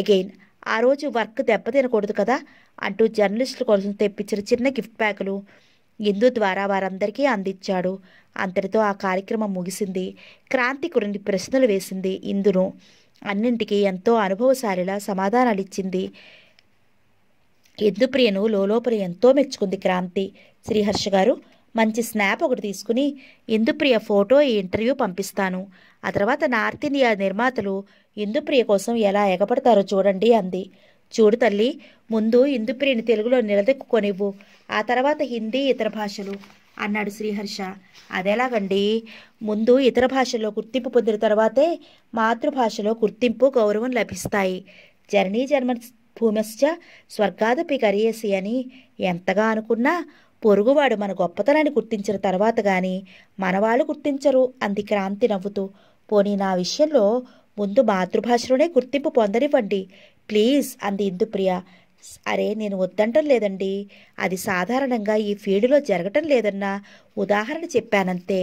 Speaker 1: again ఆ రోజు వర్క్ దెబ్బతినకూడదు కదా అంటూ జర్నలిస్టుల కోసం తెప్పించిన చిన్న గిఫ్ట్ ప్యాకులు ఇందు ద్వారా వారందరికీ అందించాడు అంతటితో ఆ కార్యక్రమం ముగిసింది క్రాంతి కొన్ని ప్రశ్నలు వేసింది ఇందును అన్నింటికీ ఎంతో అనుభవశాలిలా సమాధానాలు ఇచ్చింది ఇందుప్రియను లోపల ఎంతో మెచ్చుకుంది క్రాంతి శ్రీహర్ష గారు మంచి స్నాప్ ఒకటి తీసుకుని ఇందుప్రియ ఫోటో ఈ ఇంటర్వ్యూ పంపిస్తాను ఆ తర్వాత నార్త్ ఇండియా నిర్మాతలు ఇందుప్రియ కోసం ఎలా ఎగపడతారో చూడండి అంది చూడు తల్లి ముందు ఇందుప్రియుని తెలుగులో నిలదొక్కుకొనివ్వు ఆ తర్వాత హిందీ ఇతర భాషలు అన్నాడు శ్రీహర్ష అదేలాగండి ముందు ఇతర భాషల్లో గుర్తింపు పొందిన తర్వాతే మాతృభాషలో గుర్తింపు గౌరవం లభిస్తాయి జర్నీ జన్మ భూమశ్చ స్వర్గాదపి కరియేసి అని ఎంతగా అనుకున్నా పొరుగువాడు మన గొప్పతనాన్ని గుర్తించిన తర్వాత గాని మనవాళ్ళు గుర్తించరు అంది క్రాంతి నవ్వుతూ పోనీ నా విషయంలో ముందు మాతృభాషలోనే గుర్తింపు పొందనివ్వండి ప్లీజ్ అంది ఇందుప్రియ అరే నేను వద్దంటం లేదండి అది సాధారణంగా ఈ ఫీల్డ్లో జరగటం లేదన్న ఉదాహరణ చెప్పానంతే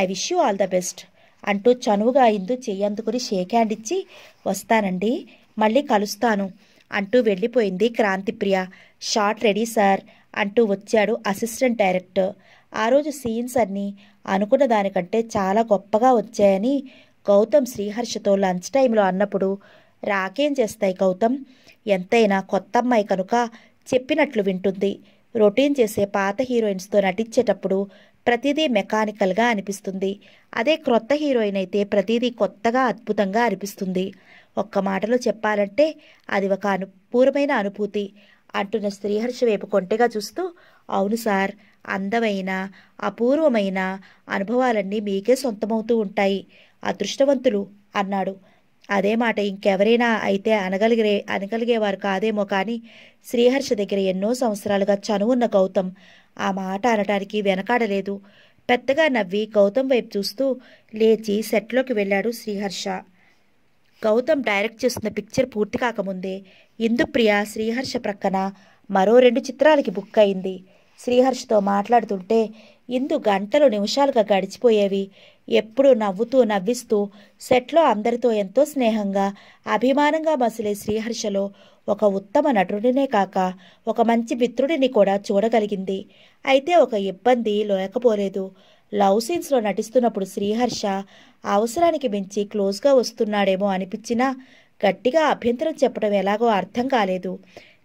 Speaker 1: I wish you all the best అంటూ చనువుగా ఇందు చేయందుకుని షేక్ హ్యాండ్ ఇచ్చి వస్తానండి మళ్ళీ కలుస్తాను అంటూ వెళ్ళిపోయింది క్రాంతిప్రియ షార్ట్ రెడీ సార్ అంటూ వచ్చాడు అసిస్టెంట్ డైరెక్టర్ ఆ రోజు సీన్స్ అన్నీ అనుకున్న దానికంటే చాలా గొప్పగా వచ్చాయని గౌతమ్ శ్రీహర్షతో లంచ్ టైంలో అన్నప్పుడు రాకేం చేస్తాయి గౌతమ్ ఎంతైనా కొత్త అమ్మాయి కనుక చెప్పినట్లు వింటుంది రొటీన్ చేసే పాత హీరోయిన్స్తో నటించేటప్పుడు ప్రతిదీ మెకానికల్గా అనిపిస్తుంది అదే క్రొత్త హీరోయిన్ అయితే ప్రతిదీ కొత్తగా అద్భుతంగా అనిపిస్తుంది ఒక్క మాటలో చెప్పాలంటే అది ఒక అనుపూర్వమైన అనుభూతి అంటున్న శ్రీహర్ష వైపు కొంటెగా చూస్తూ అవును సార్ అందమైన అపూర్వమైన అనుభవాలన్నీ మీకే సొంతమవుతూ ఉంటాయి అదృష్టవంతులు అన్నాడు అదే మాట ఇంకెవరైనా అయితే అనగలిగే అనగలిగేవారు కాదేమో కానీ శ్రీహర్ష దగ్గర ఎన్నో సంవత్సరాలుగా చనువున్న గౌతమ్ ఆ మాట అనటానికి వెనకాడలేదు పెద్దగా నవ్వి గౌతమ్ వైపు చూస్తూ లేచి సెట్లోకి వెళ్ళాడు శ్రీహర్ష గౌతమ్ డైరెక్ట్ చేస్తున్న పిక్చర్ పూర్తి కాకముందే ఇందుప్రియ శ్రీహర్ష ప్రక్కన మరో రెండు చిత్రాలకి బుక్ అయింది శ్రీహర్షతో మాట్లాడుతుంటే ఇందు గంటలు నిమిషాలుగా గడిచిపోయేవి ఎప్పుడూ నవ్వుతూ నవ్విస్తూ సెట్లో అందరితో ఎంతో స్నేహంగా అభిమానంగా మసిలే శ్రీహర్షలో ఒక ఉత్తమ నటుడినే కాక ఒక మంచి మిత్రుడిని కూడా చూడగలిగింది అయితే ఒక ఇబ్బంది లేకపోలేదు లవ్ సీన్స్లో నటిస్తున్నప్పుడు శ్రీహర్ష అవసరానికి మించి క్లోజ్గా వస్తున్నాడేమో అనిపించినా గట్టిగా అభ్యంతరం చెప్పడం ఎలాగో అర్థం కాలేదు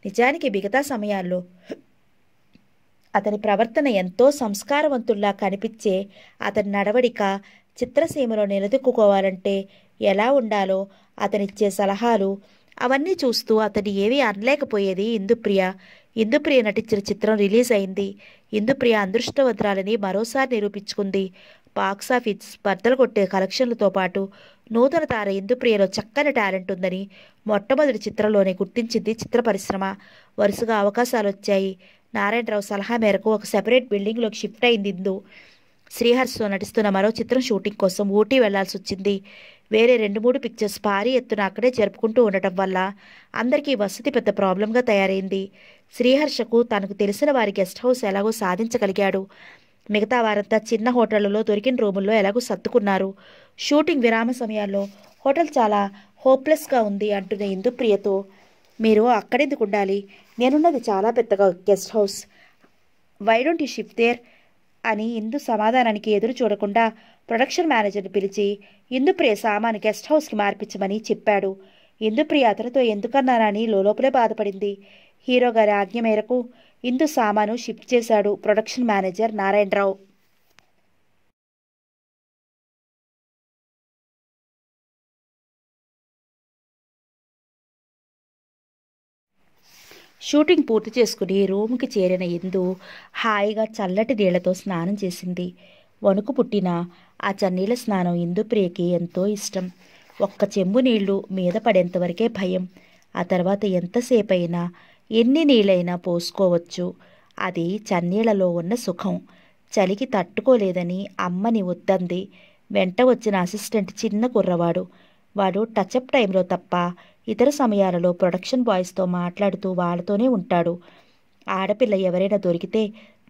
Speaker 1: నిజానికి మిగతా సమయాల్లో అతని ప్రవర్తన ఎంతో సంస్కారవంతుల్లా కనిపించే అతని నడవడిక చిత్రసీమలో నిలదొక్కుకోవాలంటే ఎలా ఉండాలో అతనిచ్చే సలహాలు అవన్నీ చూస్తూ అతని ఏమీ అనలేకపోయేది ఇందుప్రియ ఇందుప్రియ నటించిన చిత్రం రిలీజ్ అయింది ఇందుప్రియ అదృష్టవద్రాలని మరోసారి నిరూపించుకుంది బాక్సాఫీస్ స్పర్ధలు కొట్టే కలెక్షన్లతో పాటు నూతన తార ఇందుప్రియలో చక్కని టాలెంట్ ఉందని మొట్టమొదటి చిత్రంలోనే గుర్తించింది చిత్ర పరిశ్రమ వరుసగా అవకాశాలు వచ్చాయి నారాయణరావు సలహా మేరకు ఒక సెపరేట్ బిల్డింగ్లోకి షిఫ్ట్ అయింది ఇందు శ్రీహర్స్తో నటిస్తున్న మరో చిత్రం షూటింగ్ కోసం ఊటీ వెళ్లాల్సి వచ్చింది వేరే రెండు మూడు పిక్చర్స్ భారీ ఎత్తున అక్కడే జరుపుకుంటూ ఉండటం వల్ల అందరికీ వసతి పెద్ద ప్రాబ్లంగా తయారైంది శ్రీహర్షకు తనకు తెలిసిన వారి గెస్ట్ హౌస్ ఎలాగో సాధించగలిగాడు మిగతా వారంతా చిన్న హోటళ్లలో దొరికిన రూముల్లో ఎలాగో సర్దుకున్నారు షూటింగ్ విరామ సమయాల్లో హోటల్ చాలా హోప్లెస్గా ఉంది అంటున్న ప్రియతో మీరు అక్కడెందుకు ఉండాలి నేనున్నది చాలా పెద్దగా guest house why don't you shift there అని ఇందు సమాధానానికి ఎదురు చూడకుండా ప్రొడక్షన్ మేనేజర్ని పిలిచి ఇందుప్రియ సామాను గెస్ట్ హౌస్కి మార్పించమని చెప్పాడు ఇందుప్రియ అతనితో ఎందుకన్నానని లోపలే బాధపడింది హీరో గారి ఆజ్ఞ మేరకు ఇందు సామాను షిఫ్ట్ చేశాడు ప్రొడక్షన్ మేనేజర్ నారాయణరావు షూటింగ్ పూర్తి చేసుకుని రూమ్కి చేరిన ఇందు హాయిగా చల్లటి నీళ్లతో స్నానం చేసింది వణుకు పుట్టిన ఆ చన్నీళ్ళ స్నానం ప్రియకి ఎంతో ఇష్టం ఒక్క చెంబు నీళ్లు మీద పడేంతవరకే భయం ఆ తర్వాత ఎంతసేపైనా ఎన్ని నీళ్ళైనా పోసుకోవచ్చు అది చన్నీళ్లలో ఉన్న సుఖం చలికి తట్టుకోలేదని అమ్మని వద్దంది వెంట వచ్చిన అసిస్టెంట్ చిన్న కుర్రవాడు వాడు టచ్ అప్ టైంలో తప్ప ఇతర సమయాలలో ప్రొడక్షన్ బాయ్స్తో మాట్లాడుతూ వాళ్ళతోనే ఉంటాడు ఆడపిల్ల ఎవరైనా దొరికితే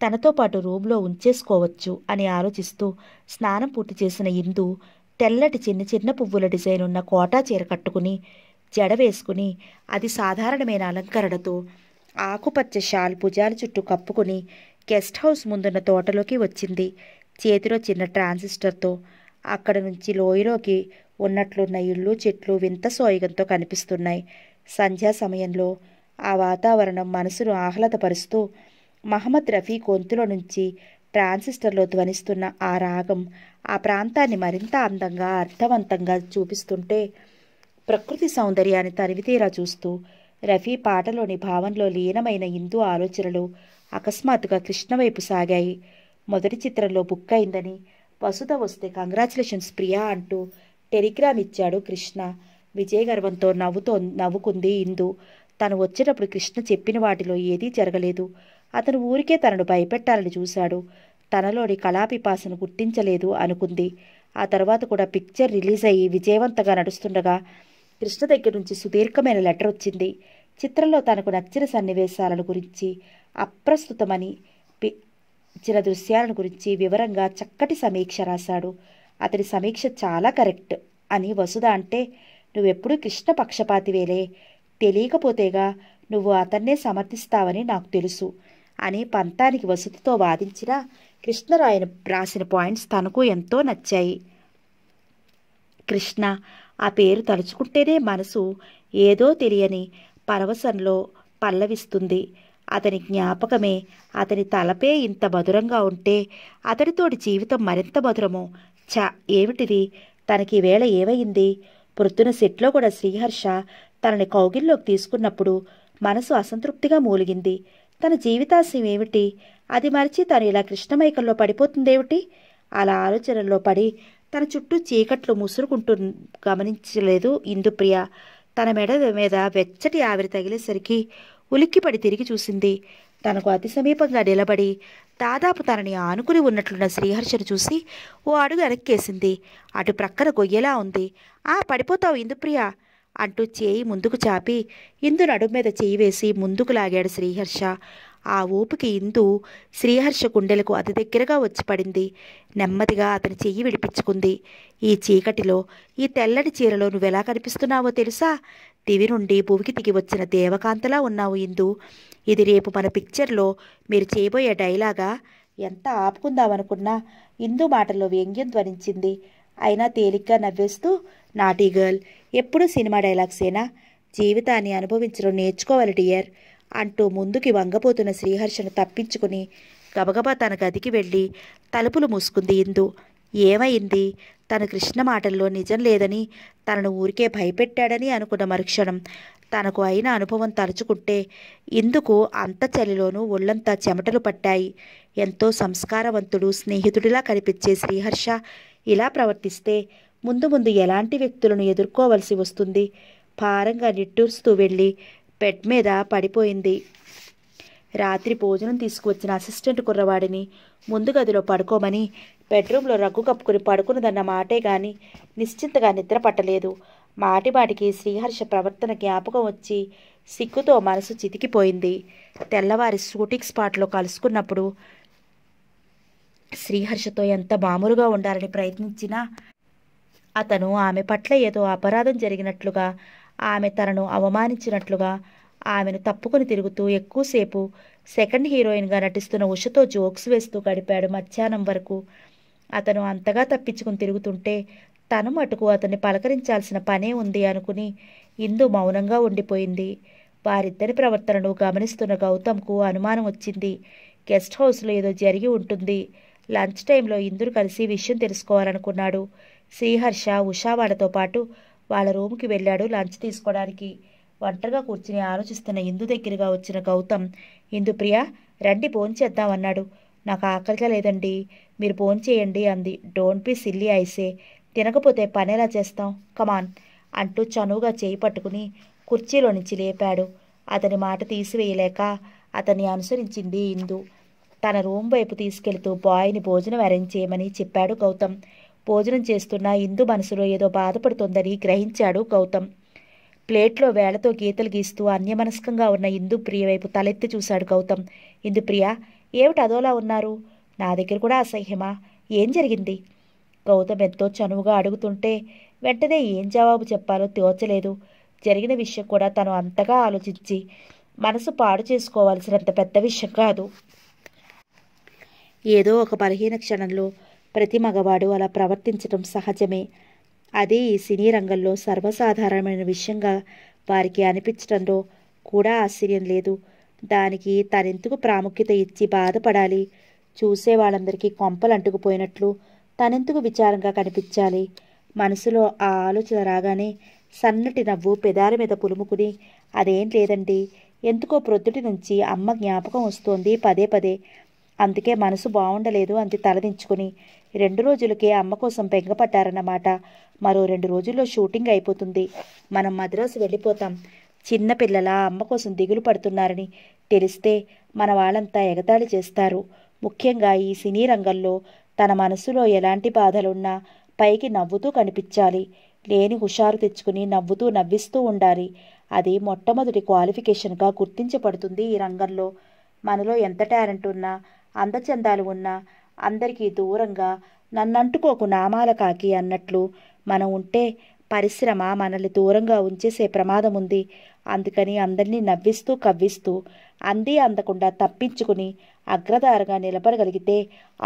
Speaker 1: తనతో పాటు రూమ్లో ఉంచేసుకోవచ్చు అని ఆలోచిస్తూ స్నానం పూర్తి చేసిన ఇందు తెల్లటి చిన్న చిన్న పువ్వుల డిజైన్ ఉన్న కోటా చీర కట్టుకుని జడ వేసుకుని అది సాధారణమైన అలంకరణతో ఆకుపచ్చ షాల్ భుజాల చుట్టూ కప్పుకుని గెస్ట్ హౌస్ ముందున్న తోటలోకి వచ్చింది చేతిలో చిన్న ట్రాన్సిస్టర్తో అక్కడ నుంచి లోయలోకి ఉన్నట్లున్న ఇళ్ళు చెట్లు వింత సోయగంతో కనిపిస్తున్నాయి సంధ్యా సమయంలో ఆ వాతావరణం మనసును ఆహ్లాదపరుస్తూ మహమ్మద్ రఫీ గొంతులో నుంచి ట్రాన్సిస్టర్లో ధ్వనిస్తున్న ఆ రాగం ఆ ప్రాంతాన్ని మరింత అందంగా అర్థవంతంగా చూపిస్తుంటే ప్రకృతి సౌందర్యాన్ని తరివితీరా చూస్తూ రఫీ పాటలోని భావంలో లీనమైన హిందూ ఆలోచనలు అకస్మాత్తుగా కృష్ణవైపు సాగాయి మొదటి చిత్రంలో బుక్ అయిందని వసుధ వస్తే కంగ్రాచులేషన్స్ ప్రియా అంటూ టెలిగ్రామ్ ఇచ్చాడు కృష్ణ విజయగర్వంతో నవ్వుతో నవ్వుకుంది ఇందు తను వచ్చేటప్పుడు కృష్ణ చెప్పిన వాటిలో ఏదీ జరగలేదు అతను ఊరికే తనను భయపెట్టాలని చూశాడు తనలోని కళాపిపాసను గుర్తించలేదు అనుకుంది ఆ తర్వాత కూడా పిక్చర్ రిలీజ్ అయ్యి విజయవంతంగా నడుస్తుండగా కృష్ణ దగ్గర నుంచి సుదీర్ఘమైన లెటర్ వచ్చింది చిత్రంలో తనకు నచ్చిన సన్నివేశాలను గురించి అప్రస్తుతమని ఇచ్చిన దృశ్యాలను గురించి వివరంగా చక్కటి సమీక్ష రాశాడు అతడి సమీక్ష చాలా కరెక్ట్ అని వసుధ అంటే నువ్వెప్పుడూ కృష్ణ పక్షపాతివేలే తెలియకపోతేగా నువ్వు అతన్నే సమర్థిస్తావని నాకు తెలుసు అని పంతానికి వసతితో వాదించిన కృష్ణరాయన రాసిన పాయింట్స్ తనకు ఎంతో నచ్చాయి కృష్ణ ఆ పేరు తలుచుకుంటేనే మనసు ఏదో తెలియని పరవశంలో పల్లవిస్తుంది అతని జ్ఞాపకమే అతని తలపే ఇంత మధురంగా ఉంటే అతనితోటి జీవితం మరింత మధురమో ఛా ఏమిటిది తనకి వేళ ఏవయింది ప్రొద్దున సెట్లో కూడా శ్రీహర్ష తనని కౌగిల్లోకి తీసుకున్నప్పుడు మనసు అసంతృప్తిగా మూలిగింది తన జీవితాశయం ఏమిటి అది మరిచి తను ఇలా కృష్ణమైకల్లో పడిపోతుందేమిటి అలా ఆలోచనల్లో పడి తన చుట్టూ చీకట్లు ముసురుకుంటూ గమనించలేదు ఇందుప్రియ తన మెడ మీద వెచ్చటి ఆవిరి తగిలేసరికి ఉలిక్కిపడి తిరిగి చూసింది తనకు అతి సమీపంగా నిలబడి దాదాపు తనని ఆనుకుని ఉన్నట్లున్న శ్రీహర్షను చూసి ఓ అడుగు వెనక్కేసింది అటు ప్రక్కన గొయ్యేలా ఉంది ఆ పడిపోతావు ఇందుప్రియ అంటూ చేయి ముందుకు చాపి ఇందు నడుం మీద చేయి వేసి ముందుకు లాగాడు శ్రీహర్ష ఆ ఊపికి ఇందు శ్రీహర్ష గుండెలకు అతి దగ్గరగా వచ్చి పడింది నెమ్మదిగా అతని చెయ్యి విడిపించుకుంది ఈ చీకటిలో ఈ తెల్లటి చీరలో నువ్వెలా కనిపిస్తున్నావో తెలుసా దివి నుండి భూవికి దిగి వచ్చిన దేవకాంతలా ఉన్నావు ఇందు ఇది రేపు మన పిక్చర్లో మీరు చేయబోయే డైలాగా ఎంత ఆపుకుందామనుకున్నా ఇందు మాటల్లో వ్యంగ్యం ధ్వనించింది అయినా తేలిగ్గా నవ్వేస్తూ నాటీ గర్ల్ ఎప్పుడు సినిమా డైలాగ్సేనా జీవితాన్ని అనుభవించడం నేర్చుకోవాలి డియర్ అంటూ ముందుకి వంగపోతున్న శ్రీహర్షను తప్పించుకుని గబగబా తన గదికి వెళ్ళి తలుపులు మూసుకుంది ఇందు ఏమైంది తన కృష్ణ మాటల్లో నిజం లేదని తనను ఊరికే భయపెట్టాడని అనుకున్న మరుక్షణం తనకు అయిన అనుభవం తలుచుకుంటే ఇందుకు అంత చలిలోనూ ఒళ్ళంతా చెమటలు పట్టాయి ఎంతో సంస్కారవంతుడు స్నేహితుడిలా కనిపించే శ్రీహర్ష ఇలా ప్రవర్తిస్తే ముందు ముందు ఎలాంటి వ్యక్తులను ఎదుర్కోవలసి వస్తుంది భారంగా నిట్టూరుస్తూ వెళ్ళి బెడ్ మీద పడిపోయింది రాత్రి భోజనం తీసుకువచ్చిన అసిస్టెంట్ కుర్రవాడిని ముందు గదిలో పడుకోమని బెడ్రూమ్లో రగ్గు కప్పుకుని పడుకున్నదన్న మాటే కానీ నిశ్చింతగా నిద్ర పట్టలేదు మాటిమాటికి శ్రీహర్ష ప్రవర్తన జ్ఞాపకం వచ్చి సిగ్గుతో మనసు చితికిపోయింది తెల్లవారి షూటింగ్ స్పాట్లో కలుసుకున్నప్పుడు శ్రీహర్షతో ఎంత మామూలుగా ఉండాలని ప్రయత్నించినా అతను ఆమె పట్ల ఏదో అపరాధం జరిగినట్లుగా ఆమె తనను అవమానించినట్లుగా ఆమెను తప్పుకొని తిరుగుతూ ఎక్కువసేపు సెకండ్ హీరోయిన్గా నటిస్తున్న ఉషతో జోక్స్ వేస్తూ గడిపాడు మధ్యాహ్నం వరకు అతను అంతగా తప్పించుకుని తిరుగుతుంటే తను మటుకు అతన్ని పలకరించాల్సిన పనే ఉంది అనుకుని ఇందు మౌనంగా ఉండిపోయింది వారిద్దరి ప్రవర్తనను గమనిస్తున్న గౌతమ్కు అనుమానం వచ్చింది గెస్ట్ హౌస్లో ఏదో జరిగి ఉంటుంది లంచ్ టైంలో ఇందురు కలిసి విషయం తెలుసుకోవాలనుకున్నాడు శ్రీహర్ష ఉషా వాళ్ళతో పాటు వాళ్ళ రూమ్కి వెళ్ళాడు లంచ్ తీసుకోవడానికి ఒంటరిగా కూర్చుని ఆలోచిస్తున్న ఇందు దగ్గరగా వచ్చిన గౌతమ్ ఇందుప్రియ రండి భోంచేద్దామన్నాడు నాకు ఆకలిగా లేదండి మీరు భోంచేయండి అంది డోంట్ బి సిల్లీ ఐసే తినకపోతే పనేలా చేస్తాం కమాన్ అంటూ చనువుగా చేయి పట్టుకుని కుర్చీలో నుంచి లేపాడు అతని మాట తీసివేయలేక అతన్ని అనుసరించింది ఇందు తన రూమ్ వైపు తీసుకెళ్తూ బాయ్ని భోజనం అరేంజ్ చేయమని చెప్పాడు గౌతమ్ భోజనం చేస్తున్న ఇందు మనసులో ఏదో బాధపడుతోందని గ్రహించాడు గౌతమ్ ప్లేట్లో వేళతో గీతలు గీస్తూ అన్యమనస్కంగా ఉన్న ప్రియ వైపు తలెత్తి చూశాడు గౌతమ్ ప్రియ ఏమిటి అదోలా ఉన్నారు నా దగ్గర కూడా అసహ్యమా ఏం జరిగింది గౌతమ్ ఎంతో చనువుగా అడుగుతుంటే వెంటనే ఏం జవాబు చెప్పాలో తోచలేదు జరిగిన విషయం కూడా తను అంతగా ఆలోచించి మనసు పాడు చేసుకోవాల్సినంత పెద్ద విషయం కాదు ఏదో ఒక బలహీన క్షణంలో ప్రతి మగవాడు అలా ప్రవర్తించడం సహజమే అదే ఈ సినీ రంగంలో సర్వసాధారణమైన విషయంగా వారికి అనిపించడంలో కూడా ఆశ్చర్యం లేదు దానికి తనెందుకు ప్రాముఖ్యత ఇచ్చి బాధపడాలి చూసే వాళ్ళందరికీ కొంపలు అంటుకుపోయినట్లు తనెందుకు విచారంగా కనిపించాలి మనసులో ఆ ఆలోచన రాగానే సన్నటి నవ్వు పెదాల మీద పులుముకుని అదేం లేదండి ఎందుకో ప్రొద్దుటి నుంచి అమ్మ జ్ఞాపకం వస్తోంది పదే పదే అందుకే మనసు బాగుండలేదు అంది తలదించుకుని రెండు రోజులకే అమ్మ కోసం బెంగపడ్డారన్నమాట మరో రెండు రోజుల్లో షూటింగ్ అయిపోతుంది మనం మద్రాసు వెళ్ళిపోతాం చిన్న పిల్లల అమ్మ కోసం దిగులు పడుతున్నారని తెలిస్తే మన వాళ్ళంతా ఎగతాళి చేస్తారు ముఖ్యంగా ఈ సినీ రంగంలో తన మనసులో ఎలాంటి బాధలున్నా పైకి నవ్వుతూ కనిపించాలి లేని హుషారు తెచ్చుకుని నవ్వుతూ నవ్విస్తూ ఉండాలి అది మొట్టమొదటి క్వాలిఫికేషన్గా గుర్తించబడుతుంది ఈ రంగంలో మనలో ఎంత టాలెంట్ ఉన్నా అందచందాలు ఉన్నా అందరికీ దూరంగా నన్నంటుకోకు నామాల కాకి అన్నట్లు మనం ఉంటే పరిశ్రమ మనల్ని దూరంగా ఉంచేసే ప్రమాదం ఉంది అందుకని అందరినీ నవ్విస్తూ కవ్విస్తూ అంది అందకుండా తప్పించుకుని అగ్రదారగా నిలబడగలిగితే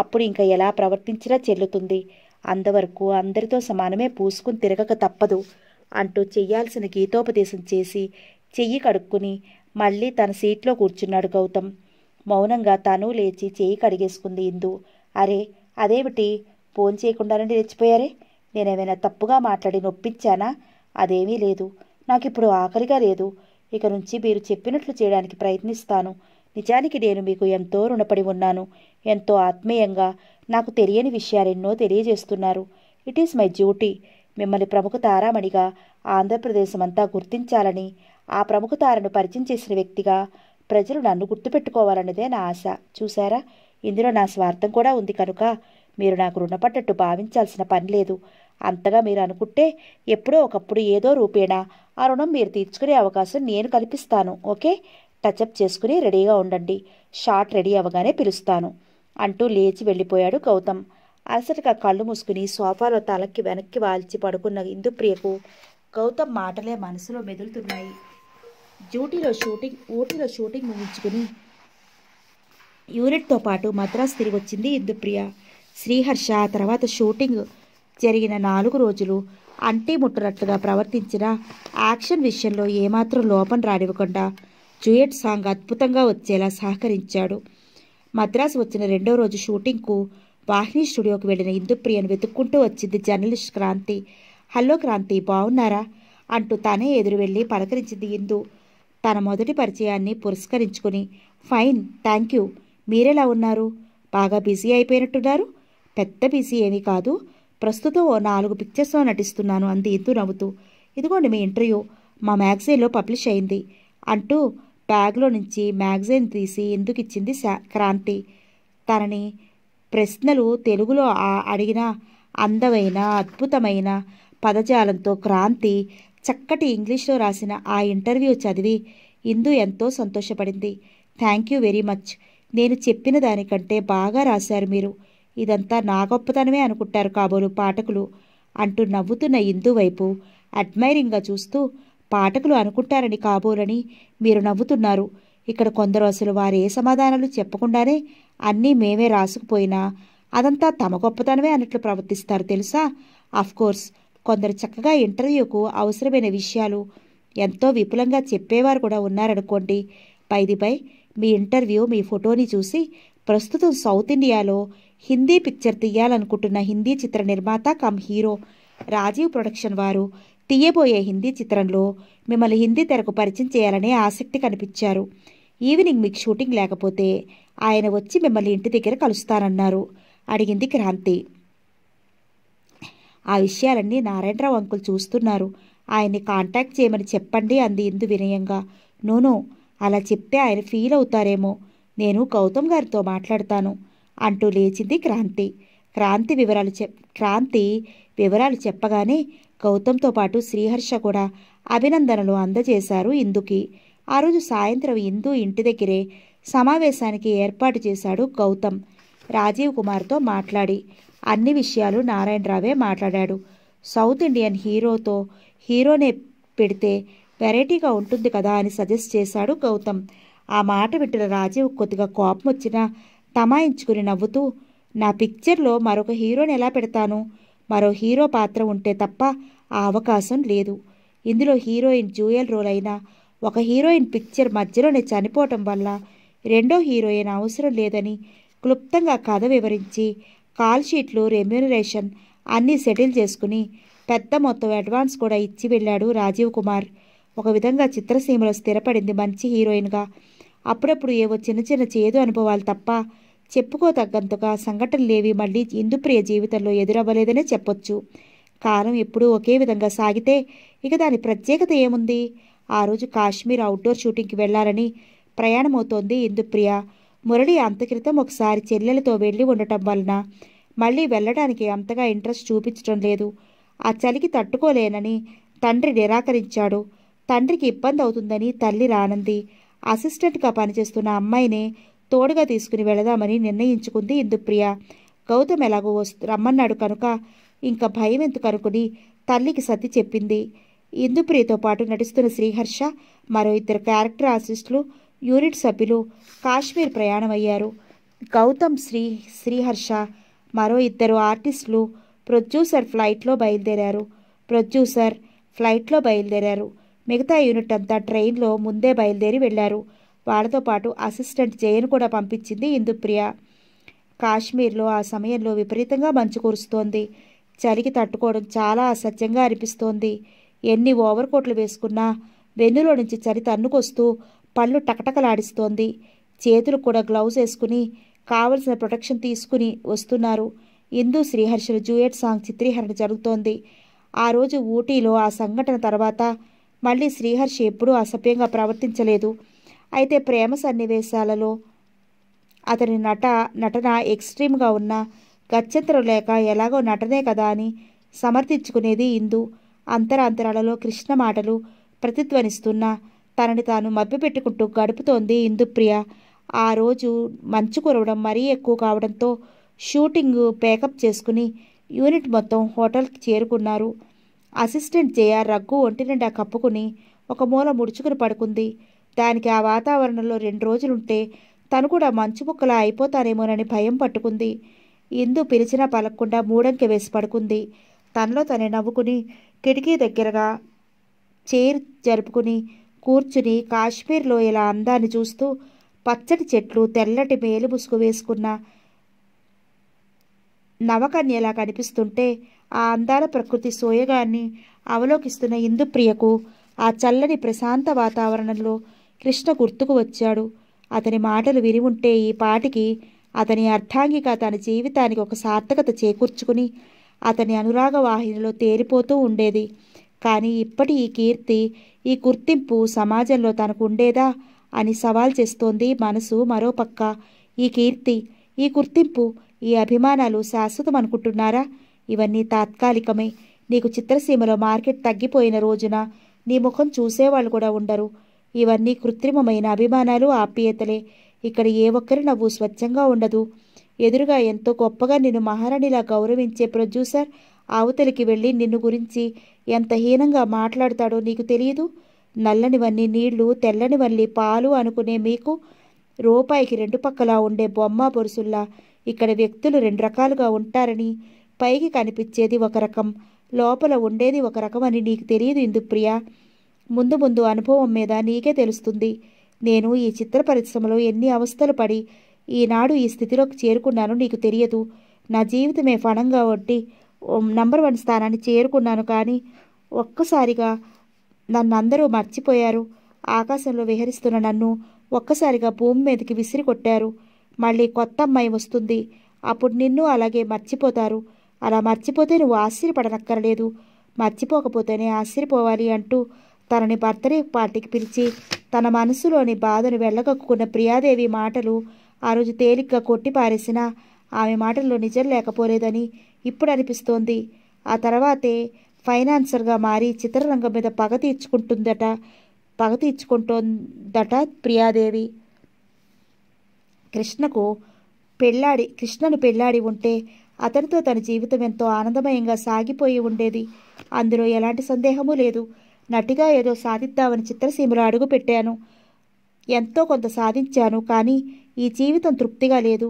Speaker 1: అప్పుడు ఇంకా ఎలా ప్రవర్తించినా చెల్లుతుంది అంతవరకు అందరితో సమానమే పూసుకుని తిరగక తప్పదు అంటూ చెయ్యాల్సిన గీతోపదేశం చేసి చెయ్యి కడుక్కుని మళ్ళీ తన సీట్లో కూర్చున్నాడు గౌతమ్ మౌనంగా తను లేచి చెయ్యి కడిగేసుకుంది ఇందు అరే అదేమిటి ఫోన్ చేయకుండానే లేచిపోయారే నేనేమైనా తప్పుగా మాట్లాడి నొప్పించానా అదేమీ లేదు నాకిప్పుడు ఆఖరిగా లేదు ఇక నుంచి మీరు చెప్పినట్లు చేయడానికి ప్రయత్నిస్తాను నిజానికి నేను మీకు ఎంతో రుణపడి ఉన్నాను ఎంతో ఆత్మీయంగా నాకు తెలియని విషయాలెన్నో తెలియజేస్తున్నారు ఇట్ ఈస్ మై డ్యూటీ మిమ్మల్ని ప్రముఖ తారామణిగా ఆంధ్రప్రదేశమంతా గుర్తించాలని ఆ ప్రముఖ తారను పరిచయం చేసిన వ్యక్తిగా ప్రజలు నన్ను గుర్తుపెట్టుకోవాలన్నదే నా ఆశ చూశారా ఇందులో నా స్వార్థం కూడా ఉంది కనుక మీరు నాకు రుణపడ్డట్టు భావించాల్సిన పని లేదు అంతగా మీరు అనుకుంటే ఎప్పుడో ఒకప్పుడు ఏదో రూపేణా ఆ రుణం మీరు తీర్చుకునే అవకాశం నేను కల్పిస్తాను ఓకే టచప్ చేసుకుని రెడీగా ఉండండి షార్ట్ రెడీ అవ్వగానే పిలుస్తాను అంటూ లేచి వెళ్ళిపోయాడు గౌతమ్ అలసటగా కళ్ళు మూసుకుని సోఫాలో తలకి వెనక్కి వాల్చి పడుకున్న ఇందుప్రియకు గౌతమ్ మాటలే మనసులో మెదులుతున్నాయి డ్యూటీలో షూటింగ్ ఊటీలో షూటింగ్ ముగించుకుని యూనిట్తో పాటు మద్రాసు తిరిగి వచ్చింది ఇందుప్రియ శ్రీహర్ష తర్వాత షూటింగ్ జరిగిన నాలుగు రోజులు అంటీ ముట్టనట్లుగా ప్రవర్తించిన యాక్షన్ విషయంలో ఏమాత్రం లోపం రానివ్వకుండా జూయట్ సాంగ్ అద్భుతంగా వచ్చేలా సహకరించాడు మద్రాసు వచ్చిన రెండో రోజు షూటింగ్కు వాహిని స్టూడియోకి వెళ్ళిన ఇందుప్రియను వెతుక్కుంటూ వచ్చింది జర్నలిస్ట్ క్రాంతి హలో క్రాంతి బాగున్నారా అంటూ తానే ఎదురు వెళ్ళి పలకరించింది ఇందు తన మొదటి పరిచయాన్ని పురస్కరించుకుని ఫైన్ థ్యాంక్ యూ మీరెలా ఉన్నారు బాగా బిజీ అయిపోయినట్టున్నారు పెద్ద బిజీ ఏమీ కాదు ప్రస్తుతం ఓ నాలుగు పిక్చర్స్లో నటిస్తున్నాను అంది ఇందు నవ్వుతూ ఇదిగోండి మీ ఇంటర్వ్యూ మా మ్యాగజైన్లో పబ్లిష్ అయింది అంటూ బ్యాగ్లో నుంచి మ్యాగజైన్ తీసి ఎందుకు ఇచ్చింది క్రాంతి తనని ప్రశ్నలు తెలుగులో అడిగిన అందమైన అద్భుతమైన పదజాలంతో క్రాంతి చక్కటి ఇంగ్లీష్లో రాసిన ఆ ఇంటర్వ్యూ చదివి ఇందు ఎంతో సంతోషపడింది థ్యాంక్ యూ వెరీ మచ్ నేను చెప్పిన దానికంటే బాగా రాశారు మీరు ఇదంతా నా గొప్పతనమే అనుకుంటారు కాబోలు పాఠకులు అంటూ నవ్వుతున్న ఇందు వైపు అడ్మైరింగ్గా చూస్తూ పాఠకులు అనుకుంటారని కాబోలని మీరు నవ్వుతున్నారు ఇక్కడ కొందరు అసలు వారు ఏ సమాధానాలు చెప్పకుండానే అన్నీ మేమే రాసుకుపోయినా అదంతా తమ గొప్పతనమే అన్నట్లు ప్రవర్తిస్తారు తెలుసా కోర్స్ కొందరు చక్కగా ఇంటర్వ్యూకు అవసరమైన విషయాలు ఎంతో విపులంగా చెప్పేవారు కూడా ఉన్నారనుకోండి పైదిపై మీ ఇంటర్వ్యూ మీ ఫోటోని చూసి ప్రస్తుతం సౌత్ ఇండియాలో హిందీ పిక్చర్ తీయాలనుకుంటున్న హిందీ చిత్ర నిర్మాత కమ్ హీరో రాజీవ్ ప్రొడక్షన్ వారు తీయబోయే హిందీ చిత్రంలో మిమ్మల్ని హిందీ తెరకు పరిచయం చేయాలనే ఆసక్తి కనిపించారు ఈవినింగ్ మీకు షూటింగ్ లేకపోతే ఆయన వచ్చి మిమ్మల్ని ఇంటి దగ్గర కలుస్తానన్నారు అడిగింది క్రాంతి ఆ విషయాలన్నీ నారాయణరావు అంకుల్ చూస్తున్నారు ఆయన్ని కాంటాక్ట్ చేయమని చెప్పండి అంది ఇందు వినయంగా నోనో అలా చెప్తే ఆయన ఫీల్ అవుతారేమో నేను గౌతమ్ గారితో మాట్లాడతాను అంటూ లేచింది క్రాంతి క్రాంతి వివరాలు చెప్ క్రాంతి వివరాలు చెప్పగానే గౌతమ్తో పాటు శ్రీహర్ష కూడా అభినందనలు అందజేశారు ఇందుకి ఆ రోజు సాయంత్రం ఇందు ఇంటి దగ్గరే సమావేశానికి ఏర్పాటు చేశాడు గౌతమ్ రాజీవ్ కుమార్తో మాట్లాడి అన్ని విషయాలు నారాయణరావే మాట్లాడాడు సౌత్ ఇండియన్ హీరోతో హీరోనే పెడితే వెరైటీగా ఉంటుంది కదా అని సజెస్ట్ చేశాడు గౌతమ్ ఆ మాట విట్టిన రాజీవ్ కొద్దిగా కోపం వచ్చినా తమాయించుకుని నవ్వుతూ నా పిక్చర్లో మరొక హీరోని ఎలా పెడతాను మరో హీరో పాత్ర ఉంటే తప్ప ఆ అవకాశం లేదు ఇందులో హీరోయిన్ జూయల్ రోల్ అయినా ఒక హీరోయిన్ పిక్చర్ మధ్యలోనే చనిపోవటం వల్ల రెండో హీరోయిన్ అవసరం లేదని క్లుప్తంగా కథ వివరించి కాల్ షీట్లు రెమ్యూనరేషన్ అన్నీ సెటిల్ చేసుకుని పెద్ద మొత్తం అడ్వాన్స్ కూడా ఇచ్చి వెళ్ళాడు రాజీవ్ కుమార్ ఒక విధంగా చిత్రసీమలో స్థిరపడింది మంచి హీరోయిన్గా అప్పుడప్పుడు ఏవో చిన్న చిన్న చేదు అనుభవాలు తప్ప చెప్పుకోదగ్గంతగా సంఘటనలేవి మళ్ళీ ఇందుప్రియ జీవితంలో ఎదురవ్వలేదనే చెప్పొచ్చు కాలం ఎప్పుడూ ఒకే విధంగా సాగితే ఇక దాని ప్రత్యేకత ఏముంది ఆ రోజు కాశ్మీర్ అవుట్డోర్ షూటింగ్కి వెళ్లాలని ప్రయాణమవుతోంది ఇందుప్రియ మురళి అంతక్రితం ఒకసారి చెల్లెలతో వెళ్ళి ఉండటం వలన మళ్ళీ వెళ్ళడానికి అంతగా ఇంట్రెస్ట్ చూపించడం లేదు ఆ చలికి తట్టుకోలేనని తండ్రి నిరాకరించాడు తండ్రికి ఇబ్బంది అవుతుందని తల్లి రానంది అసిస్టెంట్గా పనిచేస్తున్న అమ్మాయినే తోడుగా తీసుకుని వెళదామని నిర్ణయించుకుంది ఇందుప్రియ గౌతమ్ ఎలాగో వస్తు రమ్మన్నాడు కనుక ఇంకా భయం ఎందుకు అనుకుని తల్లికి సతి చెప్పింది ఇందుప్రియతో పాటు నటిస్తున్న శ్రీహర్ష మరో ఇద్దరు క్యారెక్టర్ ఆర్టిస్టులు యూనిట్ సభ్యులు కాశ్మీర్ ప్రయాణమయ్యారు గౌతమ్ శ్రీ శ్రీహర్ష మరో ఇద్దరు ఆర్టిస్టులు ప్రొడ్యూసర్ ఫ్లైట్లో బయలుదేరారు ప్రొడ్యూసర్ ఫ్లైట్లో బయలుదేరారు మిగతా యూనిట్ అంతా ట్రైన్లో ముందే బయలుదేరి వెళ్లారు వాళ్ళతో పాటు అసిస్టెంట్ జయను కూడా పంపించింది ఇందుప్రియ కాశ్మీర్లో ఆ సమయంలో విపరీతంగా మంచు కురుస్తోంది చలికి తట్టుకోవడం చాలా అసత్యంగా అనిపిస్తోంది ఎన్ని ఓవర్ కోట్లు వేసుకున్నా వెన్నులో నుంచి చలి తన్నుకొస్తూ పళ్ళు టకటకలాడిస్తోంది చేతులు కూడా గ్లౌజ్ వేసుకుని కావలసిన ప్రొటెక్షన్ తీసుకుని వస్తున్నారు ఇందు శ్రీహర్షుల జూయట్ సాంగ్ చిత్రీకరణ జరుగుతోంది ఆ రోజు ఊటీలో ఆ సంఘటన తర్వాత మళ్ళీ శ్రీహర్షి ఎప్పుడూ అసభ్యంగా ప్రవర్తించలేదు అయితే ప్రేమ సన్నివేశాలలో అతని నట నటన ఎక్స్ట్రీమ్గా ఉన్న గచ్చంత్ర లేక ఎలాగో నటనే కదా అని సమర్థించుకునేది ఇందు అంతరాంతరాలలో కృష్ణ మాటలు ప్రతిధ్వనిస్తున్న తనని తాను మభ్యపెట్టుకుంటూ గడుపుతోంది ఇందుప్రియ ఆ రోజు మంచు కురవడం మరీ ఎక్కువ కావడంతో షూటింగ్ పేకప్ చేసుకుని యూనిట్ మొత్తం హోటల్కి చేరుకున్నారు అసిస్టెంట్ జయ రగ్గు ఒంటి నిండా కప్పుకుని ఒక మూల ముడుచుకుని పడుకుంది దానికి ఆ వాతావరణంలో రెండు రోజులుంటే తను కూడా మంచు ముక్కలా అయిపోతానేమోనని భయం పట్టుకుంది ఇందు పిలిచినా పలక్కుండా మూడంకి వేసి పడుకుంది తనలో తనే నవ్వుకుని కిటికీ దగ్గరగా చైర్ జరుపుకుని కూర్చుని కాశ్మీర్లో ఇలా అందాన్ని చూస్తూ పచ్చటి చెట్లు తెల్లటి మేలు ముసుగు వేసుకున్న నవకన్యలా కనిపిస్తుంటే ఆ అందాల ప్రకృతి సోయగాన్ని అవలోకిస్తున్న ఇందుప్రియకు ఆ చల్లని ప్రశాంత వాతావరణంలో కృష్ణ గుర్తుకు వచ్చాడు అతని మాటలు విని ఉంటే ఈ పాటికి అతని అర్థాంగిక తన జీవితానికి ఒక సార్థకత చేకూర్చుకుని అతని అనురాగ వాహినిలో తేలిపోతూ ఉండేది కానీ ఇప్పటి ఈ కీర్తి ఈ గుర్తింపు సమాజంలో తనకు ఉండేదా అని సవాల్ చేస్తోంది మనసు మరోపక్క ఈ కీర్తి ఈ గుర్తింపు ఈ అభిమానాలు శాశ్వతం అనుకుంటున్నారా ఇవన్నీ తాత్కాలికమే నీకు చిత్రసీమలో మార్కెట్ తగ్గిపోయిన రోజున నీ ముఖం చూసేవాళ్ళు కూడా ఉండరు ఇవన్నీ కృత్రిమమైన అభిమానాలు ఆప్యాయతలే ఇక్కడ ఏ ఒక్కరు నవ్వు స్వచ్ఛంగా ఉండదు ఎదురుగా ఎంతో గొప్పగా నిన్ను మహారాణిలా గౌరవించే ప్రొడ్యూసర్ అవతలికి వెళ్ళి నిన్ను గురించి ఎంత హీనంగా మాట్లాడతాడో నీకు తెలియదు నల్లనివన్నీ నీళ్లు తెల్లనివన్నీ పాలు అనుకునే మీకు రూపాయికి రెండు పక్కలా ఉండే బొమ్మ పొరుసుల్లా ఇక్కడ వ్యక్తులు రెండు రకాలుగా ఉంటారని పైకి కనిపించేది ఒక రకం లోపల ఉండేది ఒక రకం అని నీకు తెలియదు ప్రియా ముందు ముందు అనుభవం మీద నీకే తెలుస్తుంది నేను ఈ చిత్ర పరిశ్రమలో ఎన్ని అవస్థలు పడి ఈనాడు ఈ స్థితిలోకి చేరుకున్నాను నీకు తెలియదు నా జీవితమే ఫణంగా వడ్డి నంబర్ వన్ స్థానాన్ని చేరుకున్నాను కానీ ఒక్కసారిగా నన్ను అందరూ మర్చిపోయారు ఆకాశంలో విహరిస్తున్న నన్ను ఒక్కసారిగా భూమి మీదకి విసిరి కొట్టారు మళ్ళీ కొత్త అమ్మాయి వస్తుంది అప్పుడు నిన్ను అలాగే మర్చిపోతారు అలా మర్చిపోతే నువ్వు ఆశ్చర్యపడనక్కర్లేదు మర్చిపోకపోతేనే ఆశ్చర్యపోవాలి అంటూ తనని బర్త్డే పార్టీకి పిలిచి తన మనసులోని బాధను వెళ్ళగక్కున్న ప్రియాదేవి మాటలు ఆ రోజు తేలిగ్గా కొట్టిపారేసిన ఆమె మాటల్లో నిజం లేకపోలేదని ఇప్పుడు అనిపిస్తోంది ఆ తర్వాతే ఫైనాన్సర్గా మారి చిత్రరంగం మీద పగ తీర్చుకుంటుందట పగ తీర్చుకుంటుందట ప్రియాదేవి కృష్ణకు పెళ్ళాడి కృష్ణను పెళ్ళాడి ఉంటే అతనితో తన జీవితం ఎంతో ఆనందమయంగా సాగిపోయి ఉండేది అందులో ఎలాంటి సందేహమూ లేదు నటిగా ఏదో సాధిద్దామని చిత్రసీమలో అడుగుపెట్టాను ఎంతో కొంత సాధించాను కానీ ఈ జీవితం తృప్తిగా లేదు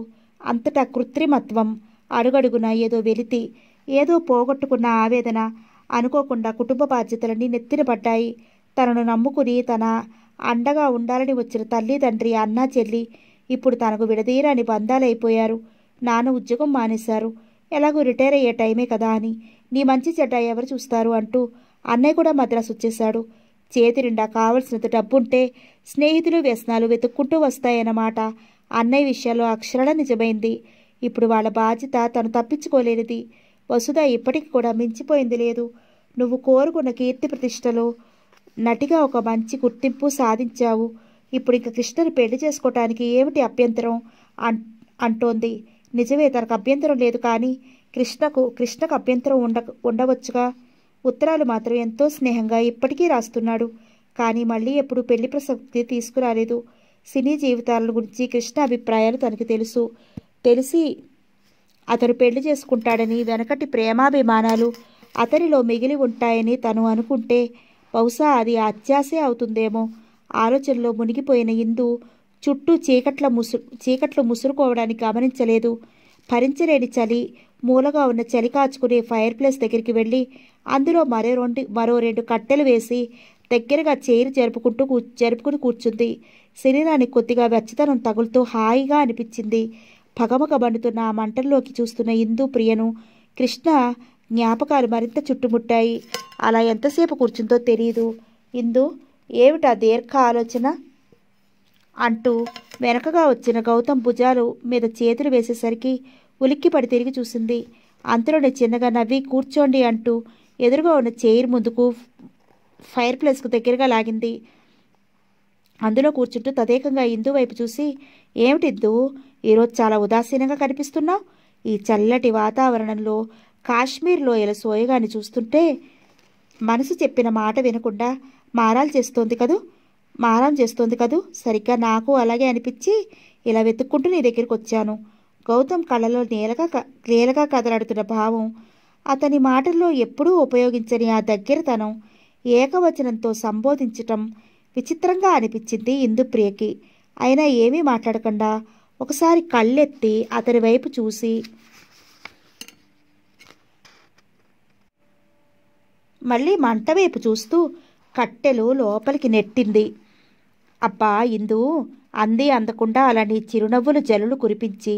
Speaker 1: అంతటా కృత్రిమత్వం అడుగడుగున ఏదో వెలితి ఏదో పోగొట్టుకున్న ఆవేదన అనుకోకుండా కుటుంబ బాధ్యతలన్నీ నెత్తిన పడ్డాయి తనను నమ్ముకుని తన అండగా ఉండాలని వచ్చిన తల్లి తండ్రి అన్నా చెల్లి ఇప్పుడు తనకు విడదీయరాని బంధాలైపోయారు నాన్న ఉద్యోగం మానేశారు ఎలాగో రిటైర్ అయ్యే టైమే కదా అని నీ మంచి చెడ్డ ఎవరు చూస్తారు అంటూ అన్నయ్య కూడా మద్రాసు వచ్చేశాడు చేతి నిండా కావలసినంత డబ్బుంటే స్నేహితులు వ్యసనాలు వెతుక్కుంటూ వస్తాయన్నమాట అన్నయ్య విషయాల్లో అక్షరాల నిజమైంది ఇప్పుడు వాళ్ళ బాధ్యత తను తప్పించుకోలేనిది వసుధ ఇప్పటికి కూడా మించిపోయింది లేదు నువ్వు కోరుకున్న కీర్తి ప్రతిష్టలో నటిగా ఒక మంచి గుర్తింపు సాధించావు ఇప్పుడు ఇంక కృష్ణను పెళ్లి చేసుకోవటానికి ఏమిటి అభ్యంతరం అన్ అంటోంది నిజమే తనకు అభ్యంతరం లేదు కానీ కృష్ణకు కృష్ణకు అభ్యంతరం ఉండ ఉండవచ్చుగా ఉత్తరాలు మాత్రం ఎంతో స్నేహంగా ఇప్పటికీ రాస్తున్నాడు కానీ మళ్ళీ ఎప్పుడు పెళ్లి ప్రసక్తి తీసుకురాలేదు సినీ జీవితాల గురించి కృష్ణ అభిప్రాయాలు తనకి తెలుసు తెలిసి అతను పెళ్లి చేసుకుంటాడని వెనకటి ప్రేమాభిమానాలు అతనిలో మిగిలి ఉంటాయని తను అనుకుంటే బహుశా అది అత్యాసే అవుతుందేమో ఆలోచనలో మునిగిపోయిన ఇందు చుట్టూ చీకట్ల ముసు చీకట్లు ముసురుకోవడానికి గమనించలేదు భరించలేని చలి మూలగా ఉన్న చలి కాచుకునే ఫైర్ ప్లేస్ దగ్గరికి వెళ్ళి అందులో మరో రెండు మరో రెండు కట్టెలు వేసి దగ్గరగా చేరు జరుపుకుంటూ కూ జరుపుకుని కూర్చుంది శరీరానికి కొద్దిగా వెచ్చతనం తగులుతూ హాయిగా అనిపించింది పగమగ బండుతున్న ఆ మంటల్లోకి చూస్తున్న ఇందు ప్రియను కృష్ణ జ్ఞాపకాలు మరింత చుట్టుముట్టాయి అలా ఎంతసేపు కూర్చుందో తెలియదు ఇందు ఏమిటా దీర్ఘ ఆలోచన అంటూ వెనకగా వచ్చిన గౌతమ్ భుజాలు మీద చేతులు వేసేసరికి ఉలిక్కిపడి తిరిగి చూసింది అంతలోనే చిన్నగా నవ్వి కూర్చోండి అంటూ ఎదురుగా ఉన్న చైర్ ముందుకు ఫైర్ ప్లేస్కు దగ్గరగా లాగింది అందులో కూర్చుంటూ తదేకంగా ఇందు వైపు చూసి ఏమిటిద్దు ఈరోజు చాలా ఉదాసీనంగా కనిపిస్తున్నావు ఈ చల్లటి వాతావరణంలో కాశ్మీర్లో ఇలా సోయగాని చూస్తుంటే మనసు చెప్పిన మాట వినకుండా మారాలు చేస్తోంది కదూ మారం చేస్తోంది కదూ సరిగ్గా నాకు అలాగే అనిపించి ఇలా వెతుక్కుంటూ నీ దగ్గరికి వచ్చాను గౌతమ్ కళ్ళలో నేలగా నేలగా కదలాడుతున్న భావం అతని మాటల్లో ఎప్పుడూ ఉపయోగించని ఆ దగ్గరతనం ఏకవచనంతో సంబోధించటం విచిత్రంగా అనిపించింది ఇందుప్రియకి అయినా ఏమీ మాట్లాడకుండా ఒకసారి కళ్ళెత్తి అతని వైపు చూసి మళ్ళీ మంట వైపు చూస్తూ కట్టెలు లోపలికి నెట్టింది అబ్బా ఇందు అంది అందకుండా అలాంటి చిరునవ్వులు జలులు కురిపించి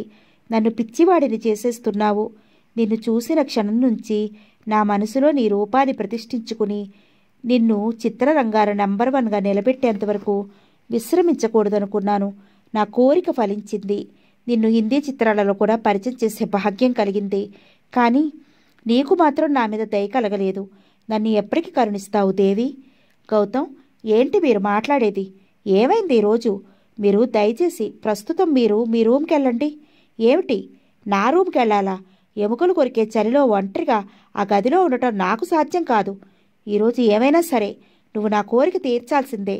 Speaker 1: నన్ను పిచ్చివాడిని చేసేస్తున్నావు నిన్ను చూసిన క్షణం నుంచి నా మనసులో నీ రూపాది ప్రతిష్ఠించుకుని నిన్ను చిత్రరంగాల నంబర్ వన్గా నిలబెట్టేంతవరకు విశ్రమించకూడదనుకున్నాను నా కోరిక ఫలించింది నిన్ను హిందీ చిత్రాలలో కూడా పరిచయం చేసే భాగ్యం కలిగింది కానీ నీకు మాత్రం నా మీద దయ కలగలేదు నన్ను ఎప్పటికీ కరుణిస్తావు దేవి గౌతమ్ ఏంటి మీరు మాట్లాడేది ఏమైంది ఈరోజు మీరు దయచేసి ప్రస్తుతం మీరు మీ రూమ్కి వెళ్ళండి ఏమిటి నా రూమ్కి వెళ్ళాలా ఎముకలు కొరికే చలిలో ఒంటరిగా ఆ గదిలో ఉండటం నాకు సాధ్యం కాదు ఈరోజు ఏమైనా సరే నువ్వు నా కోరిక తీర్చాల్సిందే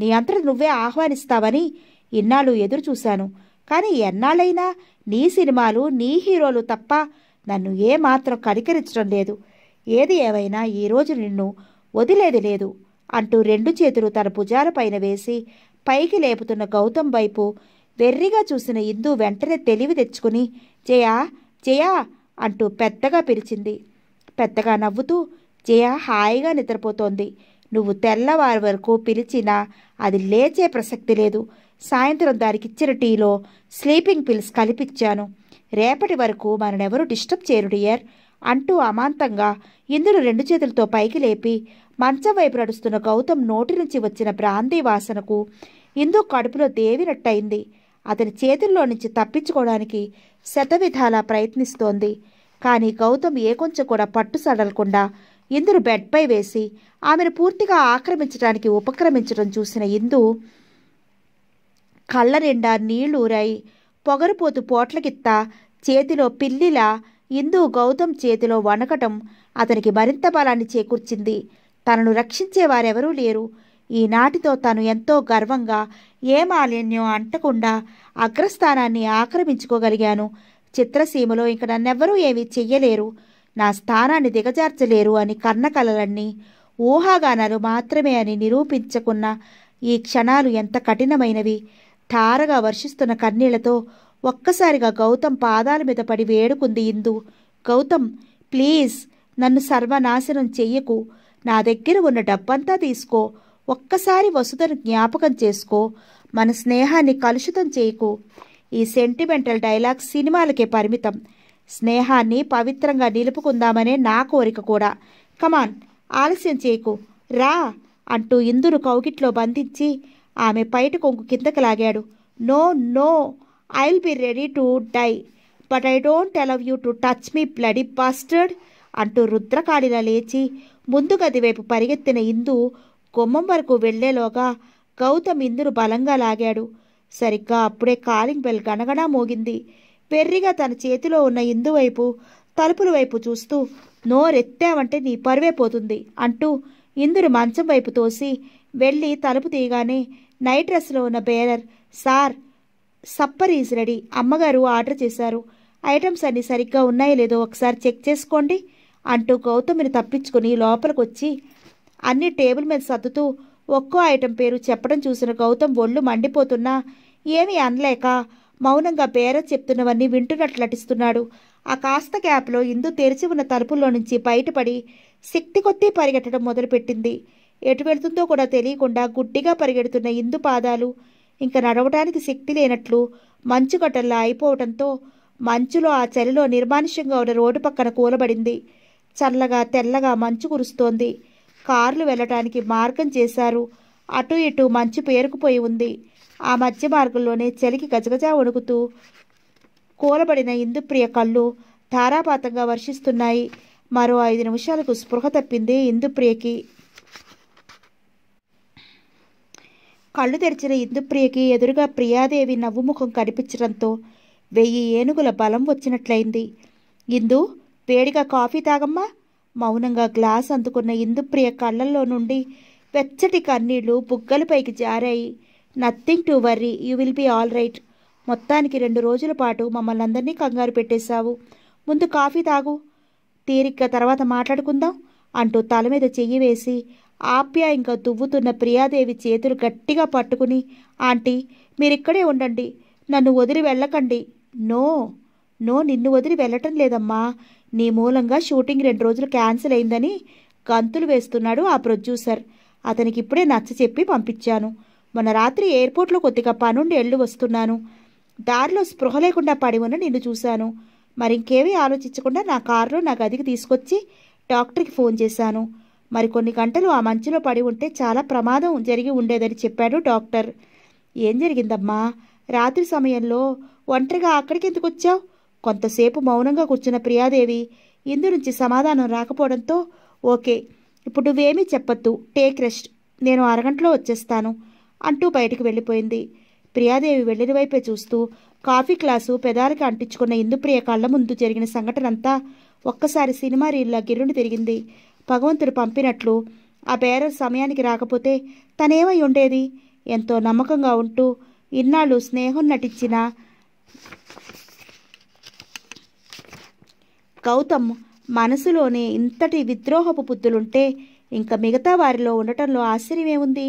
Speaker 1: నీ అంతట నువ్వే ఆహ్వానిస్తావని ఇన్నాళ్ళు ఎదురు చూశాను కానీ ఎన్నాళ్ళైనా నీ సినిమాలు నీ హీరోలు తప్ప నన్ను ఏమాత్రం కనికరించడం లేదు ఏది ఏమైనా ఈరోజు నిన్ను వదిలేది లేదు అంటూ రెండు చేతులు తన భుజాల పైన వేసి పైకి లేపుతున్న గౌతమ్ వైపు వెర్రిగా చూసిన ఇందు వెంటనే తెలివి తెచ్చుకుని జయా జయా అంటూ పెద్దగా పిలిచింది పెద్దగా నవ్వుతూ జయా హాయిగా నిద్రపోతోంది నువ్వు తెల్లవారి వరకు పిలిచినా అది లేచే ప్రసక్తి లేదు సాయంత్రం దానికి ఇచ్చిన టీలో స్లీపింగ్ పిల్స్ కలిపిచ్చాను రేపటి వరకు మననెవరూ డిస్టర్బ్ చేయరు డియర్ అంటూ అమాంతంగా ఇంద్రుడు రెండు చేతులతో పైకి లేపి మంచం వైపు నడుస్తున్న గౌతమ్ నోటి నుంచి వచ్చిన బ్రాంతి వాసనకు ఇందు కడుపులో దేవినట్టయింది అతని చేతుల్లో నుంచి తప్పించుకోవడానికి శతవిధాలా ప్రయత్నిస్తోంది కానీ గౌతమ్ ఏ కొంచెం కూడా పట్టు సడలకుండా ఇందురు బెడ్పై వేసి ఆమెను పూర్తిగా ఆక్రమించడానికి ఉపక్రమించడం చూసిన ఇందు కళ్ళ నిండా ఊరాయి పొగరుపోతు పోట్లకిత్తా చేతిలో పిల్లిలా ఇందు గౌతమ్ చేతిలో వణకటం అతనికి మరింత బలాన్ని చేకూర్చింది తనను రక్షించేవారెవరూ లేరు ఈనాటితో తను ఎంతో గర్వంగా ఏ మాలిన్యం అంటకుండా అగ్రస్థానాన్ని ఆక్రమించుకోగలిగాను చిత్రసీమలో ఇంక నన్నెవ్వరూ ఏమీ చెయ్యలేరు నా స్థానాన్ని దిగజార్చలేరు అని కన్నకలలన్నీ ఊహాగానాలు మాత్రమే అని నిరూపించుకున్న ఈ క్షణాలు ఎంత కఠినమైనవి ఠారగా వర్షిస్తున్న కన్నీళ్లతో ఒక్కసారిగా గౌతమ్ పాదాల మీద పడి వేడుకుంది ఇందు గౌతమ్ ప్లీజ్ నన్ను సర్వనాశనం చెయ్యకు నా దగ్గర ఉన్న డబ్బంతా తీసుకో ఒక్కసారి వసుధను జ్ఞాపకం చేసుకో మన స్నేహాన్ని కలుషితం చేయకు ఈ సెంటిమెంటల్ డైలాగ్ సినిమాలకే పరిమితం స్నేహాన్ని పవిత్రంగా నిలుపుకుందామనే నా కోరిక కూడా కమాన్ ఆలస్యం చేయకు రా అంటూ ఇందును కౌగిట్లో బంధించి ఆమె పైట కొంగు కిందకి లాగాడు no no I'll be ready to die but I don't allow you to touch me bloody bastard. అంటూ రుద్రకాళిలా లేచి ముందు గది వైపు పరిగెత్తిన ఇందు గుమ్మం వరకు వెళ్లేలోగా గౌతమ్ ఇందును బలంగా లాగాడు సరిగ్గా అప్పుడే కాలింగ్ బెల్ గణగణా మోగింది పెర్రిగా తన చేతిలో ఉన్న ఇందు వైపు తలుపుల వైపు చూస్తూ నోరెత్తావంటే నీ పరువే పోతుంది అంటూ ఇందురు మంచం వైపు తోసి వెళ్ళి తలుపు తీయగానే నైట్ డ్రెస్లో ఉన్న bearer sir supper is ready అమ్మగారు ఆర్డర్ చేశారు ఐటమ్స్ అన్నీ సరిగ్గా ఉన్నాయో లేదో ఒకసారి చెక్ చేసుకోండి అంటూ గౌతమిని తప్పించుకుని లోపలికొచ్చి అన్ని టేబుల్ మీద సర్దుతూ ఒక్కో ఐటెం పేరు చెప్పడం చూసిన గౌతమ్ ఒళ్ళు మండిపోతున్నా ఏమీ అనలేక మౌనంగా పేర చెప్తున్నవన్నీ వింటున్నట్లు నటిస్తున్నాడు ఆ కాస్త గ్యాప్లో ఇందు తెరిచి ఉన్న తలుపుల్లో నుంచి బయటపడి శక్తి కొద్దీ పరిగెట్టడం మొదలుపెట్టింది ఎటు వెళ్తుందో కూడా తెలియకుండా గుడ్డిగా పరిగెడుతున్న ఇందు పాదాలు ఇంక నడవటానికి శక్తి లేనట్లు మంచు గట్టల్లా అయిపోవటంతో మంచులో ఆ చలిలో నిర్మానుష్యంగా ఉన్న రోడ్డు పక్కన కూలబడింది చల్లగా తెల్లగా మంచు కురుస్తోంది కార్లు వెళ్ళటానికి మార్గం చేశారు అటు ఇటు మంచు పేరుకుపోయి ఉంది ఆ మధ్య మార్గంలోనే చలికి గజగజా వణుకుతూ కూలబడిన ఇందుప్రియ కళ్ళు ధారాపాతంగా వర్షిస్తున్నాయి మరో ఐదు నిమిషాలకు స్పృహ తప్పింది ఇందుప్రియకి కళ్ళు తెరిచిన ఇందుప్రియకి ఎదురుగా ప్రియాదేవి నవ్వుముఖం కనిపించడంతో వెయ్యి ఏనుగుల బలం వచ్చినట్లయింది ఇందు వేడిగా కాఫీ తాగమ్మా మౌనంగా గ్లాస్ అందుకున్న ఇందుప్రియ కళ్ళల్లో నుండి వెచ్చటి కన్నీళ్లు బుగ్గలపైకి జారాయి nothing to worry you will be all right మొత్తానికి రెండు రోజుల పాటు మమ్మల్ని అందరినీ కంగారు పెట్టేశావు ముందు కాఫీ తాగు తీరిగ్గా తర్వాత మాట్లాడుకుందాం అంటూ తల మీద చెయ్యి వేసి ఇంకా దువ్వుతున్న ప్రియాదేవి చేతులు గట్టిగా పట్టుకుని ఆంటీ మీరిక్కడే ఉండండి నన్ను వదిలి వెళ్ళకండి నో నో నిన్ను వదిలి వెళ్ళటం లేదమ్మా నీ మూలంగా షూటింగ్ రెండు రోజులు క్యాన్సిల్ అయిందని గంతులు వేస్తున్నాడు ఆ ప్రొడ్యూసర్ అతనికి ఇప్పుడే నచ్చ చెప్పి పంపించాను మొన్న రాత్రి ఎయిర్పోర్ట్లో కొద్దిగా పనుండి ఎళ్ళు వస్తున్నాను దారిలో స్పృహ లేకుండా పడి ఉన్న నిన్ను చూశాను మరింకేవీ ఆలోచించకుండా నా కారులో నా గదికి తీసుకొచ్చి డాక్టర్కి ఫోన్ చేశాను మరికొన్ని గంటలు ఆ మంచులో పడి ఉంటే చాలా ప్రమాదం జరిగి ఉండేదని చెప్పాడు డాక్టర్ ఏం జరిగిందమ్మా రాత్రి సమయంలో ఒంటరిగా అక్కడికి ఎందుకు వచ్చావు కొంతసేపు మౌనంగా కూర్చున్న ప్రియాదేవి ఇందు నుంచి సమాధానం రాకపోవడంతో ఓకే ఇప్పుడు నువ్వేమీ చెప్పొద్దు టేక్ రెస్ట్ నేను అరగంటలో వచ్చేస్తాను అంటూ బయటికి వెళ్ళిపోయింది ప్రియాదేవి వెళ్ళిన వైపే చూస్తూ కాఫీ క్లాసు పెదాలకి అంటించుకున్న ఇందుప్రియ కళ్ళ ముందు జరిగిన సంఘటనంతా ఒక్కసారి సినిమా రీల్లా గిర్రుని తిరిగింది భగవంతుడు పంపినట్లు ఆ బేర సమయానికి రాకపోతే తనేమై ఉండేది ఎంతో నమ్మకంగా ఉంటూ ఇన్నాళ్ళు స్నేహం నటించిన గౌతమ్ మనసులోనే ఇంతటి విద్రోహపు బుద్ధులుంటే ఇంకా మిగతా వారిలో ఉండటంలో ఆశ్చర్యమేముంది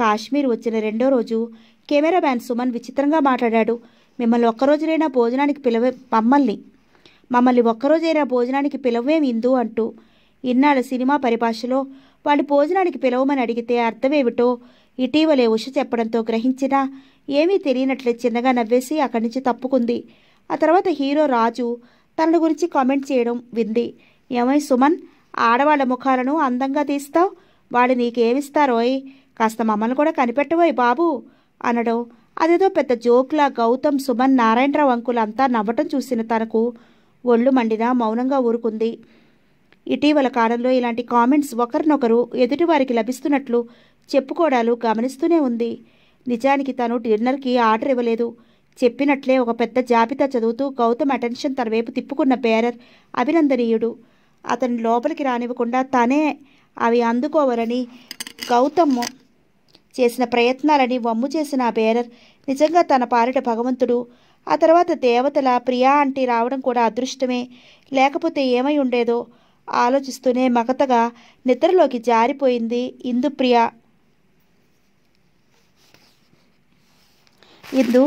Speaker 1: కాశ్మీర్ వచ్చిన రెండో రోజు కెమెరామ్యాన్ సుమన్ విచిత్రంగా మాట్లాడాడు మిమ్మల్ని ఒక్కరోజునైనా భోజనానికి పిలవే మమ్మల్ని మమ్మల్ని ఒక్కరోజైనా భోజనానికి పిలవేమిందు అంటూ ఇన్నాళ్ళ సినిమా పరిభాషలో వాళ్ళు భోజనానికి పిలవమని అడిగితే అర్థమేమిటో ఇటీవలే ఉష చెప్పడంతో గ్రహించినా ఏమీ తెలియనట్లే చిన్నగా నవ్వేసి అక్కడి నుంచి తప్పుకుంది ఆ తర్వాత హీరో రాజు తన గురించి కామెంట్ చేయడం వింది ఏమై సుమన్ ఆడవాళ్ల ముఖాలను అందంగా తీస్తావు వాళ్ళు నీకేమిస్తారోయ్ కాస్త మమ్మల్ని కూడా కనిపెట్టవోయ్ బాబు అనడం అదేదో పెద్ద జోక్లా గౌతమ్ సుమన్ నారాయణరావు అంకులంతా నవ్వటం చూసిన తనకు ఒళ్ళు మండినా మౌనంగా ఊరుకుంది ఇటీవల కాలంలో ఇలాంటి కామెంట్స్ ఒకరినొకరు ఎదుటివారికి లభిస్తున్నట్లు చెప్పుకోవడాలు గమనిస్తూనే ఉంది నిజానికి తను డిన్నర్కి ఆర్డర్ ఇవ్వలేదు చెప్పినట్లే ఒక పెద్ద జాబితా చదువుతూ గౌతమ్ అటెన్షన్ తన వైపు తిప్పుకున్న బేరర్ అభినందనీయుడు అతను లోపలికి రానివ్వకుండా తనే అవి అందుకోవాలని గౌతమ్ చేసిన ప్రయత్నాలని వమ్ము చేసిన ఆ బేరర్ నిజంగా తన పాలిట భగవంతుడు ఆ తర్వాత దేవతల ప్రియా అంటే రావడం కూడా అదృష్టమే లేకపోతే ఏమై ఉండేదో ఆలోచిస్తూనే మగతగా నిద్రలోకి జారిపోయింది ఇందుప్రియ ఇందు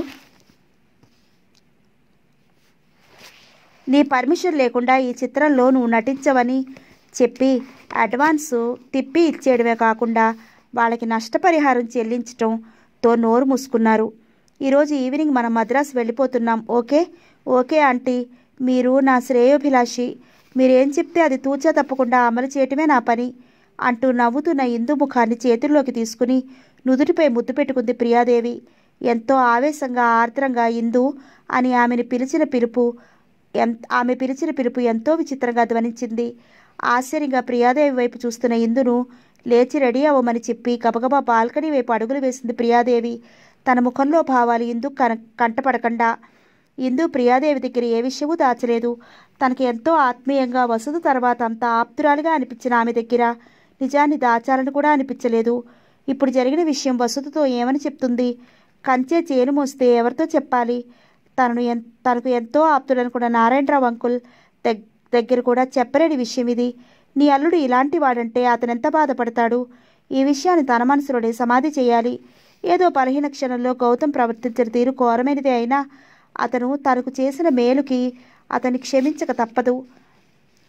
Speaker 1: నీ పర్మిషన్ లేకుండా ఈ చిత్రంలో నువ్వు నటించవని చెప్పి అడ్వాన్సు తిప్పి ఇచ్చేయడమే కాకుండా వాళ్ళకి నష్టపరిహారం చెల్లించటంతో నోరు మూసుకున్నారు ఈరోజు ఈవినింగ్ మనం మద్రాసు వెళ్ళిపోతున్నాం ఓకే ఓకే ఆంటీ మీరు నా శ్రేయోభిలాషి మీరేం చెప్తే అది తూచా తప్పకుండా అమలు చేయటమే నా పని అంటూ నవ్వుతున్న ఇందు ముఖాన్ని చేతుల్లోకి తీసుకుని నుదుటిపై ముద్దు పెట్టుకుంది ప్రియాదేవి ఎంతో ఆవేశంగా ఆర్ద్రంగా ఇందు అని ఆమెను పిలిచిన పిలుపు ఆమె పిలిచిన పిలుపు ఎంతో విచిత్రంగా ధ్వనించింది ఆశ్చర్యంగా ప్రియాదేవి వైపు చూస్తున్న ఇందును లేచి రెడీ అవ్వమని చెప్పి గబగబా బాల్కనీ వైపు అడుగులు వేసింది ప్రియాదేవి తన ముఖంలో భావాలు ఇందుకు కన కంటపడకుండా ఇందు ప్రియాదేవి దగ్గర ఏ విషయమూ దాచలేదు తనకి ఎంతో ఆత్మీయంగా వసతి తర్వాత అంత ఆప్తురాలుగా అనిపించిన ఆమె దగ్గర నిజాన్ని దాచాలని కూడా అనిపించలేదు ఇప్పుడు జరిగిన విషయం వసతితో ఏమని చెప్తుంది కంచే చేను మోస్తే ఎవరితో చెప్పాలి తనను ఎన్ తనకు ఎంతో ఆప్తుడనుకున్న నారాయణరావు అంకుల్ దగ్గర కూడా చెప్పలేని విషయం ఇది నీ అల్లుడు ఇలాంటి వాడంటే అతనెంత బాధపడతాడు ఈ విషయాన్ని తన మనసులోనే సమాధి చేయాలి ఏదో బలహీన క్షణంలో గౌతమ్ ప్రవర్తించిన తీరు ఘోరమైనది అయినా అతను తనకు చేసిన మేలుకి అతన్ని క్షమించక తప్పదు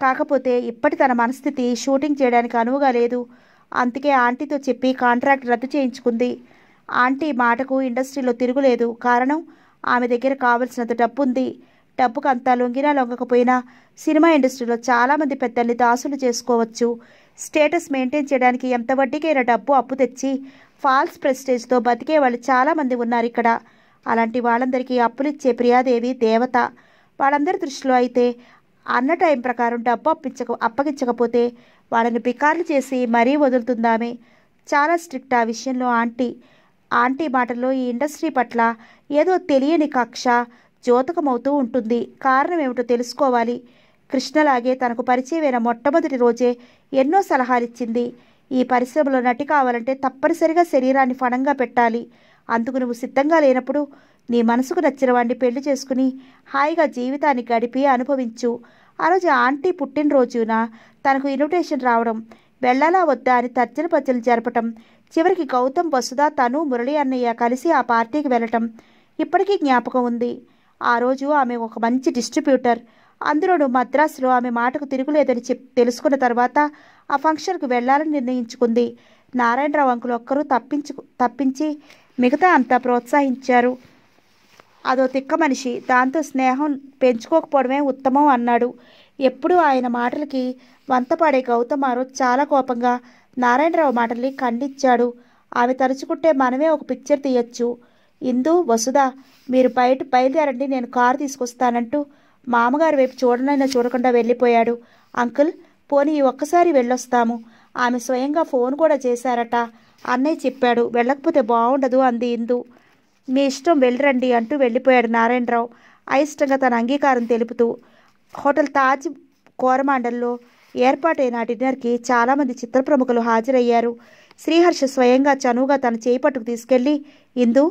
Speaker 1: కాకపోతే ఇప్పటి తన మనస్థితి షూటింగ్ చేయడానికి అనువుగా లేదు అందుకే ఆంటీతో చెప్పి కాంట్రాక్ట్ రద్దు చేయించుకుంది ఆంటీ మాటకు ఇండస్ట్రీలో తిరుగులేదు కారణం ఆమె దగ్గర కావలసినంత డబ్బు ఉంది డబ్బుకు అంతా లొంగినా లొంగకపోయినా సినిమా ఇండస్ట్రీలో చాలామంది పెద్దల్ని దాసులు చేసుకోవచ్చు స్టేటస్ మెయింటైన్ చేయడానికి ఎంత వడ్డీకైనా డబ్బు అప్పు తెచ్చి ఫాల్స్ ప్రెస్టేజ్తో బతికే వాళ్ళు చాలామంది ఉన్నారు ఇక్కడ అలాంటి వాళ్ళందరికీ అప్పులిచ్చే ప్రియాదేవి దేవత వాళ్ళందరి దృష్టిలో అయితే అన్న టైం ప్రకారం డబ్బు అప్పించక అప్పగించకపోతే వాళ్ళని పికార్లు చేసి మరీ వదులుతుందామే చాలా స్ట్రిక్ట్ ఆ విషయంలో ఆంటీ ఆంటీ మాటల్లో ఈ ఇండస్ట్రీ పట్ల ఏదో తెలియని కక్ష జ్యోతకమవుతూ ఉంటుంది కారణం ఏమిటో తెలుసుకోవాలి కృష్ణలాగే తనకు పరిచయమైన మొట్టమొదటి రోజే ఎన్నో సలహాలిచ్చింది ఈ పరిశ్రమలో నటి కావాలంటే తప్పనిసరిగా శరీరాన్ని ఫణంగా పెట్టాలి అందుకు నువ్వు సిద్ధంగా లేనప్పుడు నీ మనసుకు నచ్చిన వాడిని పెళ్లి చేసుకుని హాయిగా జీవితాన్ని గడిపి అనుభవించు ఆ రోజు ఆంటీ పుట్టినరోజున తనకు ఇన్విటేషన్ రావడం వెళ్ళాలా వద్దా అని తర్జన పచ్చలు జరపటం చివరికి గౌతమ్ వసుధ తను మురళి అన్నయ్య కలిసి ఆ పార్టీకి వెళ్ళటం ఇప్పటికీ జ్ఞాపకం ఉంది ఆ రోజు ఆమె ఒక మంచి డిస్ట్రిబ్యూటర్ అందులోనూ మద్రాసులో ఆమె మాటకు తిరుగులేదని చెప్ తెలుసుకున్న తర్వాత ఆ ఫంక్షన్కు వెళ్లాలని నిర్ణయించుకుంది నారాయణరావు అంకులు ఒక్కరూ తప్పించు తప్పించి మిగతా అంతా ప్రోత్సహించారు అదో తిక్క మనిషి దాంతో స్నేహం పెంచుకోకపోవడమే ఉత్తమం అన్నాడు ఎప్పుడూ ఆయన మాటలకి వంతపడే గౌతమారు చాలా కోపంగా నారాయణరావు మాటల్ని ఖండించాడు ఆమె తలుచుకుంటే మనమే ఒక పిక్చర్ తీయచ్చు ఇందు వసుధ మీరు బయట బయలుదేరండి నేను కారు తీసుకొస్తానంటూ మామగారు వైపు చూడనైనా చూడకుండా వెళ్ళిపోయాడు అంకుల్ పోనీ ఒక్కసారి వెళ్ళొస్తాము ఆమె స్వయంగా ఫోన్ కూడా చేశారట అన్నయ్య చెప్పాడు వెళ్ళకపోతే బాగుండదు అంది ఇందు మీ ఇష్టం వెళ్ళిరండి అంటూ వెళ్ళిపోయాడు నారాయణరావు అయిష్టంగా తన అంగీకారం తెలుపుతూ హోటల్ తాజ్ కోరమాండల్లో ఏర్పాటైన డిన్నర్కి చాలామంది చిత్ర ప్రముఖులు హాజరయ్యారు శ్రీహర్ష స్వయంగా చనువుగా తన చేపట్టుకు తీసుకెళ్లి ఇందు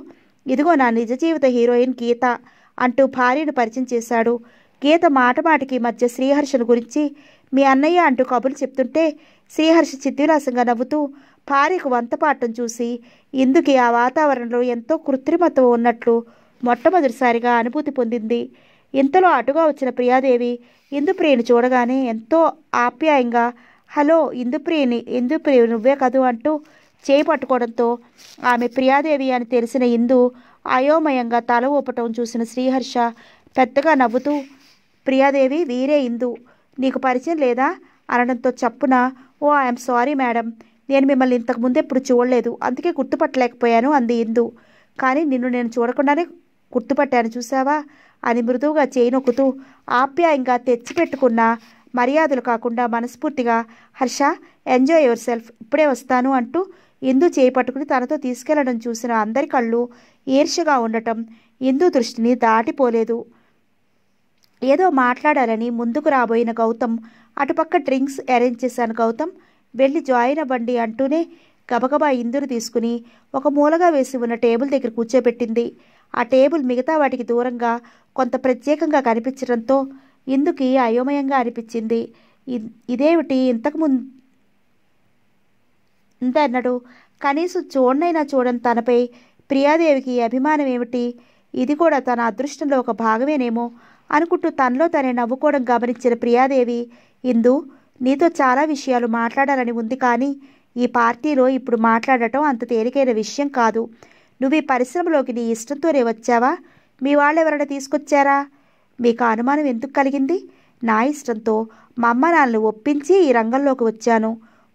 Speaker 1: ఇదిగో నా నిజ జీవిత హీరోయిన్ గీత అంటూ భార్యను పరిచయం చేశాడు గీత మాటమాటికి మధ్య శ్రీహర్షను గురించి మీ అన్నయ్య అంటూ కబులు చెప్తుంటే శ్రీహర్ష చిద్విలాసంగా నవ్వుతూ భార్యకు వంతపాటం చూసి ఇందుకి ఆ వాతావరణంలో ఎంతో కృత్రిమత్వం ఉన్నట్లు మొట్టమొదటిసారిగా అనుభూతి పొందింది ఇంతలో అటుగా వచ్చిన ప్రియాదేవి ఇందుప్రియని చూడగానే ఎంతో ఆప్యాయంగా హలో ఇందుప్రియని ఇందుప్రియ నువ్వే కదూ అంటూ చేయి పట్టుకోవడంతో ఆమె ప్రియాదేవి అని తెలిసిన ఇందు అయోమయంగా తల ఊపటం చూసిన శ్రీహర్ష పెద్దగా నవ్వుతూ ప్రియాదేవి వీరే ఇందు నీకు పరిచయం లేదా అనడంతో చప్పున ఓ ఐఎమ్ సారీ మేడం నేను మిమ్మల్ని ఇంతకుముందు ఎప్పుడు చూడలేదు అందుకే గుర్తుపట్టలేకపోయాను అంది ఇందు కానీ నిన్ను నేను చూడకుండానే గుర్తుపట్టాను చూసావా అని మృదువుగా చేయి నొక్కుతూ ఆప్యాయంగా తెచ్చిపెట్టుకున్న మర్యాదలు కాకుండా మనస్ఫూర్తిగా హర్ష ఎంజాయ్ యువర్ సెల్ఫ్ ఇప్పుడే వస్తాను అంటూ ఇందు చేయి పట్టుకుని తనతో తీసుకెళ్లడం చూసిన అందరి కళ్ళు ఈర్షగా ఉండటం ఇందు దృష్టిని దాటిపోలేదు ఏదో మాట్లాడాలని ముందుకు రాబోయిన గౌతమ్ అటుపక్క డ్రింక్స్ అరేంజ్ చేశాను గౌతమ్ వెళ్ళి జాయిన్ అవ్వండి అంటూనే గబగబా ఇందును తీసుకుని ఒక మూలగా వేసి ఉన్న టేబుల్ దగ్గర కూర్చోబెట్టింది ఆ టేబుల్ మిగతా వాటికి దూరంగా కొంత ప్రత్యేకంగా కనిపించడంతో ఇందుకి అయోమయంగా అనిపించింది ఇదేమిటి ఇంతకు అన్నాడు కనీసం చూడనైనా చూడని తనపై ప్రియాదేవికి అభిమానం ఏమిటి ఇది కూడా తన అదృష్టంలో ఒక భాగమేనేమో అనుకుంటూ తనలో తనే నవ్వుకోవడం గమనించిన ప్రియాదేవి ఇందు నీతో చాలా విషయాలు మాట్లాడాలని ఉంది కానీ ఈ పార్టీలో ఇప్పుడు మాట్లాడటం అంత తేలికైన విషయం కాదు నువ్వు ఈ పరిశ్రమలోకి నీ ఇష్టంతోనే వచ్చావా మీ వాళ్ళు ఎవరైనా తీసుకొచ్చారా మీకు అనుమానం ఎందుకు కలిగింది నా ఇష్టంతో మా అమ్మ నాన్నను ఒప్పించి ఈ రంగంలోకి వచ్చాను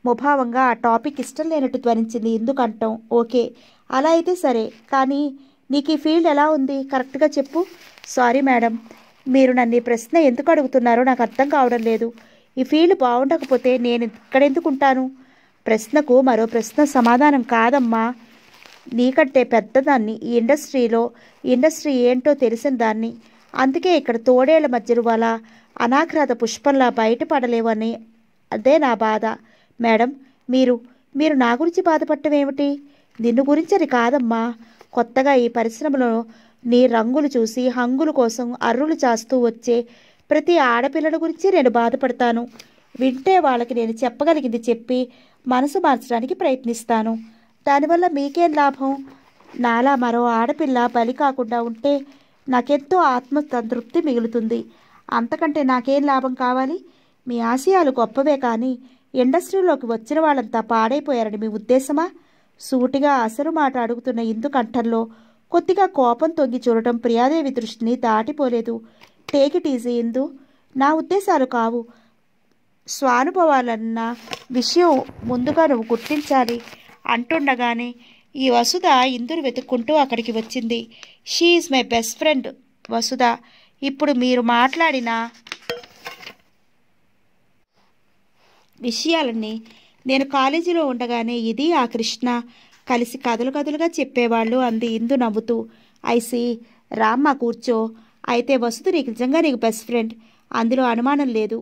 Speaker 1: ముభావంగా ఆ టాపిక్ ఇష్టం లేనట్టు ధ్వనించింది ఎందుకంటాం ఓకే అలా అయితే సరే కానీ నీకు ఈ ఫీల్డ్ ఎలా ఉంది కరెక్ట్గా చెప్పు సారీ మేడం మీరు నన్ను ఈ ప్రశ్న ఎందుకు అడుగుతున్నారో నాకు అర్థం కావడం లేదు ఈ ఫీల్డ్ బాగుండకపోతే నేను ఇక్కడెందుకుంటాను ప్రశ్నకు మరో ప్రశ్న సమాధానం కాదమ్మా నీకంటే పెద్దదాన్ని ఈ ఇండస్ట్రీలో ఇండస్ట్రీ ఏంటో తెలిసిన దాన్ని అందుకే ఇక్కడ తోడేళ్ల మధ్య వల్ల అనాఘ్రాత పుష్పంలా బయటపడలేవని అదే నా బాధ మేడం మీరు మీరు నా గురించి బాధపడటం ఏమిటి నిన్ను గురించని కాదమ్మా కొత్తగా ఈ పరిశ్రమలో నీ రంగులు చూసి హంగుల కోసం అర్రులు చాస్తూ వచ్చే ప్రతి ఆడపిల్లల గురించి నేను బాధపడతాను వింటే వాళ్ళకి నేను చెప్పగలిగింది చెప్పి మనసు మార్చడానికి ప్రయత్నిస్తాను దానివల్ల మీకేం లాభం నాలా మరో ఆడపిల్ల బలి కాకుండా ఉంటే నాకెంతో ఆత్మసంతృప్తి మిగులుతుంది అంతకంటే నాకేం లాభం కావాలి మీ ఆశయాలు గొప్పవే కానీ ఇండస్ట్రీలోకి వచ్చిన వాళ్ళంతా పాడైపోయారని మీ ఉద్దేశమా సూటిగా అసలు మాట అడుగుతున్న ఇందు కంఠంలో కొద్దిగా కోపం తొంగి చూడటం ప్రియాదేవి దృష్టిని దాటిపోలేదు టేక్ ఇట్ ఈజీ ఎందు నా ఉద్దేశాలు కావు స్వానుభవాలన్న విషయం ముందుగా నువ్వు గుర్తించాలి అంటుండగానే ఈ వసుధ ఇందురు వెతుక్కుంటూ అక్కడికి వచ్చింది she's my best friend Vasudha ఇప్పుడు మీరు మాట్లాడిన విషయాలన్నీ నేను కాలేజీలో ఉండగానే ఇది ఆ కృష్ణ కలిసి కదులు కదులుగా చెప్పేవాళ్ళు అంది ఇందు నవ్వుతూ ఐసి రామ్మ కూర్చో అయితే వసుది నీకు నిజంగా నీకు బెస్ట్ ఫ్రెండ్ అందులో అనుమానం లేదు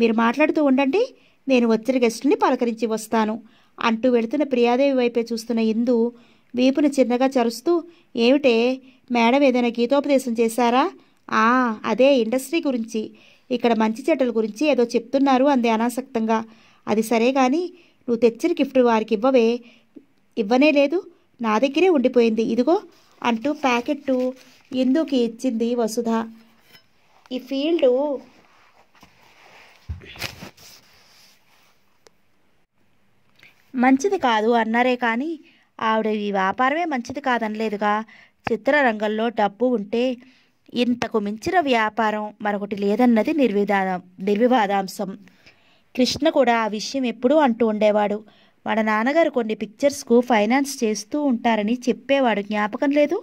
Speaker 1: మీరు మాట్లాడుతూ ఉండండి నేను వచ్చిన గెస్టుని పలకరించి వస్తాను అంటూ వెళుతున్న ప్రియాదేవి వైపే చూస్తున్న ఇందు వీపును చిన్నగా చరుస్తూ ఏమిటే మేడం ఏదైనా గీతోపదేశం చేశారా ఆ అదే ఇండస్ట్రీ గురించి ఇక్కడ మంచి చెట్టల గురించి ఏదో చెప్తున్నారు అంది అనాసక్తంగా అది సరే కానీ నువ్వు తెచ్చిన గిఫ్ట్ వారికి ఇవ్వవే ఇవ్వనే లేదు నా దగ్గరే ఉండిపోయింది ఇదిగో అంటూ ప్యాకెట్టు ఎందుకు ఇచ్చింది వసుధ ఈ ఫీల్డు మంచిది కాదు అన్నారే కానీ ఆవిడ ఈ వ్యాపారమే మంచిది కాదనలేదుగా చిత్రరంగంలో డబ్బు ఉంటే ఇంతకు మించిన వ్యాపారం మరొకటి లేదన్నది నిర్విధానం నిర్వివాదాంశం కృష్ణ కూడా ఆ విషయం ఎప్పుడూ అంటూ ఉండేవాడు వాళ్ళ నాన్నగారు కొన్ని పిక్చర్స్కు ఫైనాన్స్ చేస్తూ ఉంటారని చెప్పేవాడు జ్ఞాపకం లేదు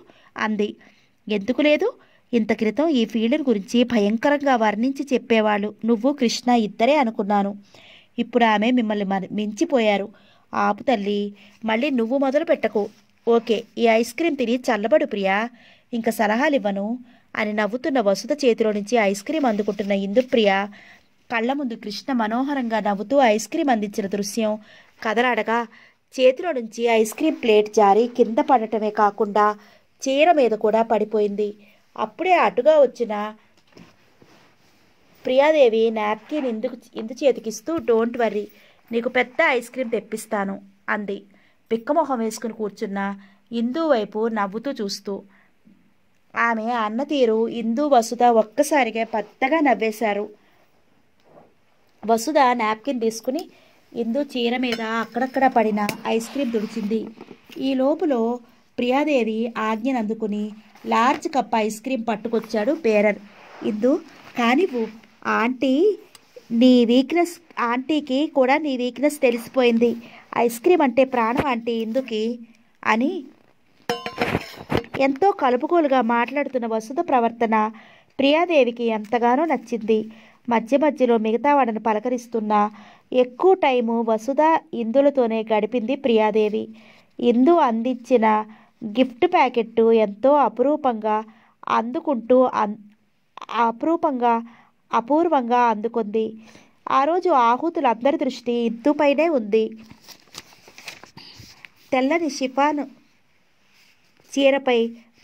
Speaker 1: అంది ఎందుకు లేదు ఇంత క్రితం ఈ ఫీల్డ్ గురించి భయంకరంగా వర్ణించి చెప్పేవాళ్ళు నువ్వు కృష్ణ ఇద్దరే అనుకున్నాను ఇప్పుడు ఆమె మిమ్మల్ని మించిపోయారు ఆపు తల్లి మళ్ళీ నువ్వు మొదలు పెట్టకు ఓకే ఈ ఐస్ క్రీమ్ తిని చల్లబడు ప్రియా ఇంకా సలహాలు ఇవ్వను అని నవ్వుతున్న వసుధ చేతిలో నుంచి ఐస్ క్రీమ్ అందుకుంటున్న ఇందుప్రియ కళ్ళ ముందు కృష్ణ మనోహరంగా నవ్వుతూ ఐస్ క్రీమ్ అందించిన దృశ్యం కదలడగా చేతిలో నుంచి ఐస్ క్రీమ్ ప్లేట్ జారి కింద పడటమే కాకుండా చీర మీద కూడా పడిపోయింది అప్పుడే అటుగా వచ్చిన ప్రియాదేవి నాప్కిన్ ఇందుకు ఇందు చేతికిస్తూ డోంట్ వర్రీ నీకు పెద్ద ఐస్ క్రీమ్ తెప్పిస్తాను అంది పిక్కమొహం వేసుకుని కూర్చున్న ఇందు వైపు నవ్వుతూ చూస్తూ ఆమె అన్న తీరు ఇందు వసుధ ఒక్కసారిగా పెద్దగా నవ్వేశారు వసుధ నాప్కిన్ తీసుకుని ఎందో చీర మీద అక్కడక్కడ పడిన ఐస్ క్రీమ్ దుడిచింది ఈ లోపులో ప్రియాదేవి ఆజ్ఞను అందుకుని లార్జ్ కప్ ఐస్ క్రీమ్ పట్టుకొచ్చాడు పేరర్ ఇందు కానీ ఆంటీ నీ వీక్నెస్ ఆంటీకి కూడా నీ వీక్నెస్ తెలిసిపోయింది ఐస్ క్రీమ్ అంటే ప్రాణం ఆంటీ ఇందుకి అని ఎంతో కలుపుకోలుగా మాట్లాడుతున్న వసుధ ప్రవర్తన ప్రియాదేవికి ఎంతగానో నచ్చింది మధ్య మధ్యలో మిగతా వాడిని పలకరిస్తున్న ఎక్కువ టైము వసుధ ఇందులతోనే గడిపింది ప్రియాదేవి ఇందు అందించిన గిఫ్ట్ ప్యాకెట్టు ఎంతో అపురూపంగా అందుకుంటూ అన్ అపురూపంగా అపూర్వంగా అందుకుంది ఆ రోజు ఆహుతులందరి దృష్టి ఇందుపైనే ఉంది తెల్లని షిఫాను చీరపై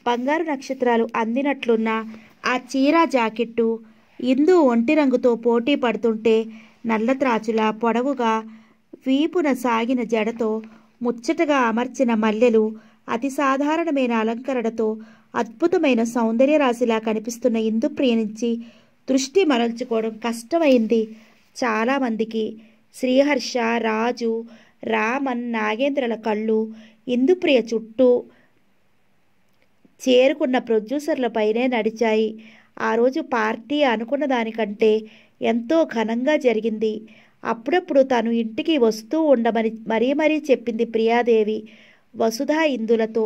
Speaker 1: బంగారు నక్షత్రాలు అందినట్లున్న ఆ చీర జాకెట్టు ఇందు ఒంటి రంగుతో పోటీ పడుతుంటే నల్లత్రాచులా పొడవుగా వీపున సాగిన జడతో ముచ్చటగా అమర్చిన మల్లెలు అతి సాధారణమైన అలంకరణతో అద్భుతమైన సౌందర్యరాశిలా కనిపిస్తున్న ఇందుప్రియ నుంచి దృష్టి మరల్చుకోవడం కష్టమైంది చాలామందికి శ్రీహర్ష రాజు రామన్ నాగేంద్రల కళ్ళు ఇందుప్రియ చుట్టూ చేరుకున్న ప్రొడ్యూసర్లపైనే నడిచాయి ఆ రోజు పార్టీ అనుకున్న దానికంటే ఎంతో ఘనంగా జరిగింది అప్పుడప్పుడు తను ఇంటికి వస్తూ ఉండమని మరీ మరీ చెప్పింది ప్రియాదేవి వసుధా ఇందులతో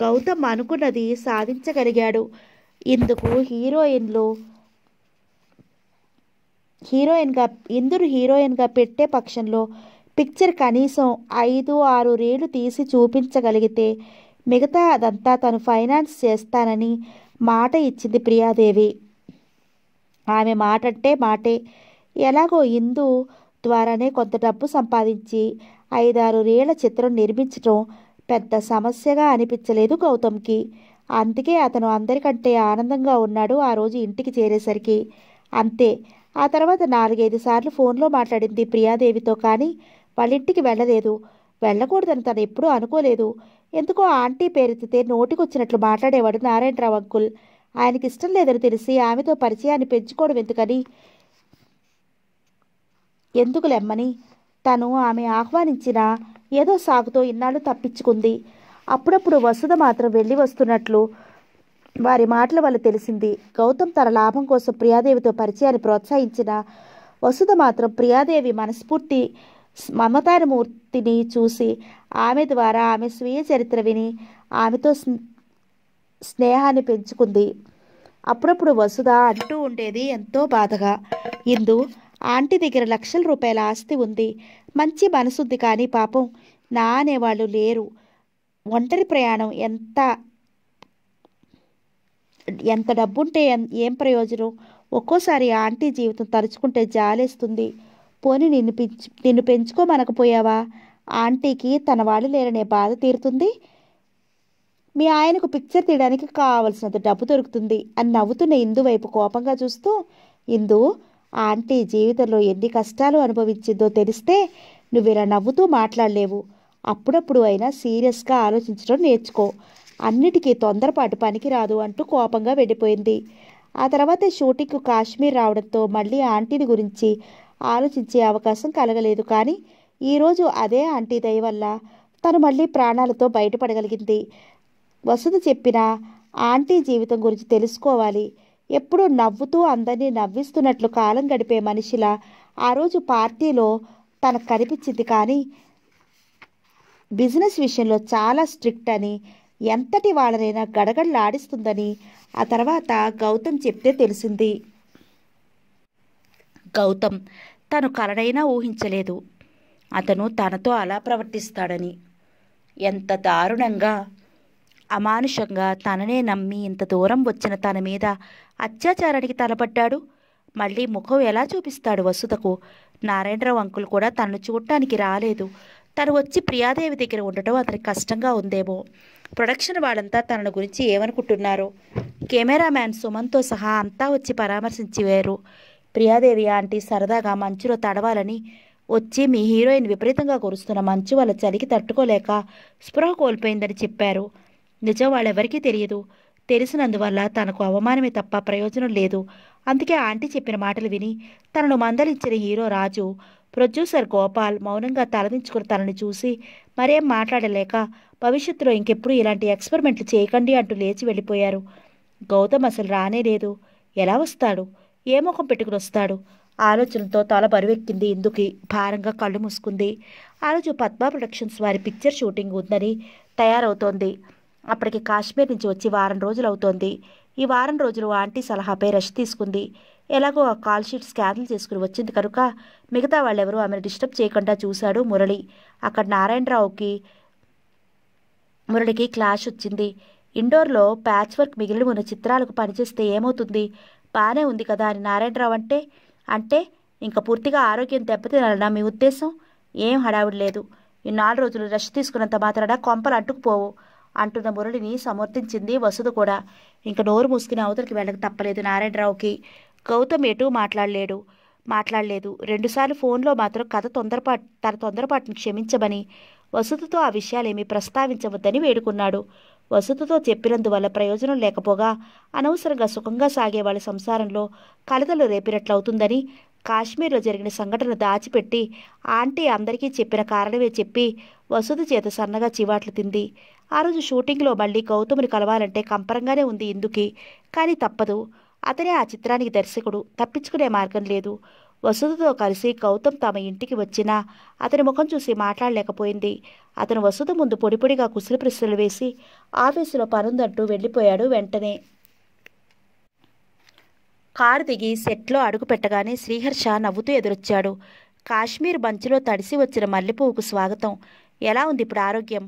Speaker 1: గౌతమ్ అనుకున్నది సాధించగలిగాడు ఇందుకు హీరోయిన్లు హీరోయిన్గా ఇందురు హీరోయిన్గా పెట్టే పక్షంలో పిక్చర్ కనీసం ఐదు ఆరు రేలు తీసి చూపించగలిగితే మిగతా అదంతా తను ఫైనాన్స్ చేస్తానని మాట ఇచ్చింది ప్రియాదేవి ఆమె మాటంటే మాటే ఎలాగో ఇందు ద్వారానే కొంత డబ్బు సంపాదించి ఐదారు రేళ్ల చిత్రం నిర్మించడం పెద్ద సమస్యగా అనిపించలేదు గౌతమ్కి అందుకే అతను అందరికంటే ఆనందంగా ఉన్నాడు ఆ రోజు ఇంటికి చేరేసరికి అంతే ఆ తర్వాత నాలుగైదు సార్లు ఫోన్లో మాట్లాడింది ప్రియాదేవితో కానీ వాళ్ళింటికి వెళ్ళలేదు వెళ్ళకూడదని తను ఎప్పుడూ అనుకోలేదు ఎందుకో ఆంటీ పేరెత్తితే నోటికొచ్చినట్లు మాట్లాడేవాడు నారాయణరావు అంకుల్ ఆయనకి ఇష్టం లేదని తెలిసి ఆమెతో పరిచయాన్ని పెంచుకోవడం ఎందుకని ఎందుకు లెమ్మని తను ఆమె ఆహ్వానించిన ఏదో సాగుతో ఇన్నాళ్ళు తప్పించుకుంది అప్పుడప్పుడు వసుధ మాత్రం వెళ్ళి వస్తున్నట్లు వారి మాటల వల్ల తెలిసింది గౌతమ్ తన లాభం కోసం ప్రియాదేవితో పరిచయాన్ని ప్రోత్సహించిన వసుధ మాత్రం ప్రియాదేవి మనస్ఫూర్తి మమతారమూర్తిని చూసి ఆమె ద్వారా ఆమె స్వీయ చరిత్ర విని ఆమెతో స్నేహాన్ని పెంచుకుంది అప్పుడప్పుడు వసుధ అంటూ ఉండేది ఎంతో బాధగా ఇందు ఆంటీ దగ్గర లక్షల రూపాయల ఆస్తి ఉంది మంచి మనసుద్ది కానీ పాపం నా అనేవాళ్ళు లేరు ఒంటరి ప్రయాణం ఎంత ఎంత డబ్బుంటే ఏం ప్రయోజనం ఒక్కోసారి ఆంటీ జీవితం తలుచుకుంటే జాలేస్తుంది పోని నిన్ను పెంచు నిన్ను పెంచుకోమనకపోయావా ఆంటీకి తన వాళ్ళు లేరనే బాధ తీరుతుంది మీ ఆయనకు పిక్చర్ తీయడానికి కావలసినంత డబ్బు దొరుకుతుంది అని నవ్వుతున్న ఇందు వైపు కోపంగా చూస్తూ ఇందు ఆంటీ జీవితంలో ఎన్ని కష్టాలు అనుభవించిందో తెలిస్తే నువ్వు ఇలా నవ్వుతూ మాట్లాడలేవు అప్పుడప్పుడు అయినా సీరియస్గా ఆలోచించడం నేర్చుకో అన్నిటికీ తొందరపాటు పనికి రాదు అంటూ కోపంగా వెళ్ళిపోయింది ఆ తర్వాత షూటింగ్కు కాశ్మీర్ రావడంతో మళ్ళీ ఆంటీని గురించి ఆలోచించే అవకాశం కలగలేదు కానీ ఈరోజు అదే ఆంటీ దయ వల్ల తను మళ్ళీ ప్రాణాలతో బయటపడగలిగింది వసుధ చెప్పిన ఆంటీ జీవితం గురించి తెలుసుకోవాలి ఎప్పుడూ నవ్వుతూ అందరినీ నవ్విస్తున్నట్లు కాలం గడిపే మనిషిలా ఆ రోజు పార్టీలో తనకు కనిపించింది కానీ బిజినెస్ విషయంలో చాలా స్ట్రిక్ట్ అని ఎంతటి వాళ్ళనైనా గడగడలాడిస్తుందని ఆ తర్వాత గౌతమ్ చెప్తే తెలిసింది గౌతమ్ తను కలడైనా ఊహించలేదు అతను తనతో అలా ప్రవర్తిస్తాడని ఎంత దారుణంగా అమానుషంగా తననే నమ్మి ఇంత దూరం వచ్చిన తన మీద అత్యాచారానికి తలపడ్డాడు మళ్ళీ ముఖం ఎలా చూపిస్తాడు వసుధకు నారాయణరావు అంకుల్ కూడా తనను చూడటానికి రాలేదు తను వచ్చి ప్రియాదేవి దగ్గర ఉండటం అతనికి కష్టంగా ఉందేమో ప్రొడక్షన్ వాళ్ళంతా తనను గురించి ఏమనుకుంటున్నారో కెమెరామ్యాన్ సుమన్తో సహా అంతా వచ్చి పరామర్శించి వేరు ప్రియాదేవి ఆంటీ సరదాగా మంచులో తడవాలని వచ్చి మీ హీరోయిన్ విపరీతంగా కురుస్తున్న మంచు వాళ్ళ చలికి తట్టుకోలేక స్పృహ కోల్పోయిందని చెప్పారు నిజం వాళ్ళెవరికీ తెలియదు తెలిసినందువల్ల తనకు అవమానమే తప్ప ప్రయోజనం లేదు అందుకే ఆంటీ చెప్పిన మాటలు విని తనను మందలించిన హీరో రాజు ప్రొడ్యూసర్ గోపాల్ మౌనంగా తలదించుకుని తనని చూసి మరేం మాట్లాడలేక భవిష్యత్తులో ఇంకెప్పుడు ఇలాంటి ఎక్స్పెరిమెంట్లు చేయకండి అంటూ లేచి వెళ్ళిపోయారు గౌతమ్ అసలు రానే లేదు ఎలా వస్తాడు ఏ ముఖం పెట్టుకుని వస్తాడు ఆలోచనతో తల బరువెక్కింది ఇందుకి భారంగా కళ్ళు మూసుకుంది ఆ రోజు పద్మ ప్రొడక్షన్స్ వారి పిక్చర్ షూటింగ్ ఉందని తయారవుతోంది అప్పటికి కాశ్మీర్ నుంచి వచ్చి వారం రోజులు అవుతోంది ఈ వారం రోజులు ఆంటీ సలహాపై రెస్ట్ తీసుకుంది ఎలాగో ఆ కాల్ షీట్ స్కాన్లు చేసుకుని వచ్చింది కనుక మిగతా వాళ్ళెవరూ ఆమెను డిస్టర్బ్ చేయకుండా చూశాడు మురళి అక్కడ నారాయణరావుకి మురళికి క్లాష్ వచ్చింది ఇండోర్లో ప్యాచ్ వర్క్ మిగిలిన ఉన్న చిత్రాలకు పనిచేస్తే ఏమవుతుంది బాగానే ఉంది కదా అని నారాయణరావు అంటే అంటే ఇంకా పూర్తిగా ఆరోగ్యం దెబ్బతినాలన్నా మీ ఉద్దేశం ఏం హడావిడి లేదు ఈ నాలుగు రోజులు రెస్ట్ తీసుకున్నంత మాత్రాన కొంపలు అడ్డుకుపోవు అంటున్న మురళిని సమర్థించింది వసుధ కూడా ఇంక నోరు మూసుకుని అవతలికి వెళ్ళక తప్పలేదు నారాయణరావుకి గౌతమ్ ఎటు మాట్లాడలేడు మాట్లాడలేదు రెండుసార్లు ఫోన్లో మాత్రం కథ తొందరపాటు తన తొందరపాటును క్షమించమని వసుధతో ఆ విషయాలేమీ ప్రస్తావించవద్దని వేడుకున్నాడు వసుధతో చెప్పినందువల్ల ప్రయోజనం లేకపోగా అనవసరంగా సుఖంగా సాగే వాళ్ళ సంసారంలో కలతలు రేపినట్లవుతుందని కాశ్మీర్లో జరిగిన సంఘటన దాచిపెట్టి ఆంటీ అందరికీ చెప్పిన కారణమే చెప్పి వసుధ చేత సన్నగా చివాట్లు తింది ఆ రోజు షూటింగ్లో మళ్ళీ గౌతమ్ని కలవాలంటే కంపరంగానే ఉంది ఇందుకి కానీ తప్పదు అతనే ఆ చిత్రానికి దర్శకుడు తప్పించుకునే మార్గం లేదు వసుధతో కలిసి గౌతమ్ తమ ఇంటికి వచ్చినా అతని ముఖం చూసి మాట్లాడలేకపోయింది అతను వసుధ ముందు పొడిపొడిగా కుసిరి ప్రశ్నలు వేసి ఆఫీసులో పనుందంటూ వెళ్ళిపోయాడు వెంటనే కారు దిగి సెట్లో అడుగు పెట్టగానే శ్రీహర్ష నవ్వుతూ ఎదురొచ్చాడు కాశ్మీర్ బంచ్లో తడిసి వచ్చిన మల్లెపువ్వుకు స్వాగతం ఎలా ఉంది ఇప్పుడు ఆరోగ్యం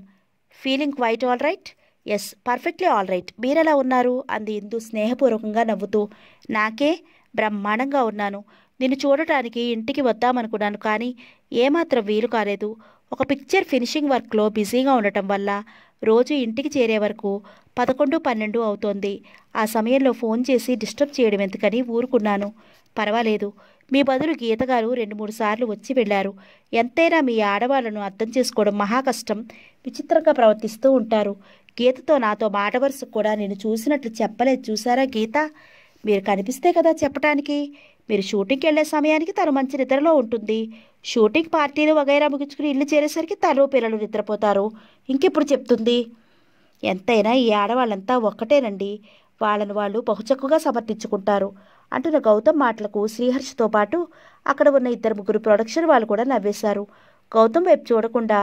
Speaker 1: feeling quite all right yes perfectly all right మీరెలా ఉన్నారు అంది ఇందు స్నేహపూర్వకంగా నవ్వుతూ నాకే బ్రహ్మాండంగా ఉన్నాను నిన్ను చూడటానికి ఇంటికి వద్దామనుకున్నాను కానీ ఏమాత్రం వీలు కాలేదు ఒక పిక్చర్ ఫినిషింగ్ వర్క్లో బిజీగా ఉండటం వల్ల రోజు ఇంటికి చేరే వరకు పదకొండు పన్నెండు అవుతోంది ఆ సమయంలో ఫోన్ చేసి డిస్టర్బ్ చేయడం ఎందుకని ఊరుకున్నాను పర్వాలేదు మీ బదులు గీతగారు రెండు మూడు సార్లు వచ్చి వెళ్ళారు ఎంతైనా మీ ఆడవాళ్లను అర్థం చేసుకోవడం మహా కష్టం విచిత్రంగా ప్రవర్తిస్తూ ఉంటారు గీతతో నాతో మాట వరుస కూడా నేను చూసినట్లు చెప్పలేదు చూసారా గీత మీరు కనిపిస్తే కదా చెప్పడానికి మీరు షూటింగ్కి వెళ్ళే సమయానికి తను మంచి నిద్రలో ఉంటుంది షూటింగ్ పార్టీలు వగైరా ముగించుకుని ఇల్లు చేరేసరికి తను పిల్లలు నిద్రపోతారు ఇంకెప్పుడు చెప్తుంది ఎంతైనా ఈ ఆడవాళ్ళంతా ఒక్కటేనండి వాళ్ళని వాళ్ళు బహుచక్కుగా సమర్థించుకుంటారు అంటున్న గౌతమ్ మాటలకు శ్రీహర్షతో పాటు అక్కడ ఉన్న ఇద్దరు ముగ్గురు ప్రొడక్షన్ వాళ్ళు కూడా నవ్వేశారు గౌతమ్ వైపు చూడకుండా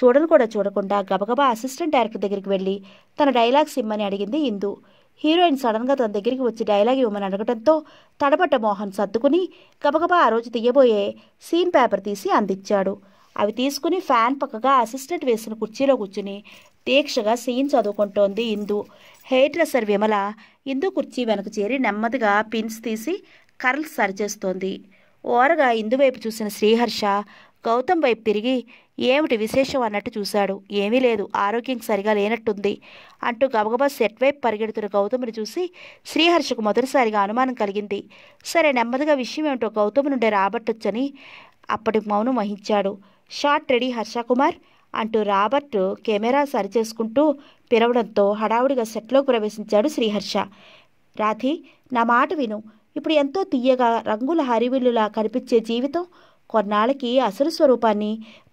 Speaker 1: చూడను కూడా చూడకుండా గబగబా అసిస్టెంట్ డైరెక్టర్ దగ్గరికి వెళ్ళి తన డైలాగ్స్ ఇమ్మని అడిగింది ఇందు హీరోయిన్ సడన్గా తన దగ్గరికి వచ్చి డైలాగ్ ఇవ్వమని అడగడంతో తడబట్ట మోహన్ సర్దుకుని గబగబా ఆ రోజు తీయబోయే సీన్ పేపర్ తీసి అందించాడు అవి తీసుకుని ఫ్యాన్ పక్కగా అసిస్టెంట్ వేసిన కుర్చీలో కూర్చుని తీక్షగా సీన్ చదువుకుంటోంది ఇందు హెయిర్ డ్రెస్సర్ విమల ఇందు కుర్చీ వెనక చేరి నెమ్మదిగా పిన్స్ తీసి కర్ల్స్ సరిచేస్తోంది ఓరగా ఇందు వైపు చూసిన శ్రీహర్ష గౌతమ్ వైపు తిరిగి ఏమిటి విశేషం అన్నట్టు చూశాడు ఏమీ లేదు ఆరోగ్యం సరిగా లేనట్టుంది అంటూ గబగబా సెట్ వైపు పరిగెడుతున్న గౌతమ్ని చూసి శ్రీహర్షకు మొదటిసారిగా అనుమానం కలిగింది సరే నెమ్మదిగా విషయం ఏమిటో గౌతమ్ నుండే రాబట్టొచ్చని అప్పటి మౌనం వహించాడు షార్ట్ రెడీ హర్షకుమార్ అంటూ రాబర్ట్ కెమెరా సరిచేసుకుంటూ పిరవడంతో హడావుడిగా సెట్లోకి ప్రవేశించాడు శ్రీహర్ష రాధి నా మాట విను ఇప్పుడు ఎంతో తీయగా రంగుల హరివిల్లులా కనిపించే జీవితం కొన్నాళ్ళకి అసలు స్వరూపాన్ని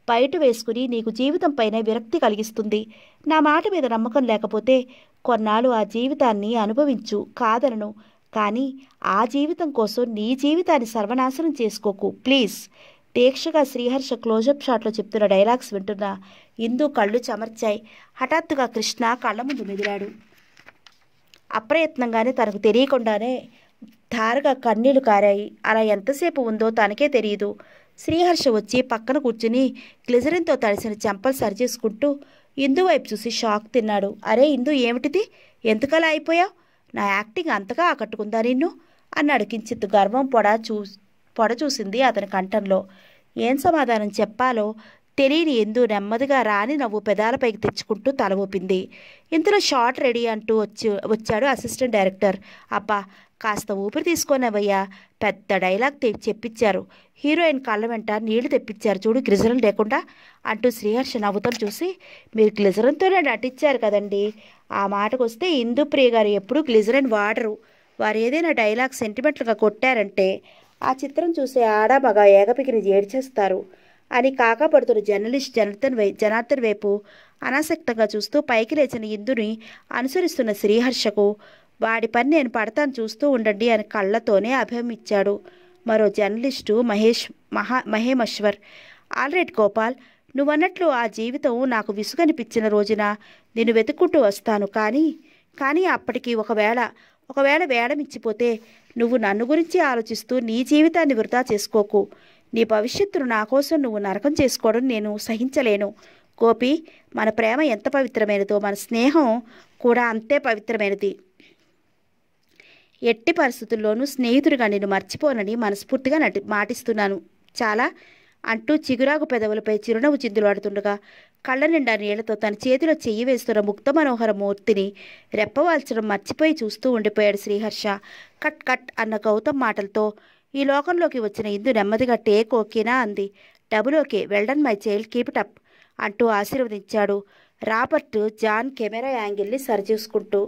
Speaker 1: బయట వేసుకుని నీకు జీవితం పైన విరక్తి కలిగిస్తుంది నా మాట మీద నమ్మకం లేకపోతే కొన్నాళ్ళు ఆ జీవితాన్ని అనుభవించు కాదనను కానీ ఆ జీవితం కోసం నీ జీవితాన్ని సర్వనాశనం చేసుకోకు ప్లీజ్ దీక్షగా శ్రీహర్ష క్లోజప్ షాట్లో చెప్తున్న డైలాగ్స్ వింటున్న ఇందు కళ్ళు చమర్చాయి హఠాత్తుగా కృష్ణ కళ్ళ ముందు మెదిలాడు అప్రయత్నంగానే తనకు తెలియకుండానే ధారగా కన్నీళ్లు కారాయి అలా ఎంతసేపు ఉందో తనకే తెలియదు శ్రీహర్ష వచ్చి పక్కన కూర్చుని గ్లిజరిన్తో తడిసిన చెంపలు సరిచేసుకుంటూ ఇందు వైపు చూసి షాక్ తిన్నాడు అరే ఇందు ఏమిటిది ఎందుకలా అయిపోయావు నా యాక్టింగ్ అంతగా ఆకట్టుకుందా నిన్ను అన్నాడు కించిత్ గర్వం పొడా చూ పొడచూసింది అతని కంఠంలో ఏం సమాధానం చెప్పాలో తెలియని ఎందు నెమ్మదిగా రాని నవ్వు పెదాలపైకి తెచ్చుకుంటూ తల ఊపింది ఇంతలో షార్ట్ రెడీ అంటూ వచ్చి వచ్చాడు అసిస్టెంట్ డైరెక్టర్ అబ్బా కాస్త ఊపిరి తీసుకోనవయ్యా పెద్ద డైలాగ్ చెప్పిచ్చారు హీరోయిన్ కళ్ళ వెంట నీళ్లు తెప్పించారు చూడు గ్లిజరన్ లేకుండా అంటూ శ్రీహర్ష నవ్వుతం చూసి మీరు గ్లిజరన్తోనే నటించారు కదండి ఆ మాటకు వస్తే ఇందుప్రియ గారు ఎప్పుడూ గ్లిజరన్ వాడరు వారు ఏదైనా డైలాగ్ సెంటిమెంట్లుగా కొట్టారంటే ఆ చిత్రం చూసే ఆడ మగ ఏగపికిని ఏడ్చేస్తారు అని కాకపడుతున్న జర్నలిస్ట్ జనార్దన్ వై జనార్దన్ వైపు అనాసక్తంగా చూస్తూ పైకి లేచిన ఇందుని అనుసరిస్తున్న శ్రీహర్షకు వాడి పని నేను పడతాను చూస్తూ ఉండండి అని కళ్ళతోనే అభయమిచ్చాడు మరో జర్నలిస్టు మహేష్ మహా మహేమశ్వర్ ఆల్రెడ్ గోపాల్ నువ్వన్నట్లు ఆ జీవితం నాకు విసుగనిపించిన రోజున నేను వెతుక్కుంటూ వస్తాను కానీ కానీ అప్పటికి ఒకవేళ ఒకవేళ వేడం ఇచ్చిపోతే నువ్వు నన్ను గురించి ఆలోచిస్తూ నీ జీవితాన్ని వృధా చేసుకోకు నీ భవిష్యత్తును నా కోసం నువ్వు నరకం చేసుకోవడం నేను సహించలేను గోపి మన ప్రేమ ఎంత పవిత్రమైనదో మన స్నేహం కూడా అంతే పవిత్రమైనది ఎట్టి పరిస్థితుల్లోనూ స్నేహితుడిగా నేను మర్చిపోనని మనస్ఫూర్తిగా నటి మాటిస్తున్నాను చాలా అంటూ చిగురాకు పెదవులపై చిరునవ్వు ఆడుతుండగా కళ్ళ నిండా నీళ్లతో తన చేతిలో చెయ్యి వేస్తున్న ముక్త మనోహర మూర్తిని రెప్పవాల్చడం మర్చిపోయి చూస్తూ ఉండిపోయాడు శ్రీహర్ష కట్ కట్ అన్న గౌతమ్ మాటలతో ఈ లోకంలోకి వచ్చిన ఇందు నెమ్మదిగా టేక్ ఓకేనా అంది double okay well done my child keep up అంటూ ఆశీర్వదించాడు రాబర్ట్ జాన్ కెమెరా యాంగిల్ని సరిచూసుకుంటూ